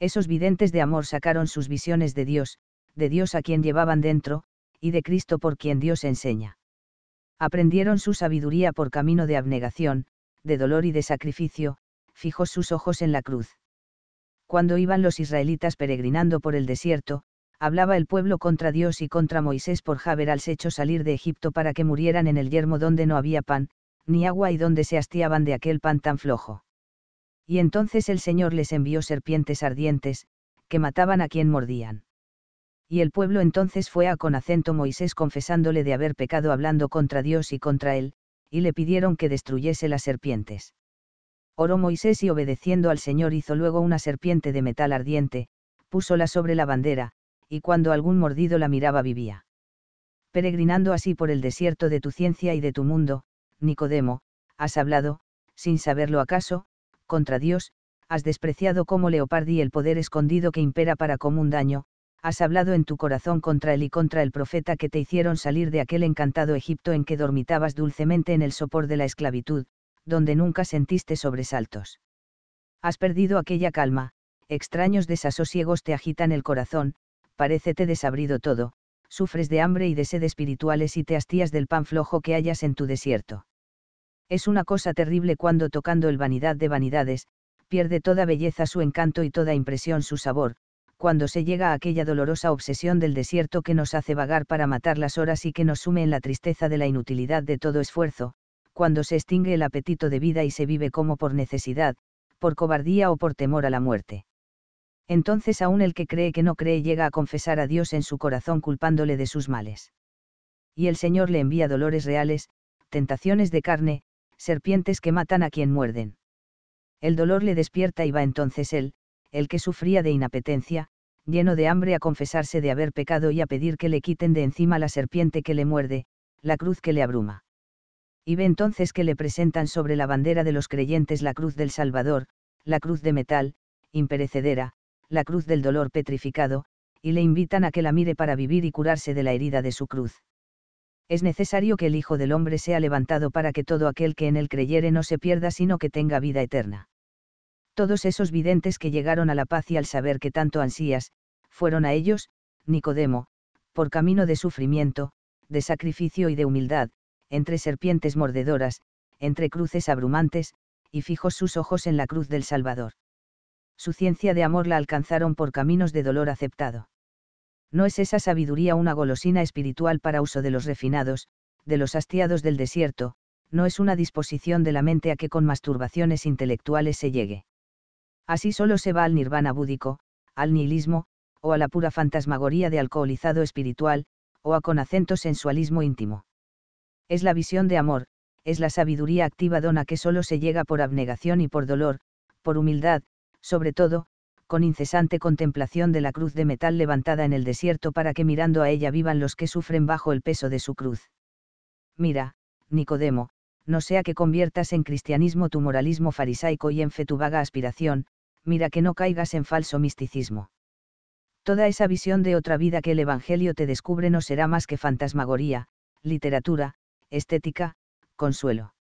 Esos videntes de amor sacaron sus visiones de Dios, de Dios a quien llevaban dentro, y de Cristo por quien Dios enseña. Aprendieron su sabiduría por camino de abnegación, de dolor y de sacrificio, fijó sus ojos en la cruz. Cuando iban los israelitas peregrinando por el desierto, hablaba el pueblo contra Dios y contra Moisés por haberles hecho salir de Egipto para que murieran en el yermo donde no había pan, ni agua y donde se hastiaban de aquel pan tan flojo. Y entonces el Señor les envió serpientes ardientes, que mataban a quien mordían y el pueblo entonces fue a con acento Moisés confesándole de haber pecado hablando contra Dios y contra él, y le pidieron que destruyese las serpientes. Oró Moisés y obedeciendo al Señor hizo luego una serpiente de metal ardiente, púsola sobre la bandera, y cuando algún mordido la miraba vivía. Peregrinando así por el desierto de tu ciencia y de tu mundo, Nicodemo, has hablado, sin saberlo acaso, contra Dios, has despreciado como leopardi el poder escondido que impera para común daño, has hablado en tu corazón contra él y contra el profeta que te hicieron salir de aquel encantado Egipto en que dormitabas dulcemente en el sopor de la esclavitud, donde nunca sentiste sobresaltos. Has perdido aquella calma, extraños desasosiegos te agitan el corazón, parécete desabrido todo, sufres de hambre y de sed espirituales y te hastías del pan flojo que hallas en tu desierto. Es una cosa terrible cuando tocando el vanidad de vanidades, pierde toda belleza su encanto y toda impresión su sabor, cuando se llega a aquella dolorosa obsesión del desierto que nos hace vagar para matar las horas y que nos sume en la tristeza de la inutilidad de todo esfuerzo, cuando se extingue el apetito de vida y se vive como por necesidad, por cobardía o por temor a la muerte. Entonces aún el que cree que no cree llega a confesar a Dios en su corazón culpándole de sus males. Y el Señor le envía dolores reales, tentaciones de carne, serpientes que matan a quien muerden. El dolor le despierta y va entonces él, el que sufría de inapetencia, lleno de hambre a confesarse de haber pecado y a pedir que le quiten de encima la serpiente que le muerde, la cruz que le abruma. Y ve entonces que le presentan sobre la bandera de los creyentes la cruz del Salvador, la cruz de metal, imperecedera, la cruz del dolor petrificado, y le invitan a que la mire para vivir y curarse de la herida de su cruz. Es necesario que el Hijo del Hombre sea levantado para que todo aquel que en él creyere no se pierda sino que tenga vida eterna todos esos videntes que llegaron a la paz y al saber que tanto ansías, fueron a ellos, Nicodemo, por camino de sufrimiento, de sacrificio y de humildad, entre serpientes mordedoras, entre cruces abrumantes, y fijos sus ojos en la cruz del Salvador. Su ciencia de amor la alcanzaron por caminos de dolor aceptado. No es esa sabiduría una golosina espiritual para uso de los refinados, de los hastiados del desierto, no es una disposición de la mente a que con masturbaciones intelectuales se llegue. Así solo se va al nirvana búdico, al nihilismo, o a la pura fantasmagoría de alcoholizado espiritual, o a con acento sensualismo íntimo. Es la visión de amor, es la sabiduría activa dona que solo se llega por abnegación y por dolor, por humildad, sobre todo, con incesante contemplación de la cruz de metal levantada en el desierto para que mirando a ella vivan los que sufren bajo el peso de su cruz. Mira, Nicodemo, no sea que conviertas en cristianismo tu moralismo farisaico y en fe tu vaga aspiración, mira que no caigas en falso misticismo. Toda esa visión de otra vida que el Evangelio te descubre no será más que fantasmagoría, literatura, estética, consuelo.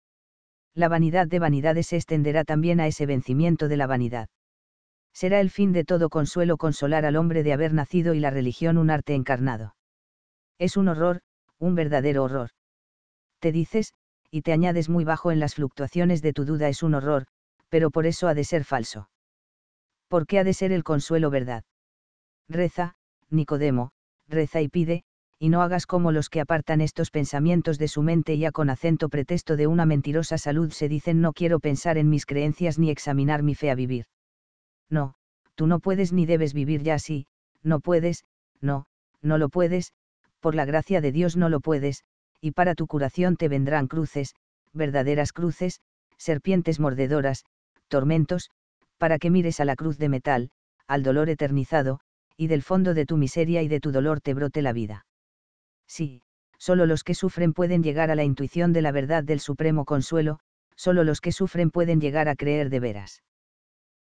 La vanidad de vanidades se extenderá también a ese vencimiento de la vanidad. Será el fin de todo consuelo consolar al hombre de haber nacido y la religión un arte encarnado. Es un horror, un verdadero horror. Te dices, y te añades muy bajo en las fluctuaciones de tu duda es un horror, pero por eso ha de ser falso. ¿Por qué ha de ser el consuelo verdad? Reza, Nicodemo, reza y pide, y no hagas como los que apartan estos pensamientos de su mente y ya con acento pretexto de una mentirosa salud se dicen no quiero pensar en mis creencias ni examinar mi fe a vivir. No, tú no puedes ni debes vivir ya así, no puedes, no, no lo puedes, por la gracia de Dios no lo puedes, y para tu curación te vendrán cruces, verdaderas cruces, serpientes mordedoras, tormentos, para que mires a la cruz de metal, al dolor eternizado, y del fondo de tu miseria y de tu dolor te brote la vida. Sí, solo los que sufren pueden llegar a la intuición de la verdad del supremo consuelo, solo los que sufren pueden llegar a creer de veras.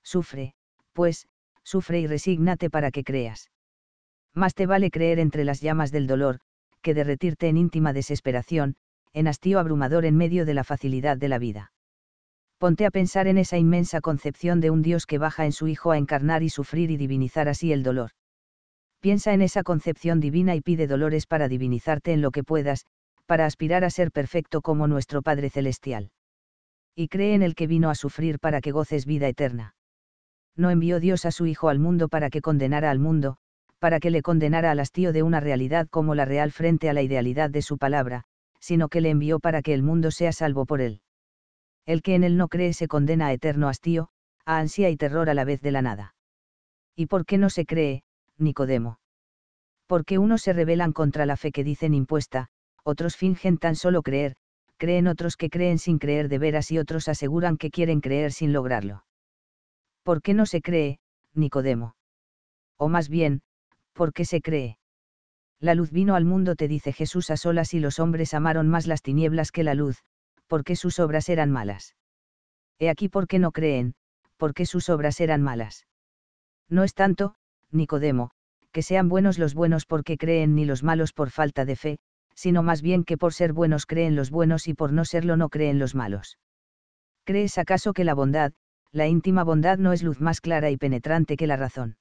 Sufre, pues, sufre y resígnate para que creas. Más te vale creer entre las llamas del dolor, que derretirte en íntima desesperación, en hastío abrumador en medio de la facilidad de la vida. Ponte a pensar en esa inmensa concepción de un Dios que baja en su Hijo a encarnar y sufrir y divinizar así el dolor. Piensa en esa concepción divina y pide dolores para divinizarte en lo que puedas, para aspirar a ser perfecto como nuestro Padre Celestial. Y cree en el que vino a sufrir para que goces vida eterna. No envió Dios a su Hijo al mundo para que condenara al mundo, para que le condenara al hastío de una realidad como la real frente a la idealidad de su palabra, sino que le envió para que el mundo sea salvo por él. El que en él no cree se condena a eterno hastío, a ansia y terror a la vez de la nada. ¿Y por qué no se cree, Nicodemo? Porque unos se rebelan contra la fe que dicen impuesta, otros fingen tan solo creer, creen otros que creen sin creer de veras y otros aseguran que quieren creer sin lograrlo. ¿Por qué no se cree, Nicodemo? O más bien, por qué se cree. La luz vino al mundo, te dice Jesús a solas, y los hombres amaron más las tinieblas que la luz, porque sus obras eran malas. He aquí por qué no creen, porque sus obras eran malas. No es tanto, Nicodemo, que sean buenos los buenos porque creen ni los malos por falta de fe, sino más bien que por ser buenos creen los buenos y por no serlo no creen los malos. ¿Crees acaso que la bondad, la íntima bondad no es luz más clara y penetrante que la razón?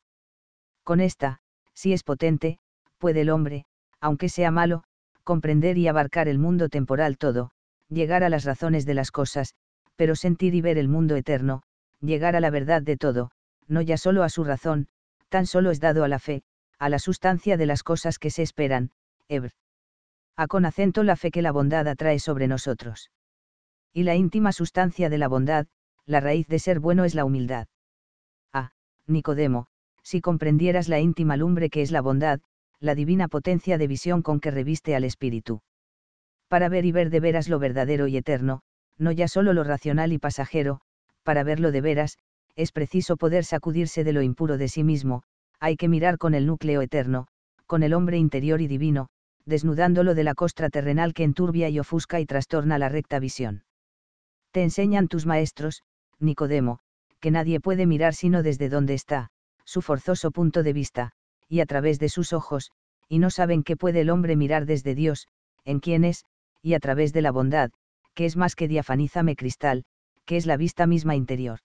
Con esta, si es potente, puede el hombre, aunque sea malo, comprender y abarcar el mundo temporal todo, llegar a las razones de las cosas, pero sentir y ver el mundo eterno, llegar a la verdad de todo, no ya solo a su razón, tan solo es dado a la fe, a la sustancia de las cosas que se esperan, Ebr. A con acento la fe que la bondad atrae sobre nosotros. Y la íntima sustancia de la bondad, la raíz de ser bueno es la humildad. A. Nicodemo, si comprendieras la íntima lumbre que es la bondad, la divina potencia de visión con que reviste al espíritu. Para ver y ver de veras lo verdadero y eterno, no ya solo lo racional y pasajero, para verlo de veras, es preciso poder sacudirse de lo impuro de sí mismo, hay que mirar con el núcleo eterno, con el hombre interior y divino, desnudándolo de la costra terrenal que enturbia y ofusca y trastorna la recta visión. Te enseñan tus maestros, Nicodemo, que nadie puede mirar sino desde donde está, su forzoso punto de vista, y a través de sus ojos, y no saben qué puede el hombre mirar desde Dios, en quién es, y a través de la bondad, que es más que diafanízame cristal, que es la vista misma interior.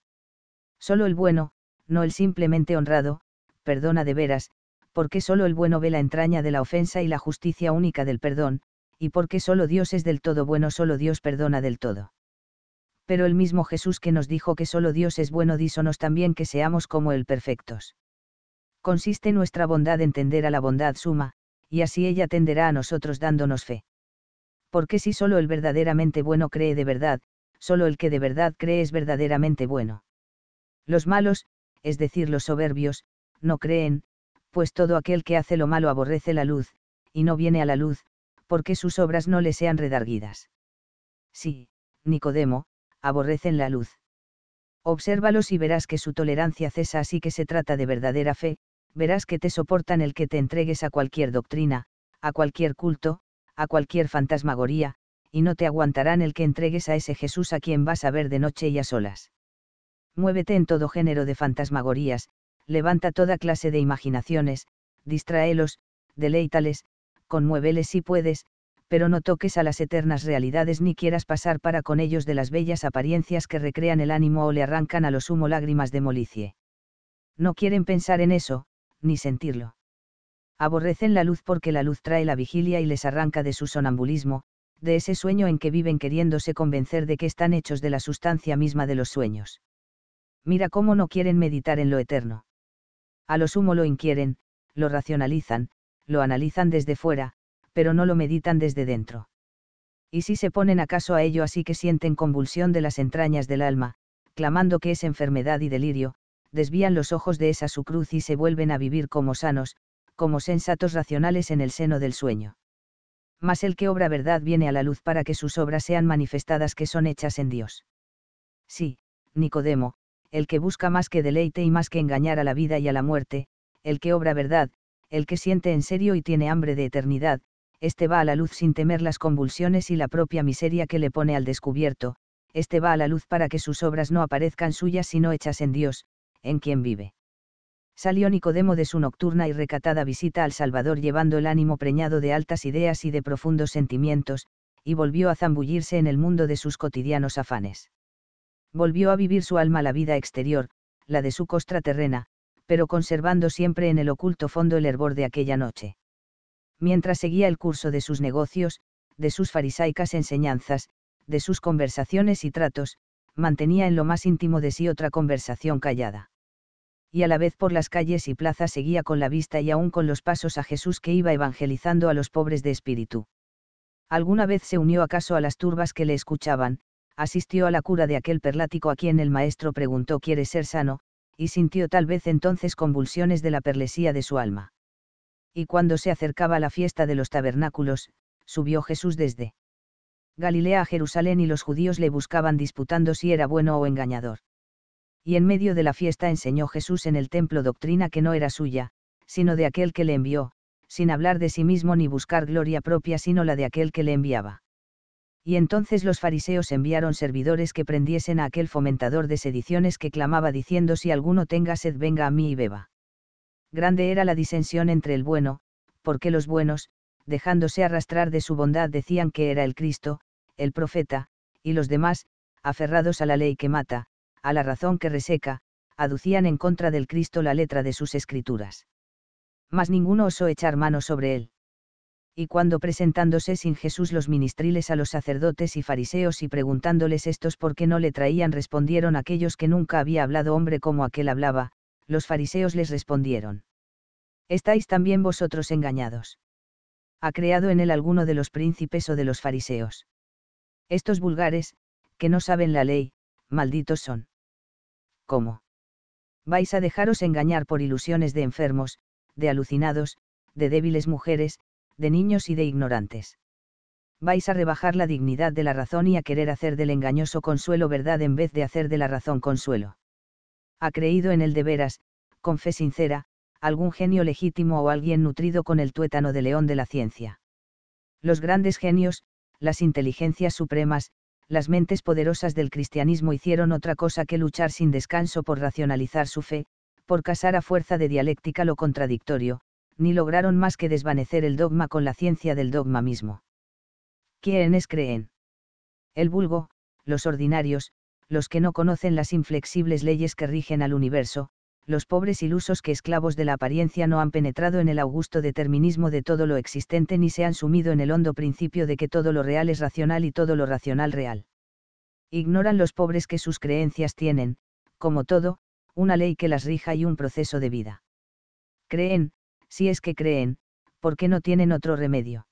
Solo el bueno, no el simplemente honrado, perdona de veras, porque solo el bueno ve la entraña de la ofensa y la justicia única del perdón, y porque solo Dios es del todo bueno, solo Dios perdona del todo pero el mismo Jesús que nos dijo que solo Dios es bueno, dísonos también que seamos como Él perfectos. Consiste nuestra bondad en tender a la bondad suma, y así ella tenderá a nosotros dándonos fe. Porque si solo el verdaderamente bueno cree de verdad, solo el que de verdad cree es verdaderamente bueno. Los malos, es decir, los soberbios, no creen, pues todo aquel que hace lo malo aborrece la luz, y no viene a la luz, porque sus obras no le sean redarguidas. Sí, Nicodemo, aborrecen la luz. Obsérvalos y verás que su tolerancia cesa así que se trata de verdadera fe, verás que te soportan el que te entregues a cualquier doctrina, a cualquier culto, a cualquier fantasmagoría, y no te aguantarán el que entregues a ese Jesús a quien vas a ver de noche y a solas. Muévete en todo género de fantasmagorías, levanta toda clase de imaginaciones, distráelos, deleítales, conmuéveles si puedes, pero no toques a las eternas realidades ni quieras pasar para con ellos de las bellas apariencias que recrean el ánimo o le arrancan a los humo lágrimas de molicie. No quieren pensar en eso, ni sentirlo. Aborrecen la luz porque la luz trae la vigilia y les arranca de su sonambulismo, de ese sueño en que viven queriéndose convencer de que están hechos de la sustancia misma de los sueños. Mira cómo no quieren meditar en lo eterno. A lo sumo lo inquieren, lo racionalizan, lo analizan desde fuera, pero no lo meditan desde dentro. Y si se ponen acaso a ello así que sienten convulsión de las entrañas del alma, clamando que es enfermedad y delirio, desvían los ojos de esa su cruz y se vuelven a vivir como sanos, como sensatos racionales en el seno del sueño. Mas el que obra verdad viene a la luz para que sus obras sean manifestadas que son hechas en Dios. Sí, Nicodemo, el que busca más que deleite y más que engañar a la vida y a la muerte, el que obra verdad, el que siente en serio y tiene hambre de eternidad, este va a la luz sin temer las convulsiones y la propia miseria que le pone al descubierto, este va a la luz para que sus obras no aparezcan suyas sino hechas en Dios, en quien vive. Salió Nicodemo de su nocturna y recatada visita al Salvador llevando el ánimo preñado de altas ideas y de profundos sentimientos, y volvió a zambullirse en el mundo de sus cotidianos afanes. Volvió a vivir su alma la vida exterior, la de su costra terrena, pero conservando siempre en el oculto fondo el hervor de aquella noche mientras seguía el curso de sus negocios, de sus farisaicas enseñanzas, de sus conversaciones y tratos, mantenía en lo más íntimo de sí otra conversación callada. Y a la vez por las calles y plazas seguía con la vista y aún con los pasos a Jesús que iba evangelizando a los pobres de espíritu. Alguna vez se unió acaso a las turbas que le escuchaban, asistió a la cura de aquel perlático a quien el maestro preguntó quiere ser sano? y sintió tal vez entonces convulsiones de la perlesía de su alma y cuando se acercaba la fiesta de los tabernáculos, subió Jesús desde Galilea a Jerusalén y los judíos le buscaban disputando si era bueno o engañador. Y en medio de la fiesta enseñó Jesús en el templo doctrina que no era suya, sino de aquel que le envió, sin hablar de sí mismo ni buscar gloria propia sino la de aquel que le enviaba. Y entonces los fariseos enviaron servidores que prendiesen a aquel fomentador de sediciones que clamaba diciendo si alguno tenga sed venga a mí y beba grande era la disensión entre el bueno, porque los buenos, dejándose arrastrar de su bondad, decían que era el Cristo, el profeta, y los demás, aferrados a la ley que mata, a la razón que reseca, aducían en contra del Cristo la letra de sus escrituras. Mas ninguno osó echar mano sobre él. Y cuando presentándose sin Jesús los ministriles a los sacerdotes y fariseos y preguntándoles estos por qué no le traían, respondieron aquellos que nunca había hablado hombre como aquel hablaba, los fariseos les respondieron. Estáis también vosotros engañados. Ha creado en él alguno de los príncipes o de los fariseos. Estos vulgares, que no saben la ley, malditos son. ¿Cómo? Vais a dejaros engañar por ilusiones de enfermos, de alucinados, de débiles mujeres, de niños y de ignorantes. Vais a rebajar la dignidad de la razón y a querer hacer del engañoso consuelo verdad en vez de hacer de la razón consuelo ha creído en el de veras, con fe sincera, algún genio legítimo o alguien nutrido con el tuétano de león de la ciencia. Los grandes genios, las inteligencias supremas, las mentes poderosas del cristianismo hicieron otra cosa que luchar sin descanso por racionalizar su fe, por casar a fuerza de dialéctica lo contradictorio, ni lograron más que desvanecer el dogma con la ciencia del dogma mismo. ¿Quiénes creen? El vulgo, los ordinarios, los que no conocen las inflexibles leyes que rigen al universo, los pobres ilusos que esclavos de la apariencia no han penetrado en el augusto determinismo de todo lo existente ni se han sumido en el hondo principio de que todo lo real es racional y todo lo racional real. Ignoran los pobres que sus creencias tienen, como todo, una ley que las rija y un proceso de vida. Creen, si es que creen, porque no tienen otro remedio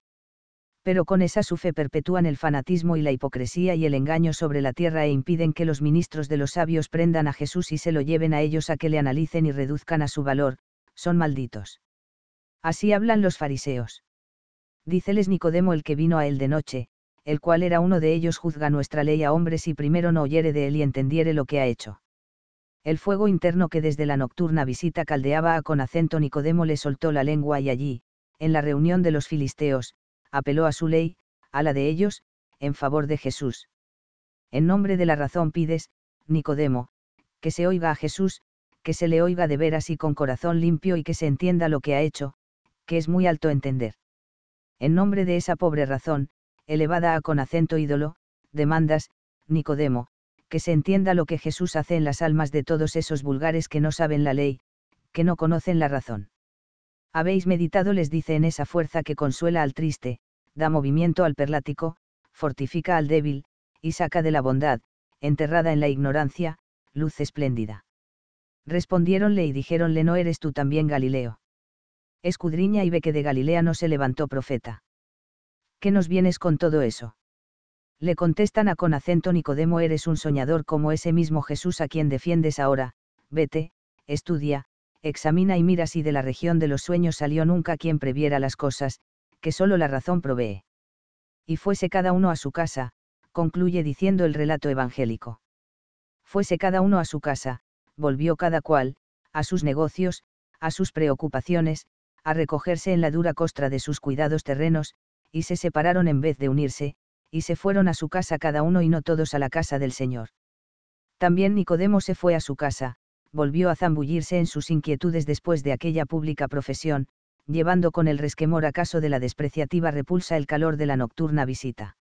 pero con esa su fe perpetúan el fanatismo y la hipocresía y el engaño sobre la tierra e impiden que los ministros de los sabios prendan a Jesús y se lo lleven a ellos a que le analicen y reduzcan a su valor, son malditos. Así hablan los fariseos. Díceles Nicodemo el que vino a él de noche, el cual era uno de ellos juzga nuestra ley a hombres y primero no oyere de él y entendiere lo que ha hecho. El fuego interno que desde la nocturna visita caldeaba a con acento Nicodemo le soltó la lengua y allí, en la reunión de los filisteos, apeló a su ley, a la de ellos, en favor de Jesús. En nombre de la razón pides, Nicodemo, que se oiga a Jesús, que se le oiga de veras y con corazón limpio y que se entienda lo que ha hecho, que es muy alto entender. En nombre de esa pobre razón, elevada a con acento ídolo, demandas, Nicodemo, que se entienda lo que Jesús hace en las almas de todos esos vulgares que no saben la ley, que no conocen la razón. Habéis meditado, les dice en esa fuerza que consuela al triste, da movimiento al perlático, fortifica al débil, y saca de la bondad, enterrada en la ignorancia, luz espléndida. Respondiéronle y dijéronle, ¿no eres tú también Galileo? Escudriña y ve que de Galilea no se levantó profeta. ¿Qué nos vienes con todo eso? Le contestan a con acento Nicodemo, eres un soñador como ese mismo Jesús a quien defiendes ahora, vete, estudia, examina y mira si de la región de los sueños salió nunca quien previera las cosas, que sólo la razón provee. Y fuese cada uno a su casa, concluye diciendo el relato evangélico. Fuese cada uno a su casa, volvió cada cual, a sus negocios, a sus preocupaciones, a recogerse en la dura costra de sus cuidados terrenos, y se separaron en vez de unirse, y se fueron a su casa cada uno y no todos a la casa del Señor. También Nicodemo se fue a su casa, volvió a zambullirse en sus inquietudes después de aquella pública profesión, llevando con el resquemor acaso de la despreciativa repulsa el calor de la nocturna visita.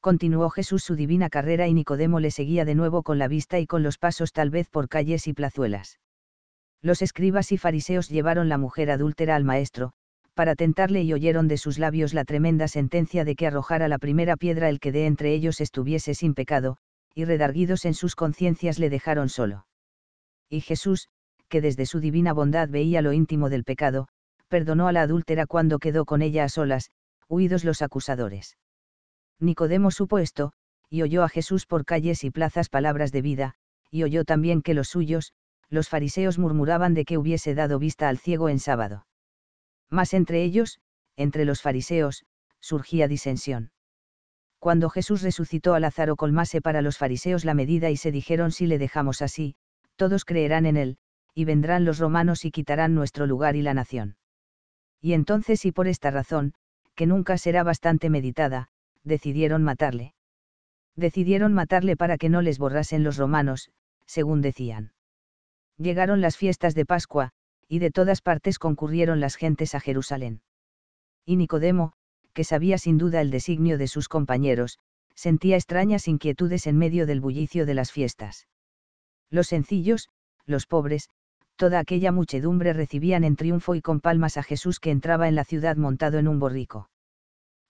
Continuó Jesús su divina carrera y Nicodemo le seguía de nuevo con la vista y con los pasos tal vez por calles y plazuelas. Los escribas y fariseos llevaron la mujer adúltera al maestro, para tentarle y oyeron de sus labios la tremenda sentencia de que arrojara la primera piedra el que de entre ellos estuviese sin pecado, y redarguidos en sus conciencias le dejaron solo y Jesús, que desde su divina bondad veía lo íntimo del pecado, perdonó a la adúltera cuando quedó con ella a solas, huidos los acusadores. Nicodemo supo esto, y oyó a Jesús por calles y plazas palabras de vida, y oyó también que los suyos, los fariseos murmuraban de que hubiese dado vista al ciego en sábado. Mas entre ellos, entre los fariseos, surgía disensión. Cuando Jesús resucitó a Lázaro colmase para los fariseos la medida y se dijeron si le dejamos así, todos creerán en él, y vendrán los romanos y quitarán nuestro lugar y la nación. Y entonces y por esta razón, que nunca será bastante meditada, decidieron matarle. Decidieron matarle para que no les borrasen los romanos, según decían. Llegaron las fiestas de Pascua, y de todas partes concurrieron las gentes a Jerusalén. Y Nicodemo, que sabía sin duda el designio de sus compañeros, sentía extrañas inquietudes en medio del bullicio de las fiestas. Los sencillos, los pobres, toda aquella muchedumbre recibían en triunfo y con palmas a Jesús que entraba en la ciudad montado en un borrico.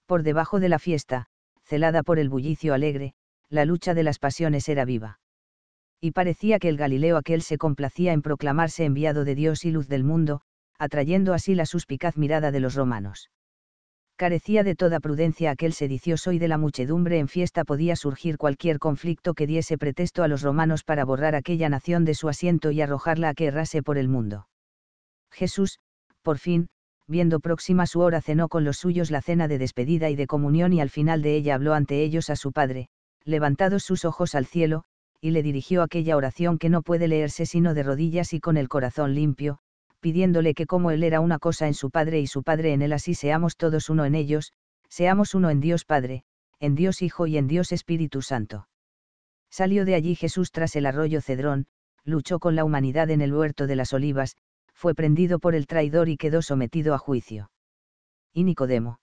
Por debajo de la fiesta, celada por el bullicio alegre, la lucha de las pasiones era viva. Y parecía que el Galileo aquel se complacía en proclamarse enviado de Dios y luz del mundo, atrayendo así la suspicaz mirada de los romanos carecía de toda prudencia aquel sedicioso y de la muchedumbre en fiesta podía surgir cualquier conflicto que diese pretexto a los romanos para borrar aquella nación de su asiento y arrojarla a que errase por el mundo. Jesús, por fin, viendo próxima su hora cenó con los suyos la cena de despedida y de comunión y al final de ella habló ante ellos a su Padre, levantados sus ojos al cielo, y le dirigió aquella oración que no puede leerse sino de rodillas y con el corazón limpio, pidiéndole que como Él era una cosa en su Padre y su Padre en Él, así seamos todos uno en ellos, seamos uno en Dios Padre, en Dios Hijo y en Dios Espíritu Santo. Salió de allí Jesús tras el arroyo Cedrón, luchó con la humanidad en el huerto de las olivas, fue prendido por el traidor y quedó sometido a juicio. Y Nicodemo.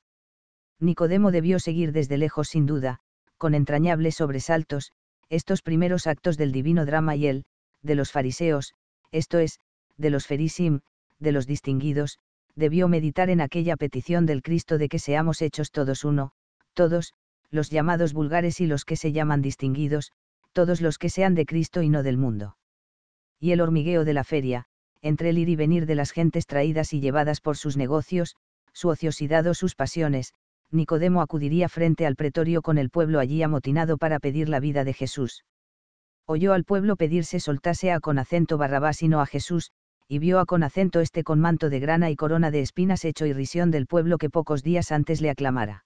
Nicodemo debió seguir desde lejos sin duda, con entrañables sobresaltos, estos primeros actos del divino drama y él, de los fariseos, esto es, de los ferisim, de los distinguidos, debió meditar en aquella petición del Cristo de que seamos hechos todos uno, todos, los llamados vulgares y los que se llaman distinguidos, todos los que sean de Cristo y no del mundo. Y el hormigueo de la feria, entre el ir y venir de las gentes traídas y llevadas por sus negocios, su ociosidad o sus pasiones, Nicodemo acudiría frente al pretorio con el pueblo allí amotinado para pedir la vida de Jesús. Oyó al pueblo pedirse soltase a con acento barrabás y no a Jesús, y vio a con acento este con manto de grana y corona de espinas hecho irrisión del pueblo que pocos días antes le aclamara.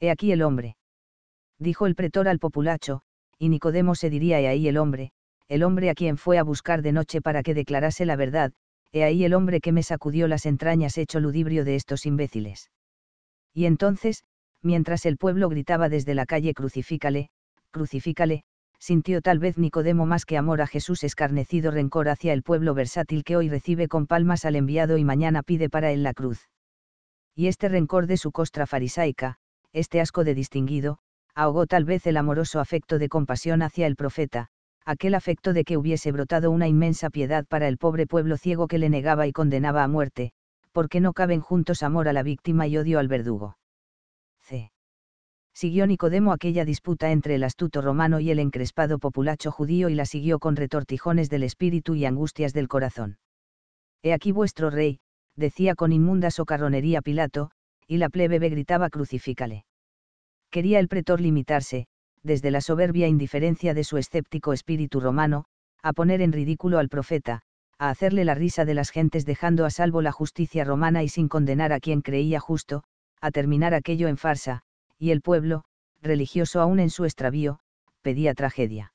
He aquí el hombre. Dijo el pretor al populacho, y Nicodemo se diría he ahí el hombre, el hombre a quien fue a buscar de noche para que declarase la verdad, he ahí el hombre que me sacudió las entrañas hecho ludibrio de estos imbéciles. Y entonces, mientras el pueblo gritaba desde la calle crucifícale, crucifícale, sintió tal vez Nicodemo más que amor a Jesús escarnecido rencor hacia el pueblo versátil que hoy recibe con palmas al enviado y mañana pide para él la cruz. Y este rencor de su costra farisaica, este asco de distinguido, ahogó tal vez el amoroso afecto de compasión hacia el profeta, aquel afecto de que hubiese brotado una inmensa piedad para el pobre pueblo ciego que le negaba y condenaba a muerte, porque no caben juntos amor a la víctima y odio al verdugo siguió Nicodemo aquella disputa entre el astuto romano y el encrespado populacho judío y la siguió con retortijones del espíritu y angustias del corazón. He aquí vuestro rey, decía con inmunda socarronería Pilato, y la plebe gritaba crucifícale. Quería el pretor limitarse, desde la soberbia indiferencia de su escéptico espíritu romano, a poner en ridículo al profeta, a hacerle la risa de las gentes dejando a salvo la justicia romana y sin condenar a quien creía justo, a terminar aquello en farsa, y el pueblo, religioso aún en su extravío, pedía tragedia.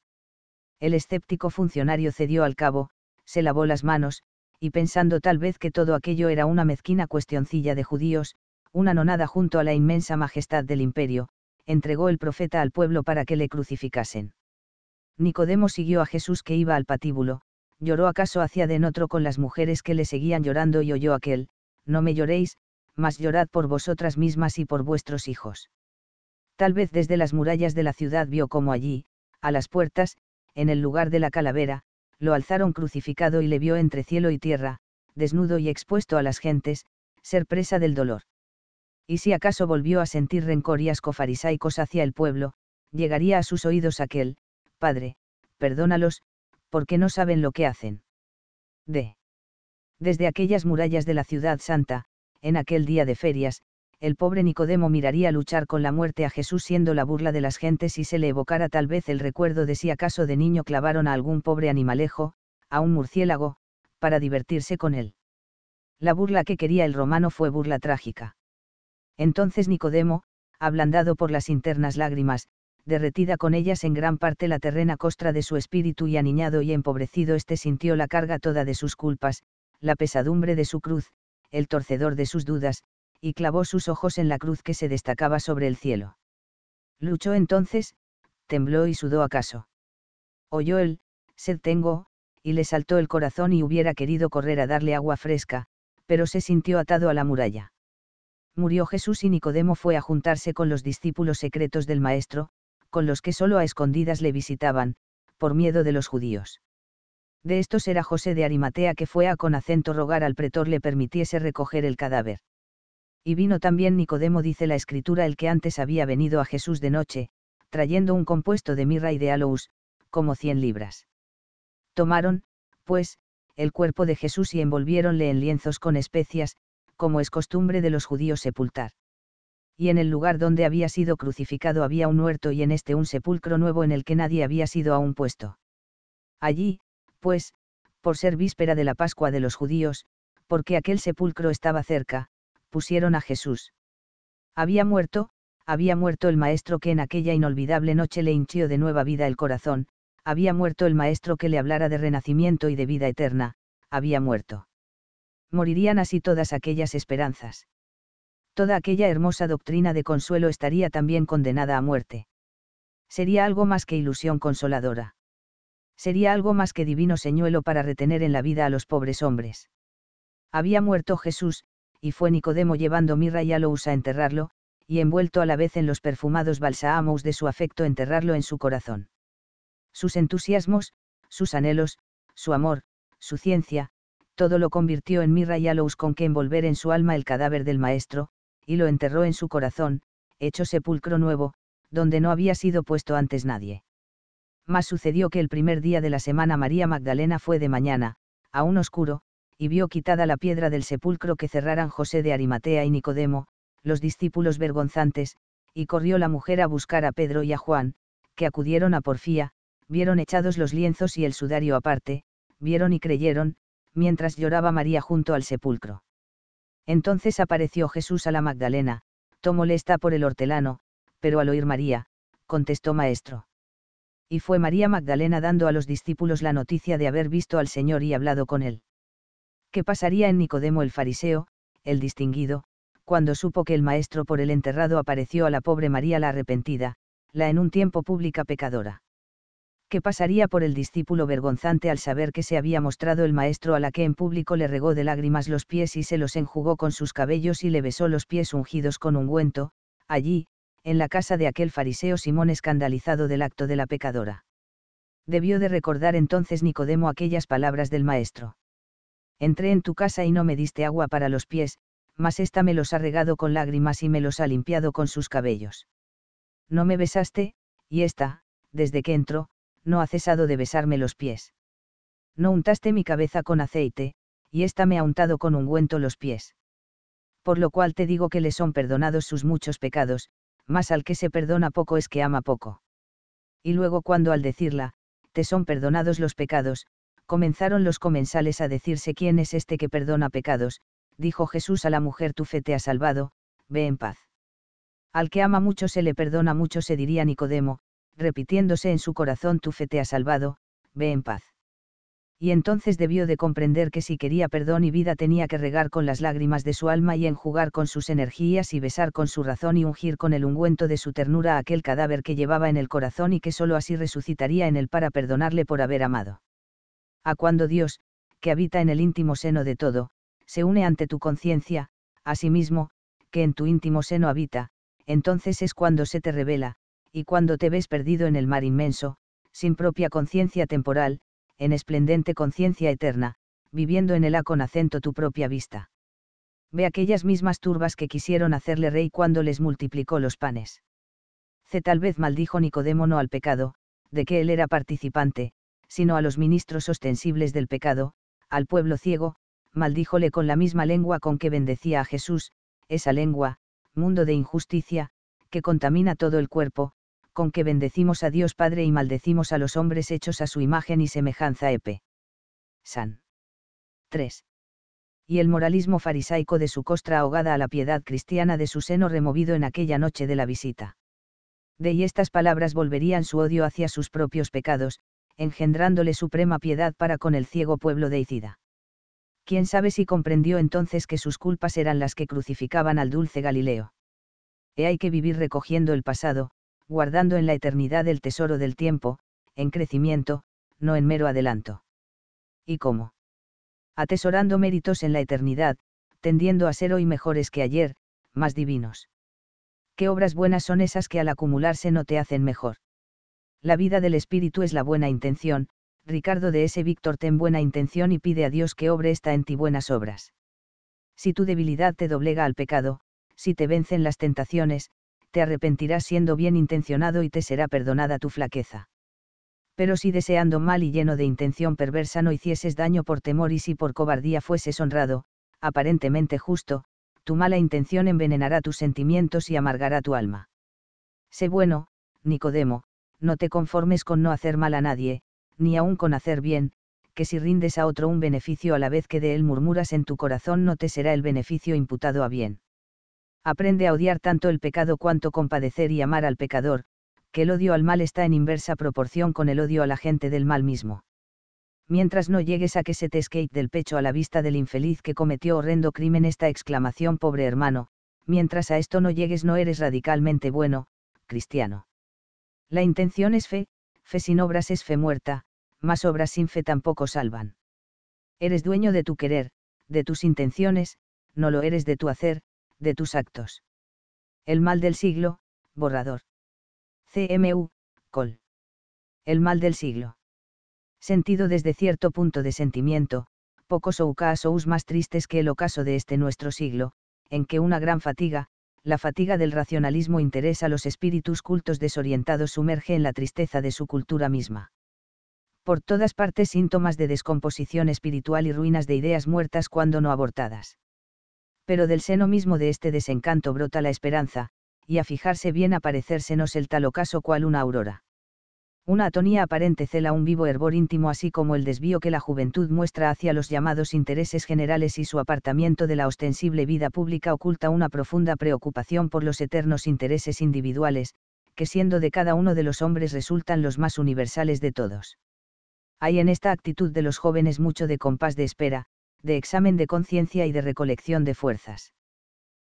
El escéptico funcionario cedió al cabo, se lavó las manos, y pensando tal vez que todo aquello era una mezquina cuestioncilla de judíos, una nonada junto a la inmensa majestad del imperio, entregó el profeta al pueblo para que le crucificasen. Nicodemo siguió a Jesús que iba al patíbulo, lloró acaso hacia denotro con las mujeres que le seguían llorando y oyó aquel, no me lloréis, mas llorad por vosotras mismas y por vuestros hijos. Tal vez desde las murallas de la ciudad vio cómo allí, a las puertas, en el lugar de la calavera, lo alzaron crucificado y le vio entre cielo y tierra, desnudo y expuesto a las gentes, ser presa del dolor. Y si acaso volvió a sentir rencor y asco farisaicos hacia el pueblo, llegaría a sus oídos aquel, Padre, perdónalos, porque no saben lo que hacen. D. Desde aquellas murallas de la ciudad santa, en aquel día de ferias, el pobre Nicodemo miraría luchar con la muerte a Jesús siendo la burla de las gentes y se le evocara tal vez el recuerdo de si acaso de niño clavaron a algún pobre animalejo, a un murciélago, para divertirse con él. La burla que quería el romano fue burla trágica. Entonces Nicodemo, ablandado por las internas lágrimas, derretida con ellas en gran parte la terrena costra de su espíritu y aniñado y empobrecido éste sintió la carga toda de sus culpas, la pesadumbre de su cruz, el torcedor de sus dudas, y clavó sus ojos en la cruz que se destacaba sobre el cielo. Luchó entonces, tembló y sudó acaso. Oyó el, sed tengo, y le saltó el corazón y hubiera querido correr a darle agua fresca, pero se sintió atado a la muralla. Murió Jesús y Nicodemo fue a juntarse con los discípulos secretos del Maestro, con los que solo a escondidas le visitaban, por miedo de los judíos. De estos era José de Arimatea que fue a con acento rogar al pretor le permitiese recoger el cadáver y vino también Nicodemo, dice la escritura, el que antes había venido a Jesús de noche, trayendo un compuesto de mirra y de aloes, como cien libras. Tomaron, pues, el cuerpo de Jesús y envolviéronle en lienzos con especias, como es costumbre de los judíos sepultar. Y en el lugar donde había sido crucificado había un huerto y en este un sepulcro nuevo en el que nadie había sido aún puesto. Allí, pues, por ser víspera de la Pascua de los judíos, porque aquel sepulcro estaba cerca, pusieron a Jesús. Había muerto, había muerto el maestro que en aquella inolvidable noche le hinchió de nueva vida el corazón, había muerto el maestro que le hablara de renacimiento y de vida eterna, había muerto. Morirían así todas aquellas esperanzas. Toda aquella hermosa doctrina de consuelo estaría también condenada a muerte. Sería algo más que ilusión consoladora. Sería algo más que divino señuelo para retener en la vida a los pobres hombres. Había muerto Jesús, y fue Nicodemo llevando mirra y Alous a enterrarlo, y envuelto a la vez en los perfumados balsaamos de su afecto enterrarlo en su corazón. Sus entusiasmos, sus anhelos, su amor, su ciencia, todo lo convirtió en mirra y Alous con que envolver en su alma el cadáver del maestro, y lo enterró en su corazón, hecho sepulcro nuevo, donde no había sido puesto antes nadie. Mas sucedió que el primer día de la semana María Magdalena fue de mañana, aún oscuro, y vio quitada la piedra del sepulcro que cerraran José de Arimatea y Nicodemo, los discípulos vergonzantes, y corrió la mujer a buscar a Pedro y a Juan, que acudieron a Porfía, vieron echados los lienzos y el sudario aparte, vieron y creyeron, mientras lloraba María junto al sepulcro. Entonces apareció Jesús a la Magdalena, tomóle esta por el hortelano, pero al oír María, contestó Maestro. Y fue María Magdalena dando a los discípulos la noticia de haber visto al Señor y hablado con él. ¿Qué pasaría en Nicodemo el fariseo, el distinguido, cuando supo que el maestro por el enterrado apareció a la pobre María la arrepentida, la en un tiempo pública pecadora? ¿Qué pasaría por el discípulo vergonzante al saber que se había mostrado el maestro a la que en público le regó de lágrimas los pies y se los enjugó con sus cabellos y le besó los pies ungidos con ungüento, allí, en la casa de aquel fariseo Simón escandalizado del acto de la pecadora? Debió de recordar entonces Nicodemo aquellas palabras del maestro. Entré en tu casa y no me diste agua para los pies, mas ésta me los ha regado con lágrimas y me los ha limpiado con sus cabellos. No me besaste, y ésta, desde que entró, no ha cesado de besarme los pies. No untaste mi cabeza con aceite, y ésta me ha untado con ungüento los pies. Por lo cual te digo que le son perdonados sus muchos pecados, mas al que se perdona poco es que ama poco. Y luego cuando al decirla, te son perdonados los pecados, Comenzaron los comensales a decirse quién es este que perdona pecados, dijo Jesús a la mujer tu fe te ha salvado, ve en paz. Al que ama mucho se le perdona mucho se diría Nicodemo, repitiéndose en su corazón tu fe te ha salvado, ve en paz. Y entonces debió de comprender que si quería perdón y vida tenía que regar con las lágrimas de su alma y enjugar con sus energías y besar con su razón y ungir con el ungüento de su ternura aquel cadáver que llevaba en el corazón y que sólo así resucitaría en él para perdonarle por haber amado a cuando Dios, que habita en el íntimo seno de todo, se une ante tu conciencia, asimismo, que en tu íntimo seno habita, entonces es cuando se te revela, y cuando te ves perdido en el mar inmenso, sin propia conciencia temporal, en esplendente conciencia eterna, viviendo en el A con acento tu propia vista. Ve aquellas mismas turbas que quisieron hacerle rey cuando les multiplicó los panes. C. Tal vez maldijo Nicodemo no al pecado, de que él era participante, sino a los ministros ostensibles del pecado, al pueblo ciego, maldíjole con la misma lengua con que bendecía a Jesús, esa lengua, mundo de injusticia, que contamina todo el cuerpo, con que bendecimos a Dios Padre y maldecimos a los hombres hechos a su imagen y semejanza Epe. San. 3. Y el moralismo farisaico de su costra ahogada a la piedad cristiana de su seno removido en aquella noche de la visita. De y estas palabras volverían su odio hacia sus propios pecados, engendrándole suprema piedad para con el ciego pueblo de Icida Quién sabe si comprendió entonces que sus culpas eran las que crucificaban al dulce Galileo. He hay que vivir recogiendo el pasado, guardando en la eternidad el tesoro del tiempo, en crecimiento, no en mero adelanto. ¿Y cómo? Atesorando méritos en la eternidad, tendiendo a ser hoy mejores que ayer, más divinos. ¿Qué obras buenas son esas que al acumularse no te hacen mejor? La vida del espíritu es la buena intención, Ricardo de ese Víctor ten buena intención y pide a Dios que obre esta en ti buenas obras. Si tu debilidad te doblega al pecado, si te vencen las tentaciones, te arrepentirás siendo bien intencionado y te será perdonada tu flaqueza. Pero si deseando mal y lleno de intención perversa no hicieses daño por temor y si por cobardía fueses honrado, aparentemente justo, tu mala intención envenenará tus sentimientos y amargará tu alma. Sé bueno, Nicodemo, no te conformes con no hacer mal a nadie, ni aun con hacer bien, que si rindes a otro un beneficio a la vez que de él murmuras en tu corazón no te será el beneficio imputado a bien. Aprende a odiar tanto el pecado cuanto compadecer y amar al pecador, que el odio al mal está en inversa proporción con el odio a la gente del mal mismo. Mientras no llegues a que se te escape del pecho a la vista del infeliz que cometió horrendo crimen esta exclamación pobre hermano, mientras a esto no llegues no eres radicalmente bueno, cristiano. La intención es fe, fe sin obras es fe muerta, más obras sin fe tampoco salvan. Eres dueño de tu querer, de tus intenciones, no lo eres de tu hacer, de tus actos. El mal del siglo, borrador. CMU, Col. El mal del siglo. Sentido desde cierto punto de sentimiento, pocos ocasos más tristes que el ocaso de este nuestro siglo, en que una gran fatiga, la fatiga del racionalismo interesa a los espíritus cultos desorientados sumerge en la tristeza de su cultura misma. Por todas partes síntomas de descomposición espiritual y ruinas de ideas muertas cuando no abortadas. Pero del seno mismo de este desencanto brota la esperanza, y a fijarse bien aparecérsenos el tal ocaso cual una aurora una atonía aparente cela un vivo hervor íntimo así como el desvío que la juventud muestra hacia los llamados intereses generales y su apartamiento de la ostensible vida pública oculta una profunda preocupación por los eternos intereses individuales, que siendo de cada uno de los hombres resultan los más universales de todos. Hay en esta actitud de los jóvenes mucho de compás de espera, de examen de conciencia y de recolección de fuerzas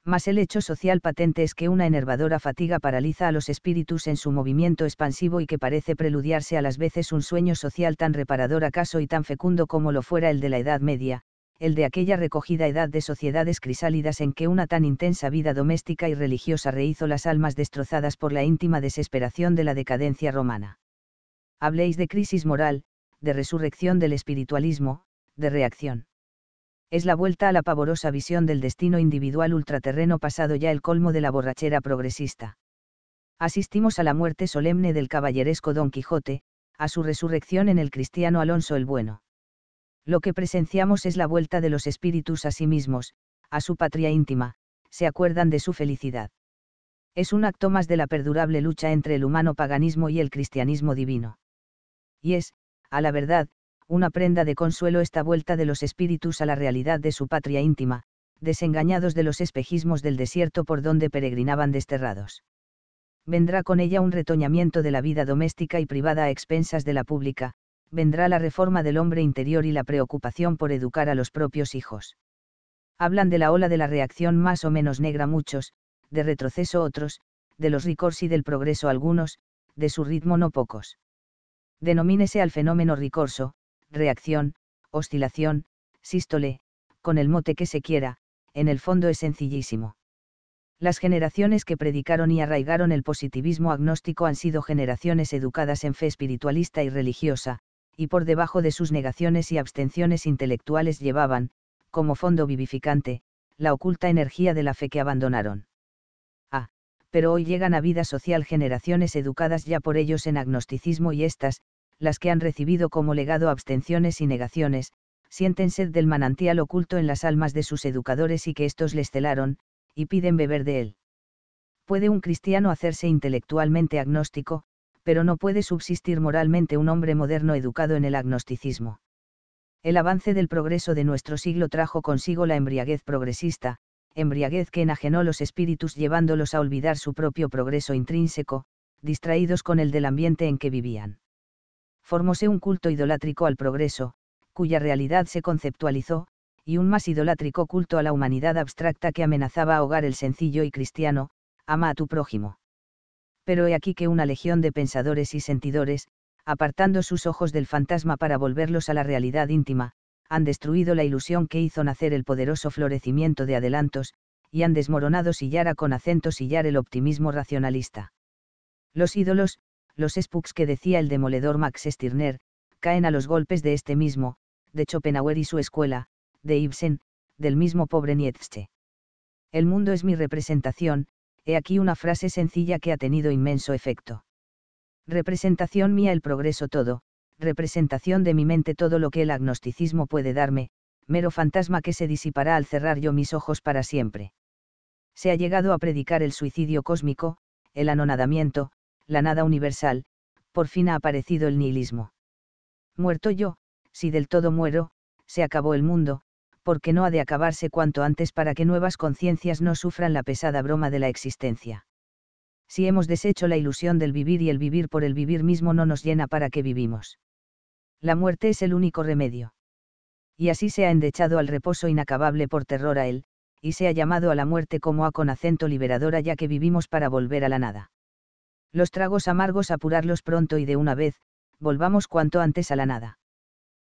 mas el hecho social patente es que una enervadora fatiga paraliza a los espíritus en su movimiento expansivo y que parece preludiarse a las veces un sueño social tan reparador acaso y tan fecundo como lo fuera el de la Edad Media, el de aquella recogida edad de sociedades crisálidas en que una tan intensa vida doméstica y religiosa rehizo las almas destrozadas por la íntima desesperación de la decadencia romana. Habléis de crisis moral, de resurrección del espiritualismo, de reacción es la vuelta a la pavorosa visión del destino individual ultraterreno pasado ya el colmo de la borrachera progresista. Asistimos a la muerte solemne del caballeresco Don Quijote, a su resurrección en el cristiano Alonso el Bueno. Lo que presenciamos es la vuelta de los espíritus a sí mismos, a su patria íntima, se acuerdan de su felicidad. Es un acto más de la perdurable lucha entre el humano paganismo y el cristianismo divino. Y es, a la verdad, una prenda de consuelo esta vuelta de los espíritus a la realidad de su patria íntima, desengañados de los espejismos del desierto por donde peregrinaban desterrados. Vendrá con ella un retoñamiento de la vida doméstica y privada a expensas de la pública, vendrá la reforma del hombre interior y la preocupación por educar a los propios hijos. Hablan de la ola de la reacción más o menos negra muchos, de retroceso otros, de los ricors y del progreso algunos, de su ritmo no pocos. Denomínese al fenómeno ricorso, reacción, oscilación, sístole, con el mote que se quiera, en el fondo es sencillísimo. Las generaciones que predicaron y arraigaron el positivismo agnóstico han sido generaciones educadas en fe espiritualista y religiosa, y por debajo de sus negaciones y abstenciones intelectuales llevaban, como fondo vivificante, la oculta energía de la fe que abandonaron. Ah, pero hoy llegan a vida social generaciones educadas ya por ellos en agnosticismo y estas las que han recibido como legado abstenciones y negaciones, sienten sed del manantial oculto en las almas de sus educadores y que éstos les celaron, y piden beber de él. Puede un cristiano hacerse intelectualmente agnóstico, pero no puede subsistir moralmente un hombre moderno educado en el agnosticismo. El avance del progreso de nuestro siglo trajo consigo la embriaguez progresista, embriaguez que enajenó los espíritus llevándolos a olvidar su propio progreso intrínseco, distraídos con el del ambiente en que vivían formóse un culto idolátrico al progreso, cuya realidad se conceptualizó, y un más idolátrico culto a la humanidad abstracta que amenazaba ahogar el sencillo y cristiano, ama a tu prójimo. Pero he aquí que una legión de pensadores y sentidores, apartando sus ojos del fantasma para volverlos a la realidad íntima, han destruido la ilusión que hizo nacer el poderoso florecimiento de adelantos, y han desmoronado sillara con acento sillar el optimismo racionalista. Los ídolos, los spooks que decía el demoledor Max Stirner, caen a los golpes de este mismo, de Schopenhauer y su escuela, de Ibsen, del mismo pobre Nietzsche. El mundo es mi representación, he aquí una frase sencilla que ha tenido inmenso efecto. Representación mía el progreso todo, representación de mi mente todo lo que el agnosticismo puede darme, mero fantasma que se disipará al cerrar yo mis ojos para siempre. Se ha llegado a predicar el suicidio cósmico, el anonadamiento, la nada universal, por fin ha aparecido el nihilismo. Muerto yo, si del todo muero, se acabó el mundo, porque no ha de acabarse cuanto antes para que nuevas conciencias no sufran la pesada broma de la existencia. Si hemos deshecho la ilusión del vivir y el vivir por el vivir mismo no nos llena para que vivimos. La muerte es el único remedio. Y así se ha endechado al reposo inacabable por terror a él, y se ha llamado a la muerte como A con acento liberadora ya que vivimos para volver a la nada. Los tragos amargos apurarlos pronto y de una vez, volvamos cuanto antes a la nada.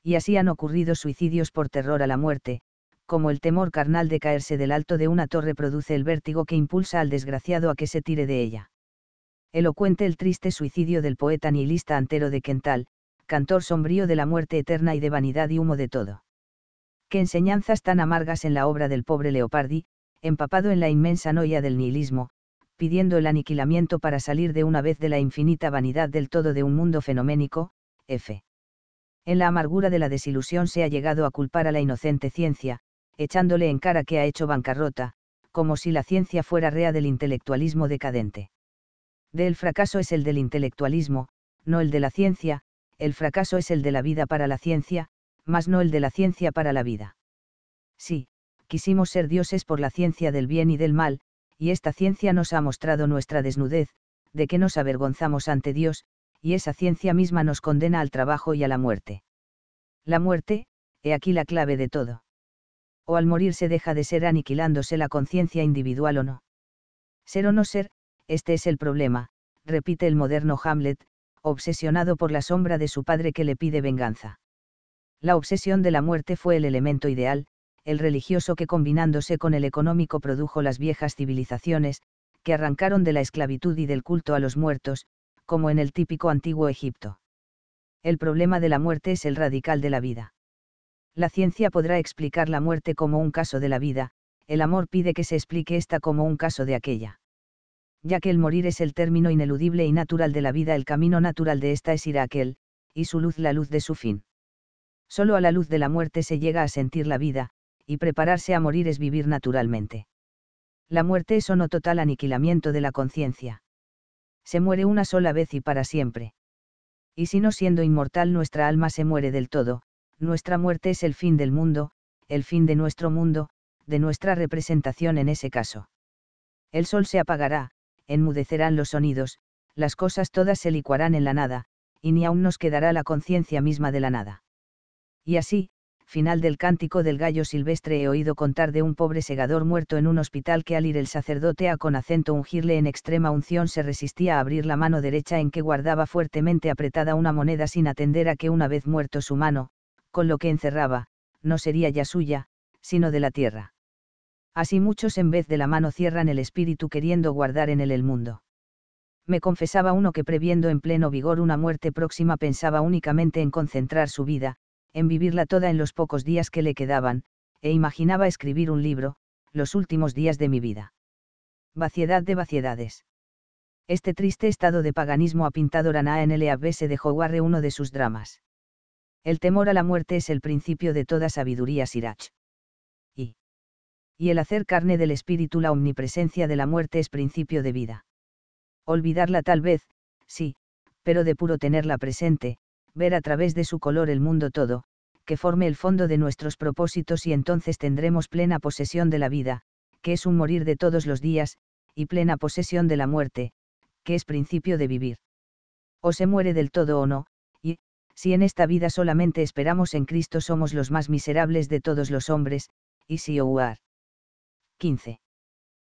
Y así han ocurrido suicidios por terror a la muerte, como el temor carnal de caerse del alto de una torre produce el vértigo que impulsa al desgraciado a que se tire de ella. Elocuente el triste suicidio del poeta nihilista antero de Quental, cantor sombrío de la muerte eterna y de vanidad y humo de todo. Qué enseñanzas tan amargas en la obra del pobre Leopardi, empapado en la inmensa noia del nihilismo, pidiendo el aniquilamiento para salir de una vez de la infinita vanidad del todo de un mundo fenoménico, F. En la amargura de la desilusión se ha llegado a culpar a la inocente ciencia, echándole en cara que ha hecho bancarrota, como si la ciencia fuera rea del intelectualismo decadente. Del fracaso es el del intelectualismo, no el de la ciencia, el fracaso es el de la vida para la ciencia, mas no el de la ciencia para la vida. Sí, quisimos ser dioses por la ciencia del bien y del mal, y esta ciencia nos ha mostrado nuestra desnudez, de que nos avergonzamos ante Dios, y esa ciencia misma nos condena al trabajo y a la muerte. La muerte, he aquí la clave de todo. O al morir se deja de ser aniquilándose la conciencia individual o no. Ser o no ser, este es el problema, repite el moderno Hamlet, obsesionado por la sombra de su padre que le pide venganza. La obsesión de la muerte fue el elemento ideal, el religioso que combinándose con el económico produjo las viejas civilizaciones, que arrancaron de la esclavitud y del culto a los muertos, como en el típico antiguo Egipto. El problema de la muerte es el radical de la vida. La ciencia podrá explicar la muerte como un caso de la vida, el amor pide que se explique esta como un caso de aquella. Ya que el morir es el término ineludible y natural de la vida, el camino natural de esta es ir a aquel, y su luz la luz de su fin. Solo a la luz de la muerte se llega a sentir la vida, y prepararse a morir es vivir naturalmente. La muerte es o no total aniquilamiento de la conciencia. Se muere una sola vez y para siempre. Y si no siendo inmortal nuestra alma se muere del todo, nuestra muerte es el fin del mundo, el fin de nuestro mundo, de nuestra representación en ese caso. El sol se apagará, enmudecerán los sonidos, las cosas todas se licuarán en la nada, y ni aún nos quedará la conciencia misma de la nada. Y así, final del cántico del gallo silvestre he oído contar de un pobre segador muerto en un hospital que al ir el sacerdote a con acento ungirle en extrema unción se resistía a abrir la mano derecha en que guardaba fuertemente apretada una moneda sin atender a que una vez muerto su mano, con lo que encerraba, no sería ya suya, sino de la tierra. Así muchos en vez de la mano cierran el espíritu queriendo guardar en él el mundo. Me confesaba uno que previendo en pleno vigor una muerte próxima pensaba únicamente en concentrar su vida, en vivirla toda en los pocos días que le quedaban, e imaginaba escribir un libro, Los últimos días de mi vida. Vaciedad de vaciedades. Este triste estado de paganismo ha pintado Rana en el se de uno de sus dramas. El temor a la muerte es el principio de toda sabiduría Sirach. Y. Y el hacer carne del espíritu la omnipresencia de la muerte es principio de vida. Olvidarla tal vez, sí, pero de puro tenerla presente, ver a través de su color el mundo todo, que forme el fondo de nuestros propósitos y entonces tendremos plena posesión de la vida, que es un morir de todos los días, y plena posesión de la muerte, que es principio de vivir. O se muere del todo o no, y, si en esta vida solamente esperamos en Cristo somos los más miserables de todos los hombres, y si ouar. 15.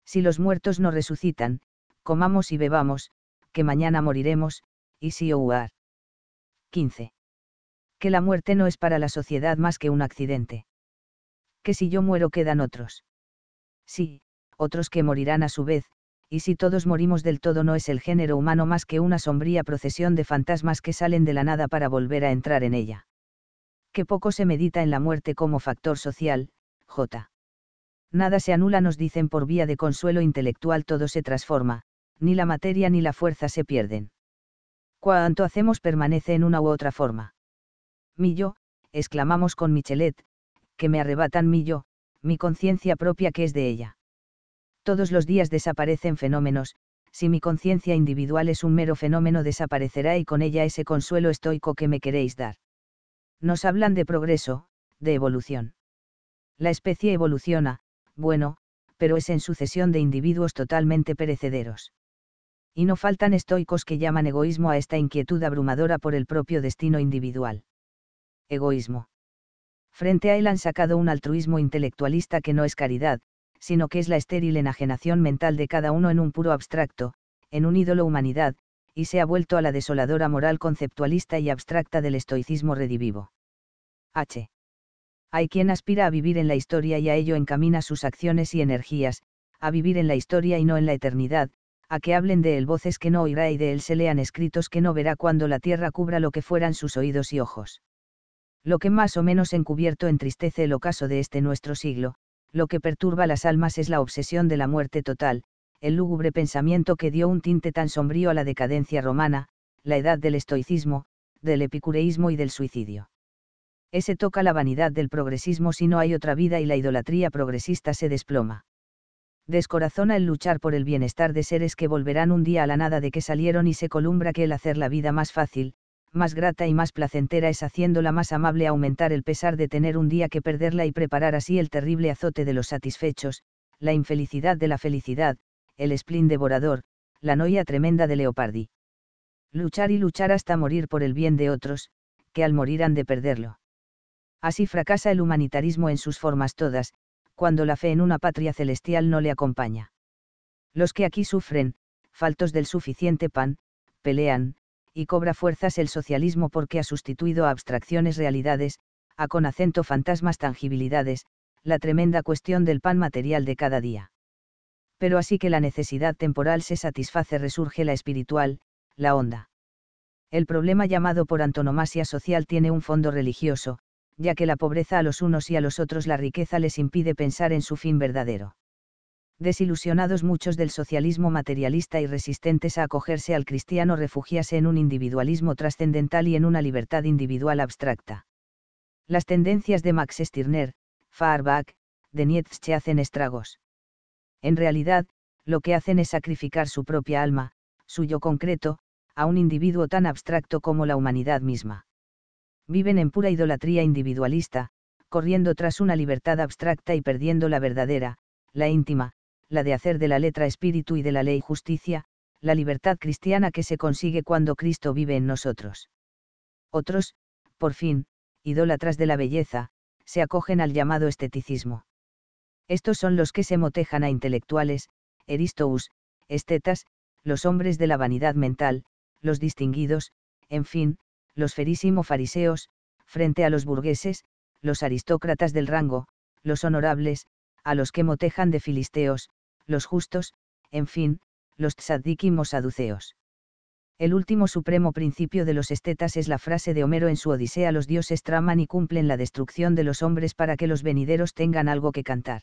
Si los muertos no resucitan, comamos y bebamos, que mañana moriremos, y si ouar. 15. Que la muerte no es para la sociedad más que un accidente. Que si yo muero quedan otros. Sí, otros que morirán a su vez, y si todos morimos del todo no es el género humano más que una sombría procesión de fantasmas que salen de la nada para volver a entrar en ella. Que poco se medita en la muerte como factor social, J. Nada se anula nos dicen por vía de consuelo intelectual todo se transforma, ni la materia ni la fuerza se pierden. Cuanto hacemos permanece en una u otra forma. Mi yo, exclamamos con Michelet, que me arrebatan mi yo, mi conciencia propia que es de ella. Todos los días desaparecen fenómenos, si mi conciencia individual es un mero fenómeno desaparecerá y con ella ese consuelo estoico que me queréis dar. Nos hablan de progreso, de evolución. La especie evoluciona, bueno, pero es en sucesión de individuos totalmente perecederos y no faltan estoicos que llaman egoísmo a esta inquietud abrumadora por el propio destino individual. Egoísmo. Frente a él han sacado un altruismo intelectualista que no es caridad, sino que es la estéril enajenación mental de cada uno en un puro abstracto, en un ídolo humanidad, y se ha vuelto a la desoladora moral conceptualista y abstracta del estoicismo redivivo. H. Hay quien aspira a vivir en la historia y a ello encamina sus acciones y energías, a vivir en la historia y no en la eternidad, a que hablen de él voces que no oirá y de él se lean escritos que no verá cuando la tierra cubra lo que fueran sus oídos y ojos. Lo que más o menos encubierto entristece el ocaso de este nuestro siglo, lo que perturba las almas es la obsesión de la muerte total, el lúgubre pensamiento que dio un tinte tan sombrío a la decadencia romana, la edad del estoicismo, del epicureísmo y del suicidio. Ese toca la vanidad del progresismo si no hay otra vida y la idolatría progresista se desploma descorazona el luchar por el bienestar de seres que volverán un día a la nada de que salieron y se columbra que el hacer la vida más fácil, más grata y más placentera es haciéndola más amable aumentar el pesar de tener un día que perderla y preparar así el terrible azote de los satisfechos, la infelicidad de la felicidad, el spleen devorador, la noia tremenda de Leopardi. Luchar y luchar hasta morir por el bien de otros, que al morir han de perderlo. Así fracasa el humanitarismo en sus formas todas, cuando la fe en una patria celestial no le acompaña. Los que aquí sufren, faltos del suficiente pan, pelean, y cobra fuerzas el socialismo porque ha sustituido a abstracciones realidades, a con acento fantasmas tangibilidades, la tremenda cuestión del pan material de cada día. Pero así que la necesidad temporal se satisface resurge la espiritual, la onda. El problema llamado por antonomasia social tiene un fondo religioso, ya que la pobreza a los unos y a los otros la riqueza les impide pensar en su fin verdadero. Desilusionados muchos del socialismo materialista y resistentes a acogerse al cristiano refugiase en un individualismo trascendental y en una libertad individual abstracta. Las tendencias de Max Stirner, Farbach, de Nietzsche hacen estragos. En realidad, lo que hacen es sacrificar su propia alma, suyo concreto, a un individuo tan abstracto como la humanidad misma viven en pura idolatría individualista, corriendo tras una libertad abstracta y perdiendo la verdadera, la íntima, la de hacer de la letra espíritu y de la ley justicia, la libertad cristiana que se consigue cuando Cristo vive en nosotros. Otros, por fin, idólatras de la belleza, se acogen al llamado esteticismo. Estos son los que se motejan a intelectuales, eristous, estetas, los hombres de la vanidad mental, los distinguidos, en fin, los ferísimo fariseos, frente a los burgueses, los aristócratas del rango, los honorables, a los que motejan de filisteos, los justos, en fin, los sadíquimos saduceos. El último supremo principio de los estetas es la frase de Homero en su Odisea los dioses traman y cumplen la destrucción de los hombres para que los venideros tengan algo que cantar.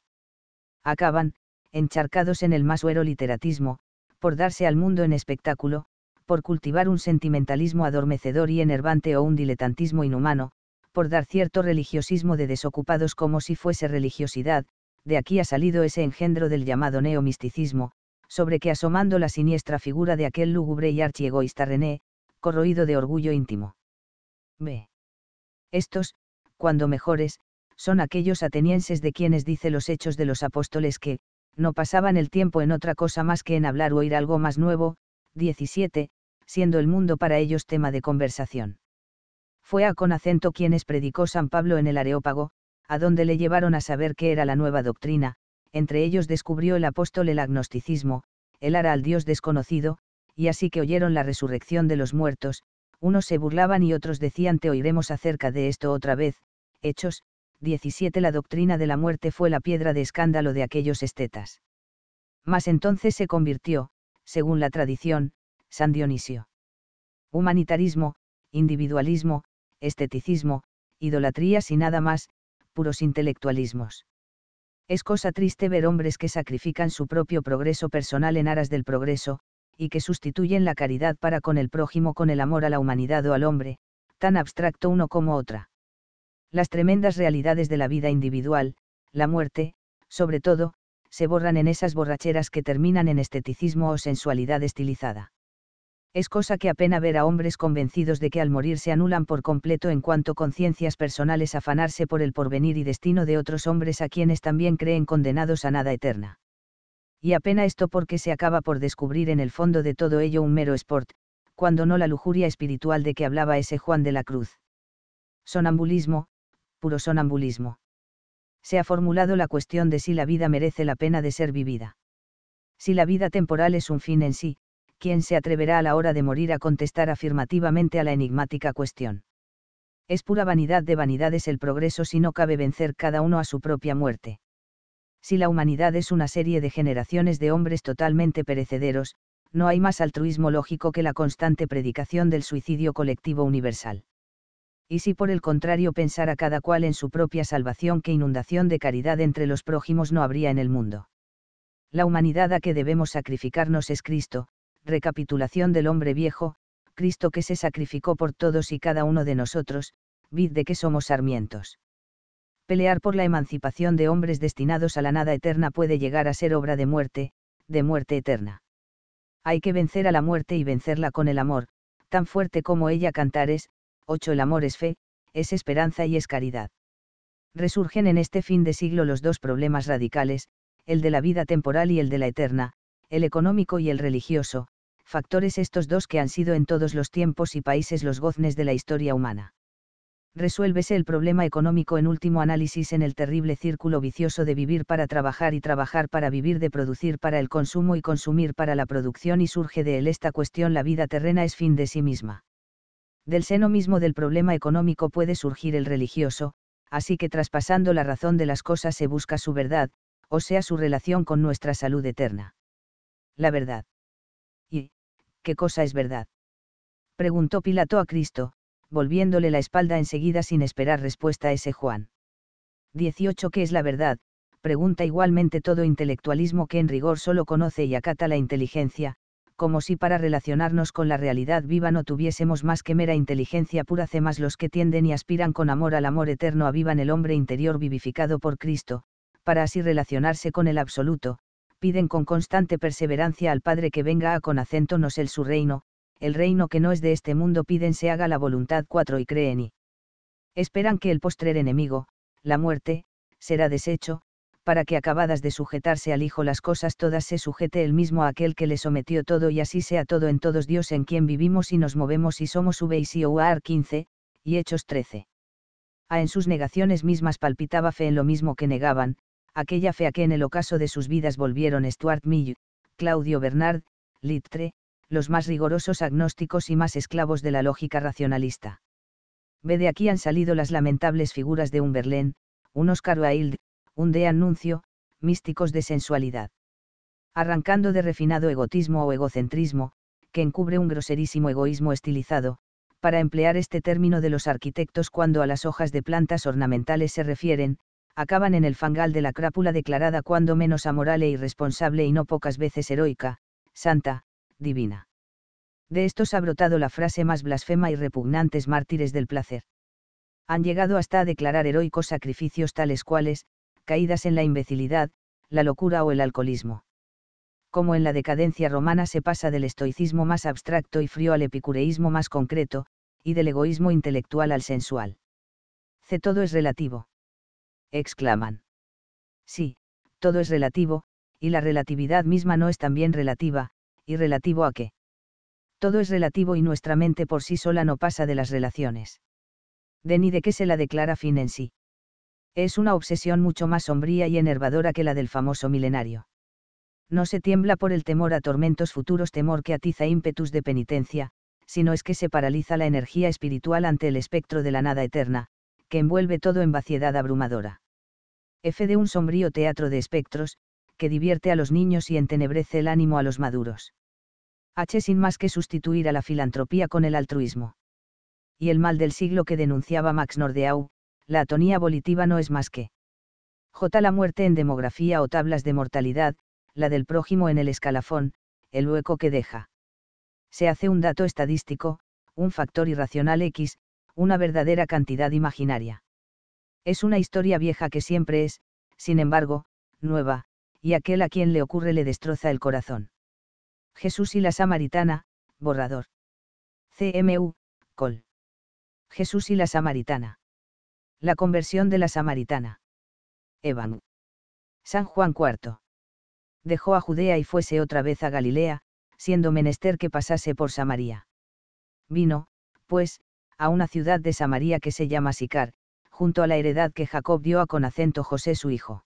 Acaban, encharcados en el más literatismo, por darse al mundo en espectáculo, por cultivar un sentimentalismo adormecedor y enervante o un diletantismo inhumano, por dar cierto religiosismo de desocupados como si fuese religiosidad, de aquí ha salido ese engendro del llamado neomisticismo, sobre que asomando la siniestra figura de aquel lúgubre y archiegoísta René, corroído de orgullo íntimo. B. Estos, cuando mejores, son aquellos atenienses de quienes dice los hechos de los apóstoles que, no pasaban el tiempo en otra cosa más que en hablar o oír algo más nuevo, 17, siendo el mundo para ellos tema de conversación. Fue a con acento quienes predicó San Pablo en el Areópago, a donde le llevaron a saber qué era la nueva doctrina, entre ellos descubrió el apóstol el agnosticismo, el ara al Dios desconocido, y así que oyeron la resurrección de los muertos, unos se burlaban y otros decían te oiremos acerca de esto otra vez, Hechos, 17 La doctrina de la muerte fue la piedra de escándalo de aquellos estetas. Mas entonces se convirtió, según la tradición, San Dionisio. Humanitarismo, individualismo, esteticismo, idolatrías y nada más, puros intelectualismos. Es cosa triste ver hombres que sacrifican su propio progreso personal en aras del progreso, y que sustituyen la caridad para con el prójimo con el amor a la humanidad o al hombre, tan abstracto uno como otra. Las tremendas realidades de la vida individual, la muerte, sobre todo, se borran en esas borracheras que terminan en esteticismo o sensualidad estilizada es cosa que apenas ver a hombres convencidos de que al morir se anulan por completo en cuanto conciencias personales afanarse por el porvenir y destino de otros hombres a quienes también creen condenados a nada eterna. Y apenas esto porque se acaba por descubrir en el fondo de todo ello un mero sport, cuando no la lujuria espiritual de que hablaba ese Juan de la Cruz. Sonambulismo, puro sonambulismo. Se ha formulado la cuestión de si la vida merece la pena de ser vivida. Si la vida temporal es un fin en sí, ¿quién se atreverá a la hora de morir a contestar afirmativamente a la enigmática cuestión? Es pura vanidad de vanidades el progreso si no cabe vencer cada uno a su propia muerte. Si la humanidad es una serie de generaciones de hombres totalmente perecederos, no hay más altruismo lógico que la constante predicación del suicidio colectivo universal. Y si por el contrario pensara cada cual en su propia salvación, qué inundación de caridad entre los prójimos no habría en el mundo. La humanidad a que debemos sacrificarnos es Cristo, recapitulación del hombre viejo, Cristo que se sacrificó por todos y cada uno de nosotros, vid de que somos sarmientos. Pelear por la emancipación de hombres destinados a la nada eterna puede llegar a ser obra de muerte, de muerte eterna. Hay que vencer a la muerte y vencerla con el amor, tan fuerte como ella cantares, ocho el amor es fe, es esperanza y es caridad. Resurgen en este fin de siglo los dos problemas radicales, el de la vida temporal y el de la eterna, el económico y el religioso, factores estos dos que han sido en todos los tiempos y países los goznes de la historia humana. Resuélvese el problema económico en último análisis en el terrible círculo vicioso de vivir para trabajar y trabajar para vivir, de producir para el consumo y consumir para la producción y surge de él esta cuestión la vida terrena es fin de sí misma. Del seno mismo del problema económico puede surgir el religioso, así que traspasando la razón de las cosas se busca su verdad, o sea su relación con nuestra salud eterna. La verdad ¿qué cosa es verdad? Preguntó Pilato a Cristo, volviéndole la espalda enseguida sin esperar respuesta a ese Juan. 18. ¿Qué es la verdad? Pregunta igualmente todo intelectualismo que en rigor solo conoce y acata la inteligencia, como si para relacionarnos con la realidad viva no tuviésemos más que mera inteligencia pura. C más los que tienden y aspiran con amor al amor eterno avivan el hombre interior vivificado por Cristo, para así relacionarse con el absoluto, piden con constante perseverancia al Padre que venga a con acento nos el su reino, el reino que no es de este mundo piden se haga la voluntad cuatro y creen y esperan que el postrer enemigo, la muerte, será deshecho, para que acabadas de sujetarse al Hijo las cosas todas se sujete el mismo a aquel que le sometió todo y así sea todo en todos Dios en quien vivimos y nos movemos y somos v y 15, y Hechos 13. A en sus negaciones mismas palpitaba fe en lo mismo que negaban, aquella fe a que en el ocaso de sus vidas volvieron Stuart Mill, Claudio Bernard, Littre, los más rigorosos agnósticos y más esclavos de la lógica racionalista. Ve de aquí han salido las lamentables figuras de un Berlín, un Oscar Wilde, un de Annuncio, místicos de sensualidad. Arrancando de refinado egotismo o egocentrismo, que encubre un groserísimo egoísmo estilizado, para emplear este término de los arquitectos cuando a las hojas de plantas ornamentales se refieren, acaban en el fangal de la crápula declarada cuando menos amoral e irresponsable y no pocas veces heroica, santa, divina. De estos ha brotado la frase más blasfema y repugnantes mártires del placer. Han llegado hasta a declarar heroicos sacrificios tales cuales, caídas en la imbecilidad, la locura o el alcoholismo. Como en la decadencia romana se pasa del estoicismo más abstracto y frío al epicureísmo más concreto, y del egoísmo intelectual al sensual. C. Todo es relativo exclaman. Sí, todo es relativo, y la relatividad misma no es también relativa, y relativo a qué. Todo es relativo y nuestra mente por sí sola no pasa de las relaciones. De ni de qué se la declara fin en sí. Es una obsesión mucho más sombría y enervadora que la del famoso milenario. No se tiembla por el temor a tormentos futuros, temor que atiza ímpetus de penitencia, sino es que se paraliza la energía espiritual ante el espectro de la nada eterna, que envuelve todo en vaciedad abrumadora. F de un sombrío teatro de espectros, que divierte a los niños y entenebrece el ánimo a los maduros. H sin más que sustituir a la filantropía con el altruismo. Y el mal del siglo que denunciaba Max Nordeau, la atonía volitiva no es más que J la muerte en demografía o tablas de mortalidad, la del prójimo en el escalafón, el hueco que deja. Se hace un dato estadístico, un factor irracional X, una verdadera cantidad imaginaria. Es una historia vieja que siempre es, sin embargo, nueva, y aquel a quien le ocurre le destroza el corazón. Jesús y la Samaritana, borrador. CMU, Col. Jesús y la Samaritana. La conversión de la Samaritana. Evan. San Juan IV. Dejó a Judea y fuese otra vez a Galilea, siendo menester que pasase por Samaría. Vino, pues, a una ciudad de Samaría que se llama Sicar, junto a la heredad que Jacob dio a con acento José su hijo.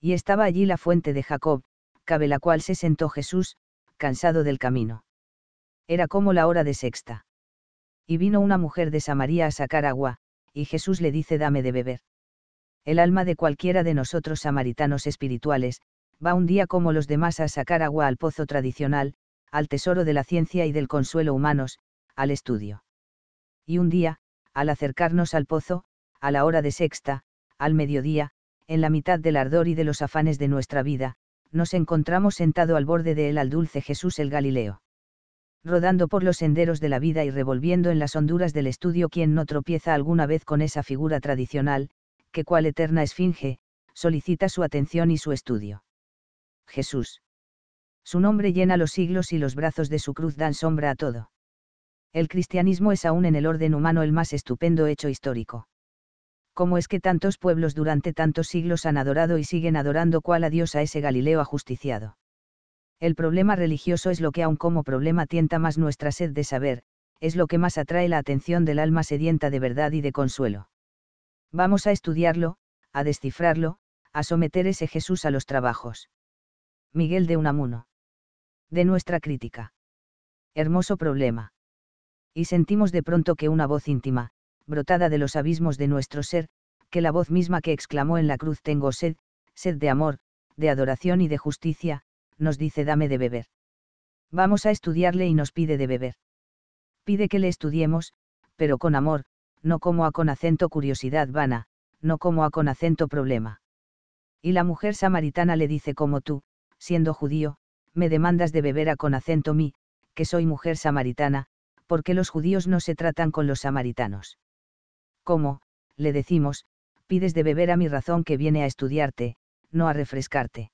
Y estaba allí la fuente de Jacob, cabe la cual se sentó Jesús, cansado del camino. Era como la hora de sexta. Y vino una mujer de Samaría a sacar agua, y Jesús le dice dame de beber. El alma de cualquiera de nosotros samaritanos espirituales, va un día como los demás a sacar agua al pozo tradicional, al tesoro de la ciencia y del consuelo humanos, al estudio. Y un día, al acercarnos al pozo, a la hora de sexta, al mediodía, en la mitad del ardor y de los afanes de nuestra vida, nos encontramos sentado al borde de él al dulce Jesús el Galileo. Rodando por los senderos de la vida y revolviendo en las honduras del estudio quien no tropieza alguna vez con esa figura tradicional, que cual eterna esfinge, solicita su atención y su estudio. Jesús. Su nombre llena los siglos y los brazos de su cruz dan sombra a todo. El cristianismo es aún en el orden humano el más estupendo hecho histórico. ¿cómo es que tantos pueblos durante tantos siglos han adorado y siguen adorando cuál a Dios a ese Galileo ajusticiado? El problema religioso es lo que aun como problema tienta más nuestra sed de saber, es lo que más atrae la atención del alma sedienta de verdad y de consuelo. Vamos a estudiarlo, a descifrarlo, a someter ese Jesús a los trabajos. Miguel de Unamuno. De nuestra crítica. Hermoso problema. Y sentimos de pronto que una voz íntima, brotada de los abismos de nuestro ser, que la voz misma que exclamó en la cruz tengo sed, sed de amor, de adoración y de justicia, nos dice dame de beber. Vamos a estudiarle y nos pide de beber. Pide que le estudiemos, pero con amor, no como a con acento curiosidad vana, no como a con acento problema. Y la mujer samaritana le dice como tú, siendo judío, me demandas de beber a con acento mí, que soy mujer samaritana, porque los judíos no se tratan con los samaritanos como, le decimos, pides de beber a mi razón que viene a estudiarte, no a refrescarte.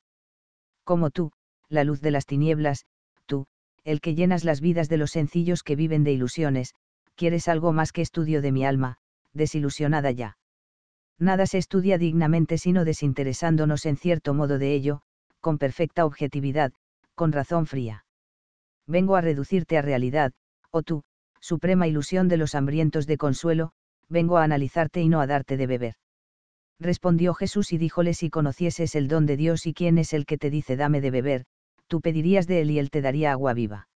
Como tú, la luz de las tinieblas, tú, el que llenas las vidas de los sencillos que viven de ilusiones, quieres algo más que estudio de mi alma, desilusionada ya. Nada se estudia dignamente sino desinteresándonos en cierto modo de ello, con perfecta objetividad, con razón fría. Vengo a reducirte a realidad, oh tú, suprema ilusión de los hambrientos de consuelo, vengo a analizarte y no a darte de beber. Respondió Jesús y díjole si conocieses el don de Dios y quién es el que te dice dame de beber, tú pedirías de él y él te daría agua viva.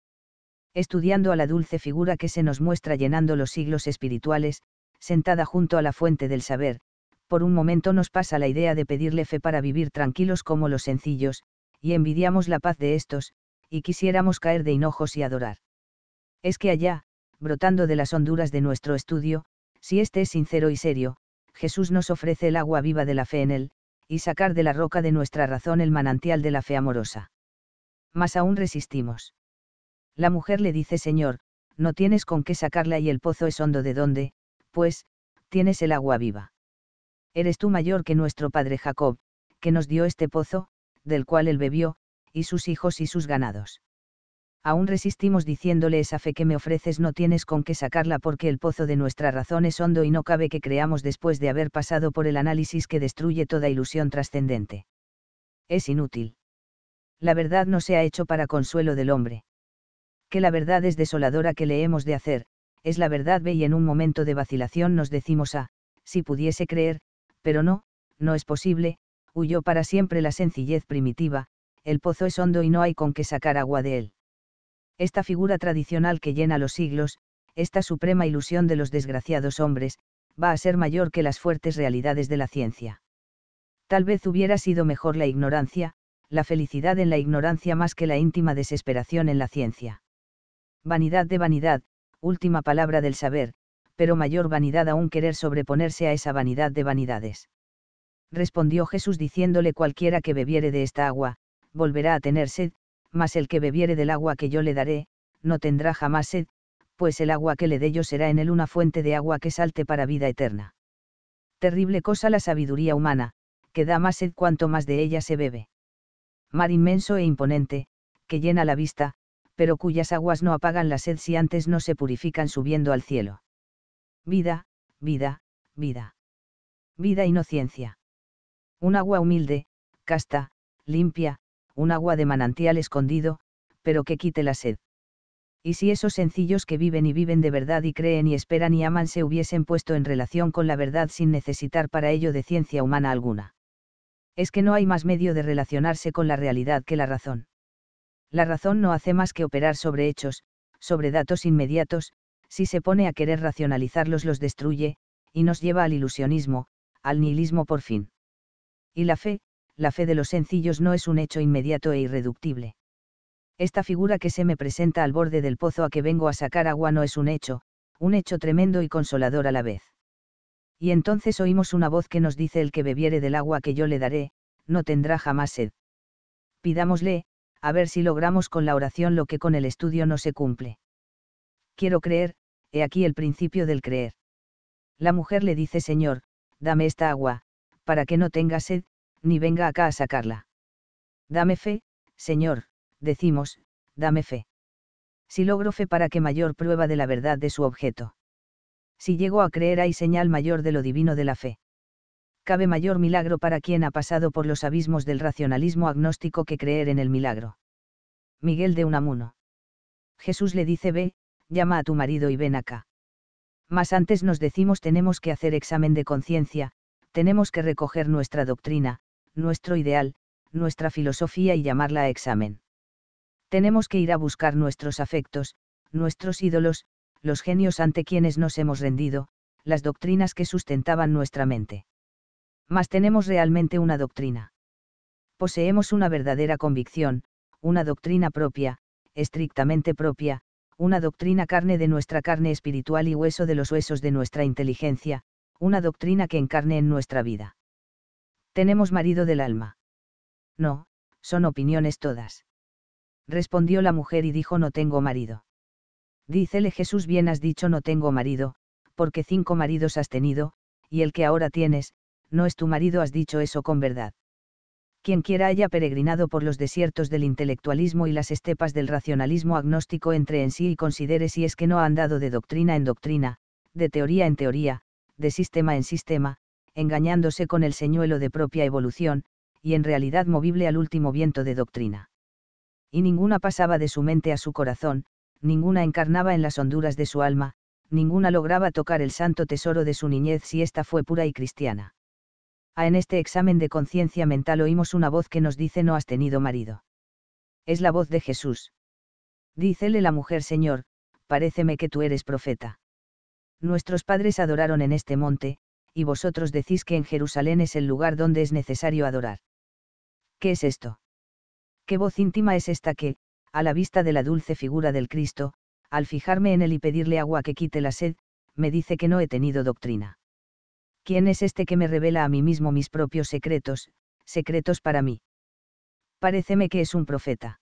Estudiando a la dulce figura que se nos muestra llenando los siglos espirituales, sentada junto a la fuente del saber, por un momento nos pasa la idea de pedirle fe para vivir tranquilos como los sencillos, y envidiamos la paz de estos, y quisiéramos caer de hinojos y adorar. Es que allá, brotando de las honduras de nuestro estudio, si éste es sincero y serio, Jesús nos ofrece el agua viva de la fe en Él, y sacar de la roca de nuestra razón el manantial de la fe amorosa. Mas aún resistimos. La mujer le dice, Señor, no tienes con qué sacarla y el pozo es hondo de donde, pues, tienes el agua viva. Eres tú mayor que nuestro padre Jacob, que nos dio este pozo, del cual él bebió, y sus hijos y sus ganados aún resistimos diciéndole esa fe que me ofreces no tienes con qué sacarla porque el pozo de nuestra razón es hondo y no cabe que creamos después de haber pasado por el análisis que destruye toda ilusión trascendente. Es inútil. La verdad no se ha hecho para consuelo del hombre. Que la verdad es desoladora que le hemos de hacer, es la verdad ve y en un momento de vacilación nos decimos a, ah, si pudiese creer, pero no, no es posible, huyó para siempre la sencillez primitiva, el pozo es hondo y no hay con qué sacar agua de él esta figura tradicional que llena los siglos, esta suprema ilusión de los desgraciados hombres, va a ser mayor que las fuertes realidades de la ciencia. Tal vez hubiera sido mejor la ignorancia, la felicidad en la ignorancia más que la íntima desesperación en la ciencia. Vanidad de vanidad, última palabra del saber, pero mayor vanidad aún querer sobreponerse a esa vanidad de vanidades. Respondió Jesús diciéndole cualquiera que bebiere de esta agua, volverá a tener sed, mas el que bebiere del agua que yo le daré, no tendrá jamás sed, pues el agua que le dé yo será en él una fuente de agua que salte para vida eterna. Terrible cosa la sabiduría humana, que da más sed cuanto más de ella se bebe. Mar inmenso e imponente, que llena la vista, pero cuyas aguas no apagan la sed si antes no se purifican subiendo al cielo. Vida, vida, vida. Vida inocencia. Un agua humilde, casta, limpia, un agua de manantial escondido, pero que quite la sed. Y si esos sencillos que viven y viven de verdad y creen y esperan y aman se hubiesen puesto en relación con la verdad sin necesitar para ello de ciencia humana alguna. Es que no hay más medio de relacionarse con la realidad que la razón. La razón no hace más que operar sobre hechos, sobre datos inmediatos, si se pone a querer racionalizarlos los destruye, y nos lleva al ilusionismo, al nihilismo por fin. Y la fe, la fe de los sencillos no es un hecho inmediato e irreductible. Esta figura que se me presenta al borde del pozo a que vengo a sacar agua no es un hecho, un hecho tremendo y consolador a la vez. Y entonces oímos una voz que nos dice el que bebiere del agua que yo le daré, no tendrá jamás sed. Pidámosle, a ver si logramos con la oración lo que con el estudio no se cumple. Quiero creer, he aquí el principio del creer. La mujer le dice Señor, dame esta agua, para que no tenga sed, ni venga acá a sacarla. Dame fe, Señor, decimos, dame fe. Si logro fe para que mayor prueba de la verdad de su objeto. Si llego a creer hay señal mayor de lo divino de la fe. Cabe mayor milagro para quien ha pasado por los abismos del racionalismo agnóstico que creer en el milagro. Miguel de Unamuno. Jesús le dice, ve, llama a tu marido y ven acá. Mas antes nos decimos tenemos que hacer examen de conciencia, tenemos que recoger nuestra doctrina, nuestro ideal, nuestra filosofía y llamarla a examen. Tenemos que ir a buscar nuestros afectos, nuestros ídolos, los genios ante quienes nos hemos rendido, las doctrinas que sustentaban nuestra mente. Mas tenemos realmente una doctrina. Poseemos una verdadera convicción, una doctrina propia, estrictamente propia, una doctrina carne de nuestra carne espiritual y hueso de los huesos de nuestra inteligencia, una doctrina que encarne en nuestra vida. Tenemos marido del alma. No, son opiniones todas. Respondió la mujer y dijo no tengo marido. Dícele Jesús bien has dicho no tengo marido, porque cinco maridos has tenido, y el que ahora tienes, no es tu marido has dicho eso con verdad. Quien quiera haya peregrinado por los desiertos del intelectualismo y las estepas del racionalismo agnóstico entre en sí y considere si es que no ha andado de doctrina en doctrina, de teoría en teoría, de sistema en sistema, engañándose con el señuelo de propia evolución, y en realidad movible al último viento de doctrina. Y ninguna pasaba de su mente a su corazón, ninguna encarnaba en las honduras de su alma, ninguna lograba tocar el santo tesoro de su niñez si ésta fue pura y cristiana. Ah, en este examen de conciencia mental oímos una voz que nos dice no has tenido marido. Es la voz de Jesús. Dícele la mujer Señor, paréceme que tú eres profeta. Nuestros padres adoraron en este monte, y vosotros decís que en Jerusalén es el lugar donde es necesario adorar. ¿Qué es esto? ¿Qué voz íntima es esta que, a la vista de la dulce figura del Cristo, al fijarme en él y pedirle agua que quite la sed, me dice que no he tenido doctrina? ¿Quién es este que me revela a mí mismo mis propios secretos, secretos para mí? Paréceme que es un profeta.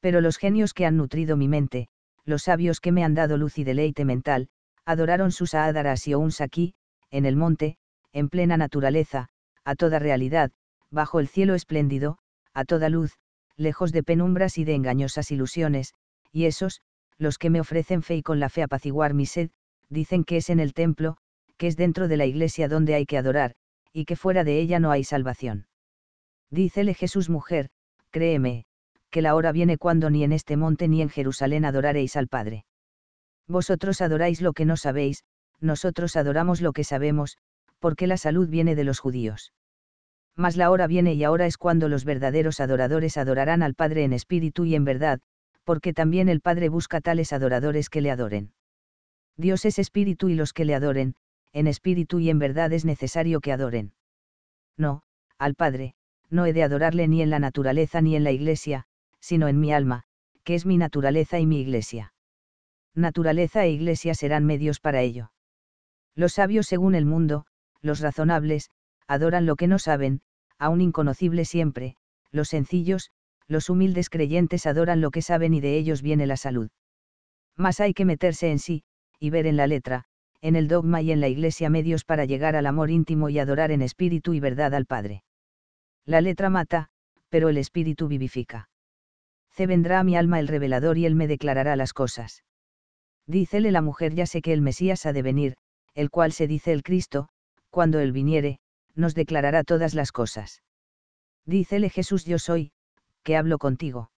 Pero los genios que han nutrido mi mente, los sabios que me han dado luz y deleite mental, adoraron sus aadaras y ouns aquí, en el monte, en plena naturaleza, a toda realidad, bajo el cielo espléndido, a toda luz, lejos de penumbras y de engañosas ilusiones, y esos, los que me ofrecen fe y con la fe apaciguar mi sed, dicen que es en el templo, que es dentro de la iglesia donde hay que adorar, y que fuera de ella no hay salvación. Dícele Jesús mujer, créeme, que la hora viene cuando ni en este monte ni en Jerusalén adoraréis al Padre. Vosotros adoráis lo que no sabéis, nosotros adoramos lo que sabemos, porque la salud viene de los judíos. Mas la hora viene y ahora es cuando los verdaderos adoradores adorarán al Padre en espíritu y en verdad, porque también el Padre busca tales adoradores que le adoren. Dios es espíritu y los que le adoren, en espíritu y en verdad es necesario que adoren. No, al Padre, no he de adorarle ni en la naturaleza ni en la iglesia, sino en mi alma, que es mi naturaleza y mi iglesia. Naturaleza e iglesia serán medios para ello. Los sabios según el mundo, los razonables, adoran lo que no saben, aún inconocible siempre, los sencillos, los humildes creyentes adoran lo que saben y de ellos viene la salud. Mas hay que meterse en sí, y ver en la letra, en el dogma y en la iglesia medios para llegar al amor íntimo y adorar en espíritu y verdad al Padre. La letra mata, pero el espíritu vivifica. Se vendrá a mi alma el revelador y él me declarará las cosas. Dícele la mujer ya sé que el Mesías ha de venir, el cual se dice el Cristo, cuando Él viniere, nos declarará todas las cosas. Dícele Jesús yo soy, que hablo contigo.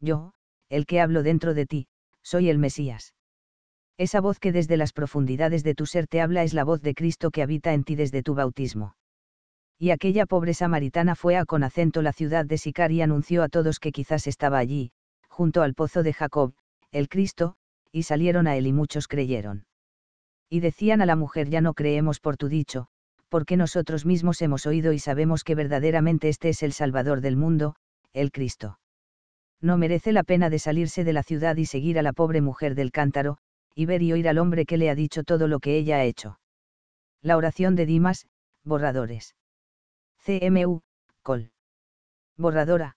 Yo, el que hablo dentro de ti, soy el Mesías. Esa voz que desde las profundidades de tu ser te habla es la voz de Cristo que habita en ti desde tu bautismo. Y aquella pobre samaritana fue a con acento la ciudad de Sicar y anunció a todos que quizás estaba allí, junto al pozo de Jacob, el Cristo, y salieron a él y muchos creyeron y decían a la mujer ya no creemos por tu dicho, porque nosotros mismos hemos oído y sabemos que verdaderamente este es el Salvador del mundo, el Cristo. No merece la pena de salirse de la ciudad y seguir a la pobre mujer del cántaro, y ver y oír al hombre que le ha dicho todo lo que ella ha hecho. La oración de Dimas, borradores. CMU, Col. Borradora.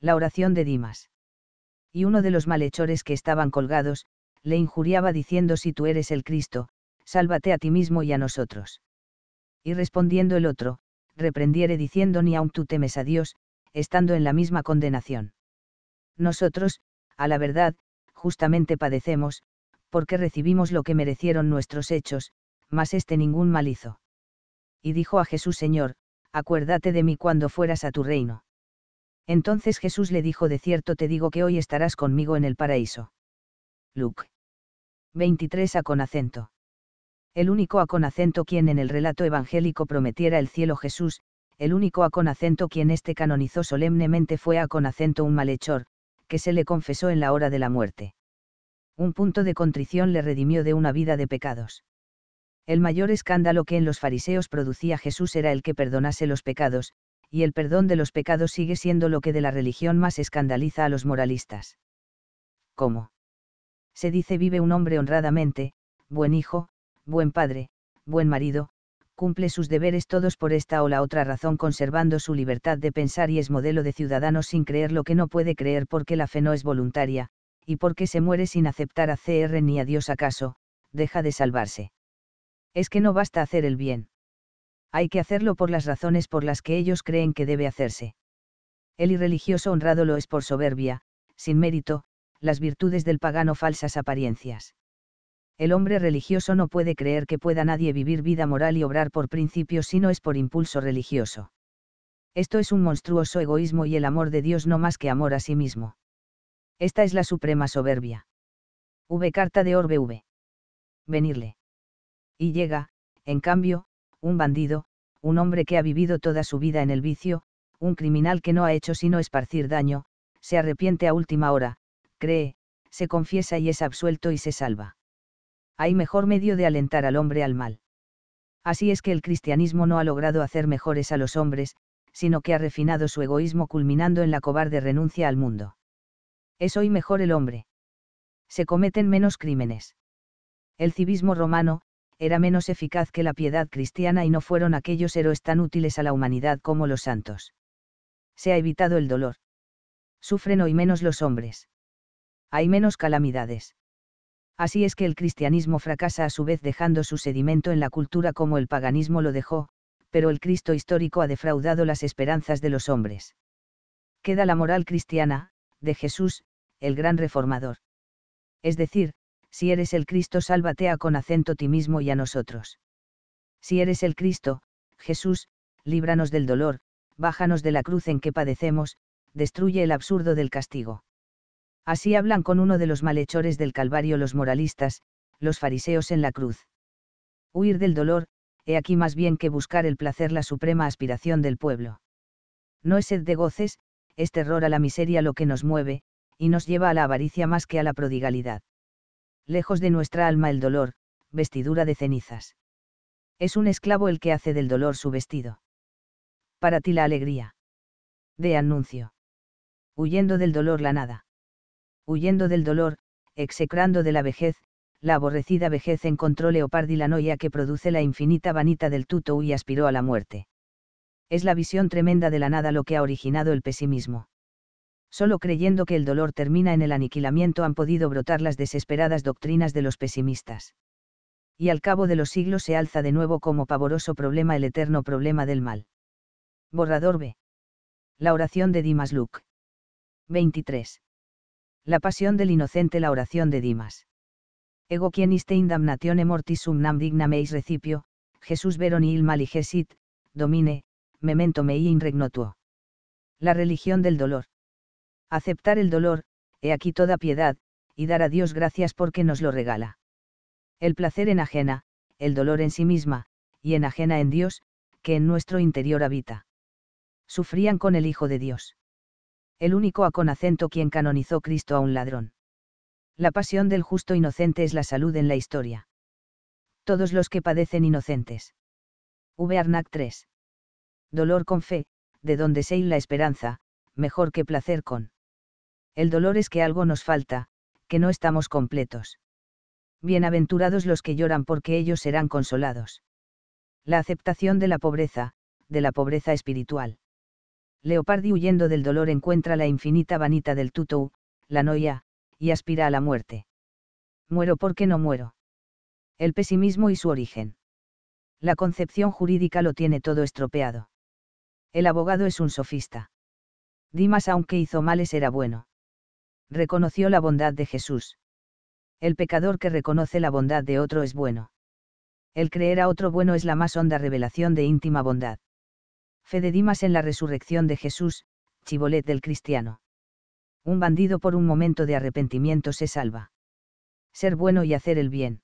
La oración de Dimas. Y uno de los malhechores que estaban colgados, le injuriaba diciendo si tú eres el Cristo, sálvate a ti mismo y a nosotros. Y respondiendo el otro, reprendiere diciendo ni aun tú temes a Dios, estando en la misma condenación. Nosotros, a la verdad, justamente padecemos, porque recibimos lo que merecieron nuestros hechos, mas este ningún mal hizo. Y dijo a Jesús Señor, acuérdate de mí cuando fueras a tu reino. Entonces Jesús le dijo, de cierto te digo que hoy estarás conmigo en el paraíso. Luke. 23 a con acento. El único a con acento quien en el relato evangélico prometiera el cielo Jesús, el único a con acento quien este canonizó solemnemente fue a con acento un malhechor, que se le confesó en la hora de la muerte. Un punto de contrición le redimió de una vida de pecados. El mayor escándalo que en los fariseos producía Jesús era el que perdonase los pecados, y el perdón de los pecados sigue siendo lo que de la religión más escandaliza a los moralistas. ¿Cómo? se dice vive un hombre honradamente, buen hijo, buen padre, buen marido, cumple sus deberes todos por esta o la otra razón conservando su libertad de pensar y es modelo de ciudadano sin creer lo que no puede creer porque la fe no es voluntaria, y porque se muere sin aceptar a CR ni a Dios acaso, deja de salvarse. Es que no basta hacer el bien. Hay que hacerlo por las razones por las que ellos creen que debe hacerse. El irreligioso honrado lo es por soberbia, sin mérito, las virtudes del pagano falsas apariencias. El hombre religioso no puede creer que pueda nadie vivir vida moral y obrar por principio si no es por impulso religioso. Esto es un monstruoso egoísmo y el amor de Dios no más que amor a sí mismo. Esta es la suprema soberbia. V. Carta de Orbe V. Venirle. Y llega, en cambio, un bandido, un hombre que ha vivido toda su vida en el vicio, un criminal que no ha hecho sino esparcir daño, se arrepiente a última hora, cree, se confiesa y es absuelto y se salva. Hay mejor medio de alentar al hombre al mal. Así es que el cristianismo no ha logrado hacer mejores a los hombres, sino que ha refinado su egoísmo culminando en la cobarde renuncia al mundo. Es hoy mejor el hombre. Se cometen menos crímenes. El civismo romano, era menos eficaz que la piedad cristiana y no fueron aquellos héroes tan útiles a la humanidad como los santos. Se ha evitado el dolor. Sufren hoy menos los hombres hay menos calamidades. Así es que el cristianismo fracasa a su vez dejando su sedimento en la cultura como el paganismo lo dejó, pero el Cristo histórico ha defraudado las esperanzas de los hombres. Queda la moral cristiana, de Jesús, el gran reformador. Es decir, si eres el Cristo, sálvate a con acento ti mismo y a nosotros. Si eres el Cristo, Jesús, líbranos del dolor, bájanos de la cruz en que padecemos, destruye el absurdo del castigo. Así hablan con uno de los malhechores del Calvario los moralistas, los fariseos en la cruz. Huir del dolor, he aquí más bien que buscar el placer la suprema aspiración del pueblo. No es sed de goces, es terror a la miseria lo que nos mueve, y nos lleva a la avaricia más que a la prodigalidad. Lejos de nuestra alma el dolor, vestidura de cenizas. Es un esclavo el que hace del dolor su vestido. Para ti la alegría. De anuncio. Huyendo del dolor la nada huyendo del dolor, execrando de la vejez, la aborrecida vejez encontró Leopardi la noia que produce la infinita vanita del tuto y aspiró a la muerte. Es la visión tremenda de la nada lo que ha originado el pesimismo. Solo creyendo que el dolor termina en el aniquilamiento han podido brotar las desesperadas doctrinas de los pesimistas. Y al cabo de los siglos se alza de nuevo como pavoroso problema el eterno problema del mal. Borrador B. La oración de Dimas Luke. 23. La pasión del inocente La oración de Dimas. Ego quien iste damnatione mortis nam digna meis recipio, Jesús veroni il maligesit, domine, memento mei in regno tuo. La religión del dolor. Aceptar el dolor, he aquí toda piedad, y dar a Dios gracias porque nos lo regala. El placer en ajena, el dolor en sí misma, y en ajena en Dios, que en nuestro interior habita. Sufrían con el Hijo de Dios el único a con acento quien canonizó Cristo a un ladrón. La pasión del justo inocente es la salud en la historia. Todos los que padecen inocentes. V. Arnac 3. Dolor con fe, de donde se la esperanza, mejor que placer con. El dolor es que algo nos falta, que no estamos completos. Bienaventurados los que lloran porque ellos serán consolados. La aceptación de la pobreza, de la pobreza espiritual. Leopardi huyendo del dolor encuentra la infinita vanita del tutu, la noia, y aspira a la muerte. Muero porque no muero. El pesimismo y su origen. La concepción jurídica lo tiene todo estropeado. El abogado es un sofista. Dimas aunque hizo males era bueno. Reconoció la bondad de Jesús. El pecador que reconoce la bondad de otro es bueno. El creer a otro bueno es la más honda revelación de íntima bondad. Fe de Dimas en la resurrección de Jesús, chivolet del cristiano. Un bandido por un momento de arrepentimiento se salva. Ser bueno y hacer el bien.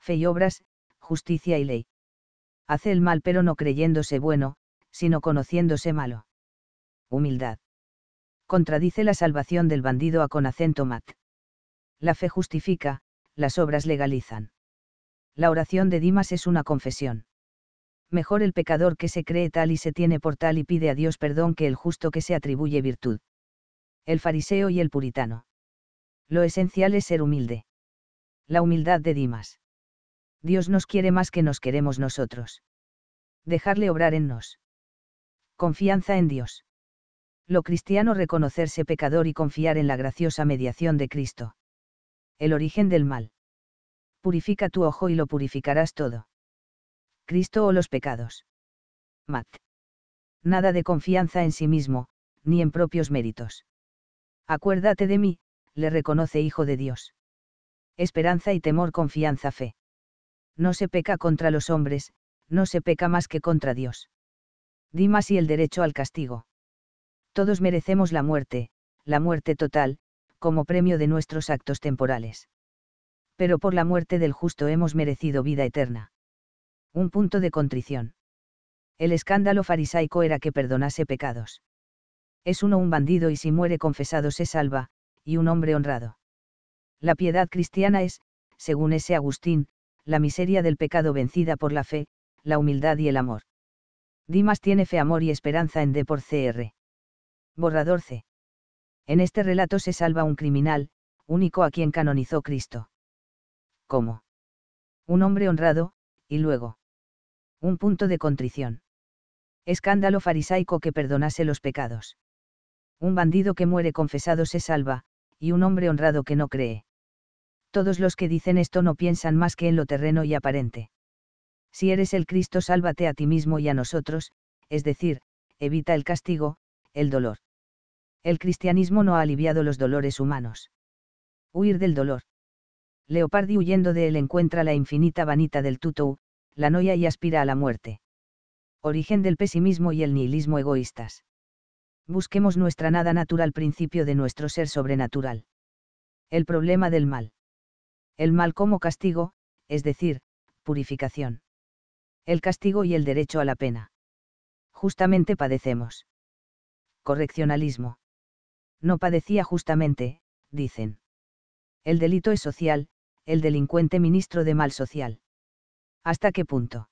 Fe y obras, justicia y ley. Hace el mal pero no creyéndose bueno, sino conociéndose malo. Humildad. Contradice la salvación del bandido a con acento mat. La fe justifica, las obras legalizan. La oración de Dimas es una confesión mejor el pecador que se cree tal y se tiene por tal y pide a Dios perdón que el justo que se atribuye virtud. El fariseo y el puritano. Lo esencial es ser humilde. La humildad de Dimas. Dios nos quiere más que nos queremos nosotros. Dejarle obrar en nos. Confianza en Dios. Lo cristiano reconocerse pecador y confiar en la graciosa mediación de Cristo. El origen del mal. Purifica tu ojo y lo purificarás todo Cristo o los pecados. Mat. Nada de confianza en sí mismo, ni en propios méritos. Acuérdate de mí, le reconoce Hijo de Dios. Esperanza y temor, confianza, fe. No se peca contra los hombres, no se peca más que contra Dios. Dimas y el derecho al castigo. Todos merecemos la muerte, la muerte total, como premio de nuestros actos temporales. Pero por la muerte del justo hemos merecido vida eterna. Un punto de contrición. El escándalo farisaico era que perdonase pecados. Es uno un bandido y si muere confesado se salva, y un hombre honrado. La piedad cristiana es, según ese Agustín, la miseria del pecado vencida por la fe, la humildad y el amor. Dimas tiene fe, amor y esperanza en D por CR. Borrador C. En este relato se salva un criminal, único a quien canonizó Cristo. ¿Cómo? Un hombre honrado, y luego. Un punto de contrición. Escándalo farisaico que perdonase los pecados. Un bandido que muere confesado se salva, y un hombre honrado que no cree. Todos los que dicen esto no piensan más que en lo terreno y aparente. Si eres el Cristo, sálvate a ti mismo y a nosotros, es decir, evita el castigo, el dolor. El cristianismo no ha aliviado los dolores humanos. Huir del dolor. Leopardi huyendo de él encuentra la infinita vanita del tutú la noia y aspira a la muerte. Origen del pesimismo y el nihilismo egoístas. Busquemos nuestra nada natural principio de nuestro ser sobrenatural. El problema del mal. El mal como castigo, es decir, purificación. El castigo y el derecho a la pena. Justamente padecemos. Correccionalismo. No padecía justamente, dicen. El delito es social, el delincuente ministro de mal social. ¿Hasta qué punto?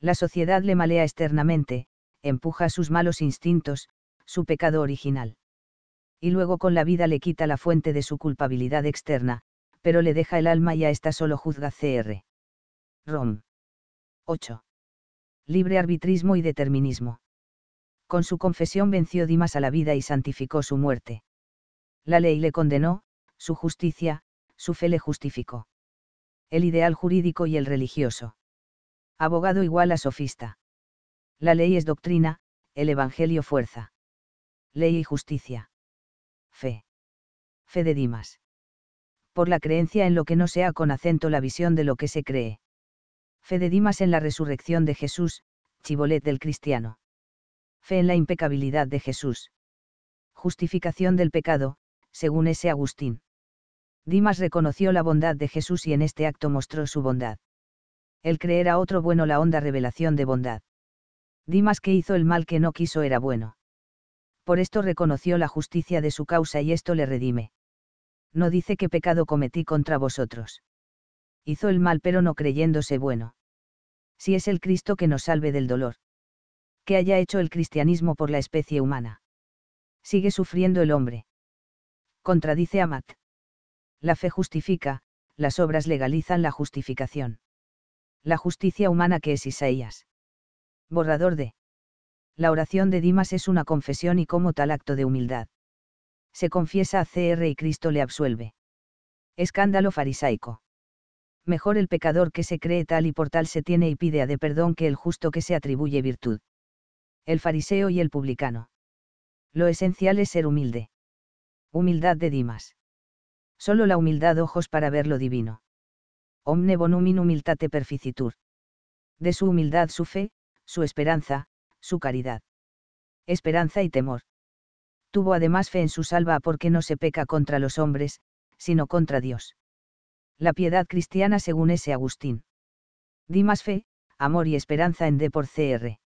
La sociedad le malea externamente, empuja sus malos instintos, su pecado original. Y luego con la vida le quita la fuente de su culpabilidad externa, pero le deja el alma y a esta solo juzga CR. Rom. 8. Libre arbitrismo y determinismo. Con su confesión venció Dimas a la vida y santificó su muerte. La ley le condenó, su justicia, su fe le justificó el ideal jurídico y el religioso. Abogado igual a sofista. La ley es doctrina, el Evangelio fuerza. Ley y justicia. Fe. Fe de Dimas. Por la creencia en lo que no sea con acento la visión de lo que se cree. Fe de Dimas en la resurrección de Jesús, chivolet del cristiano. Fe en la impecabilidad de Jesús. Justificación del pecado, según ese Agustín. Dimas reconoció la bondad de Jesús y en este acto mostró su bondad. El creer a otro bueno la honda revelación de bondad. Dimas que hizo el mal que no quiso era bueno. Por esto reconoció la justicia de su causa y esto le redime. No dice qué pecado cometí contra vosotros. Hizo el mal pero no creyéndose bueno. Si es el Cristo que nos salve del dolor. Que haya hecho el cristianismo por la especie humana. Sigue sufriendo el hombre. Contradice a Matt. La fe justifica, las obras legalizan la justificación. La justicia humana que es Isaías. Borrador de. La oración de Dimas es una confesión y como tal acto de humildad. Se confiesa a CR y Cristo le absuelve. Escándalo farisaico. Mejor el pecador que se cree tal y por tal se tiene y pide a de perdón que el justo que se atribuye virtud. El fariseo y el publicano. Lo esencial es ser humilde. Humildad de Dimas. Solo la humildad ojos para ver lo divino. Omne bonum in humiltate perficitur. De su humildad su fe, su esperanza, su caridad. Esperanza y temor. Tuvo además fe en su salva porque no se peca contra los hombres, sino contra Dios. La piedad cristiana según ese Agustín. Di más fe, amor y esperanza en D por CR.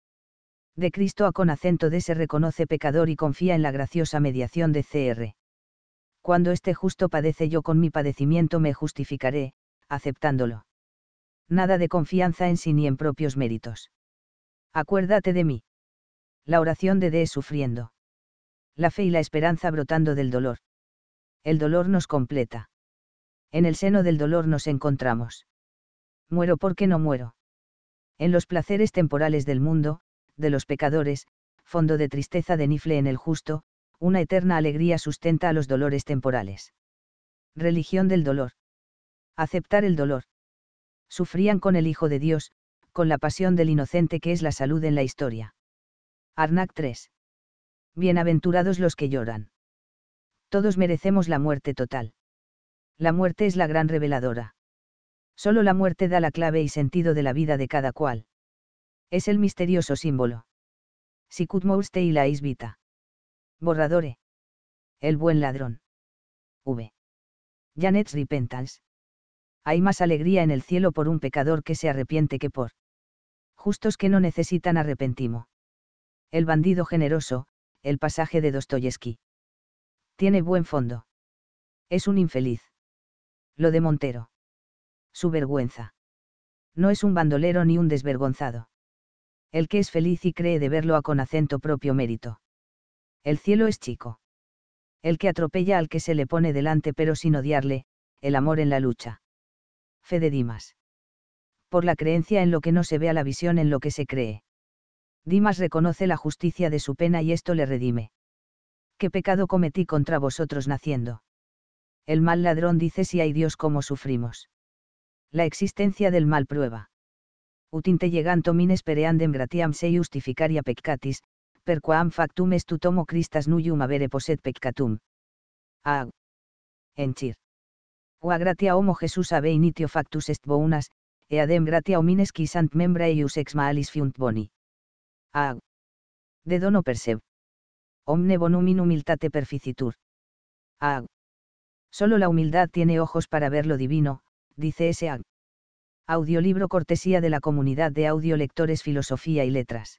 De Cristo a con acento D se reconoce pecador y confía en la graciosa mediación de CR cuando este justo padece yo con mi padecimiento me justificaré, aceptándolo. Nada de confianza en sí ni en propios méritos. Acuérdate de mí. La oración de D es sufriendo. La fe y la esperanza brotando del dolor. El dolor nos completa. En el seno del dolor nos encontramos. Muero porque no muero. En los placeres temporales del mundo, de los pecadores, fondo de tristeza de nifle en el justo, una eterna alegría sustenta a los dolores temporales. Religión del dolor. Aceptar el dolor. Sufrían con el Hijo de Dios, con la pasión del inocente que es la salud en la historia. Arnac 3. Bienaventurados los que lloran. Todos merecemos la muerte total. La muerte es la gran reveladora. Solo la muerte da la clave y sentido de la vida de cada cual. Es el misterioso símbolo. Sicut y la isbita. Borradore. El buen ladrón. V. Janet's Repentance. Hay más alegría en el cielo por un pecador que se arrepiente que por justos que no necesitan arrepentimo. El bandido generoso, el pasaje de Dostoyevsky. Tiene buen fondo. Es un infeliz. Lo de Montero. Su vergüenza. No es un bandolero ni un desvergonzado. El que es feliz y cree deberlo a con acento propio mérito. El cielo es chico. El que atropella al que se le pone delante pero sin odiarle, el amor en la lucha. Fe de Dimas. Por la creencia en lo que no se a la visión en lo que se cree. Dimas reconoce la justicia de su pena y esto le redime. ¿Qué pecado cometí contra vosotros naciendo? El mal ladrón dice si hay Dios cómo sufrimos. La existencia del mal prueba. Utinte llegando mines pereandem gratiam se justificaria peccatis, per quam factum est TOMO Christas nullium avere POSET peccatum. Ag. ENCHIR. Ua gratia homo Jesus ave initio factus est bonas, e adem gratia homines qui sant membra ex maalis fiunt boni. Ag. De dono perseb. Omne bonum in humiltate perficitur. Ag. Solo la humildad tiene ojos para ver lo divino, dice ese Ag. Audiolibro cortesía de la comunidad de AUDIOLECTORES filosofía y letras.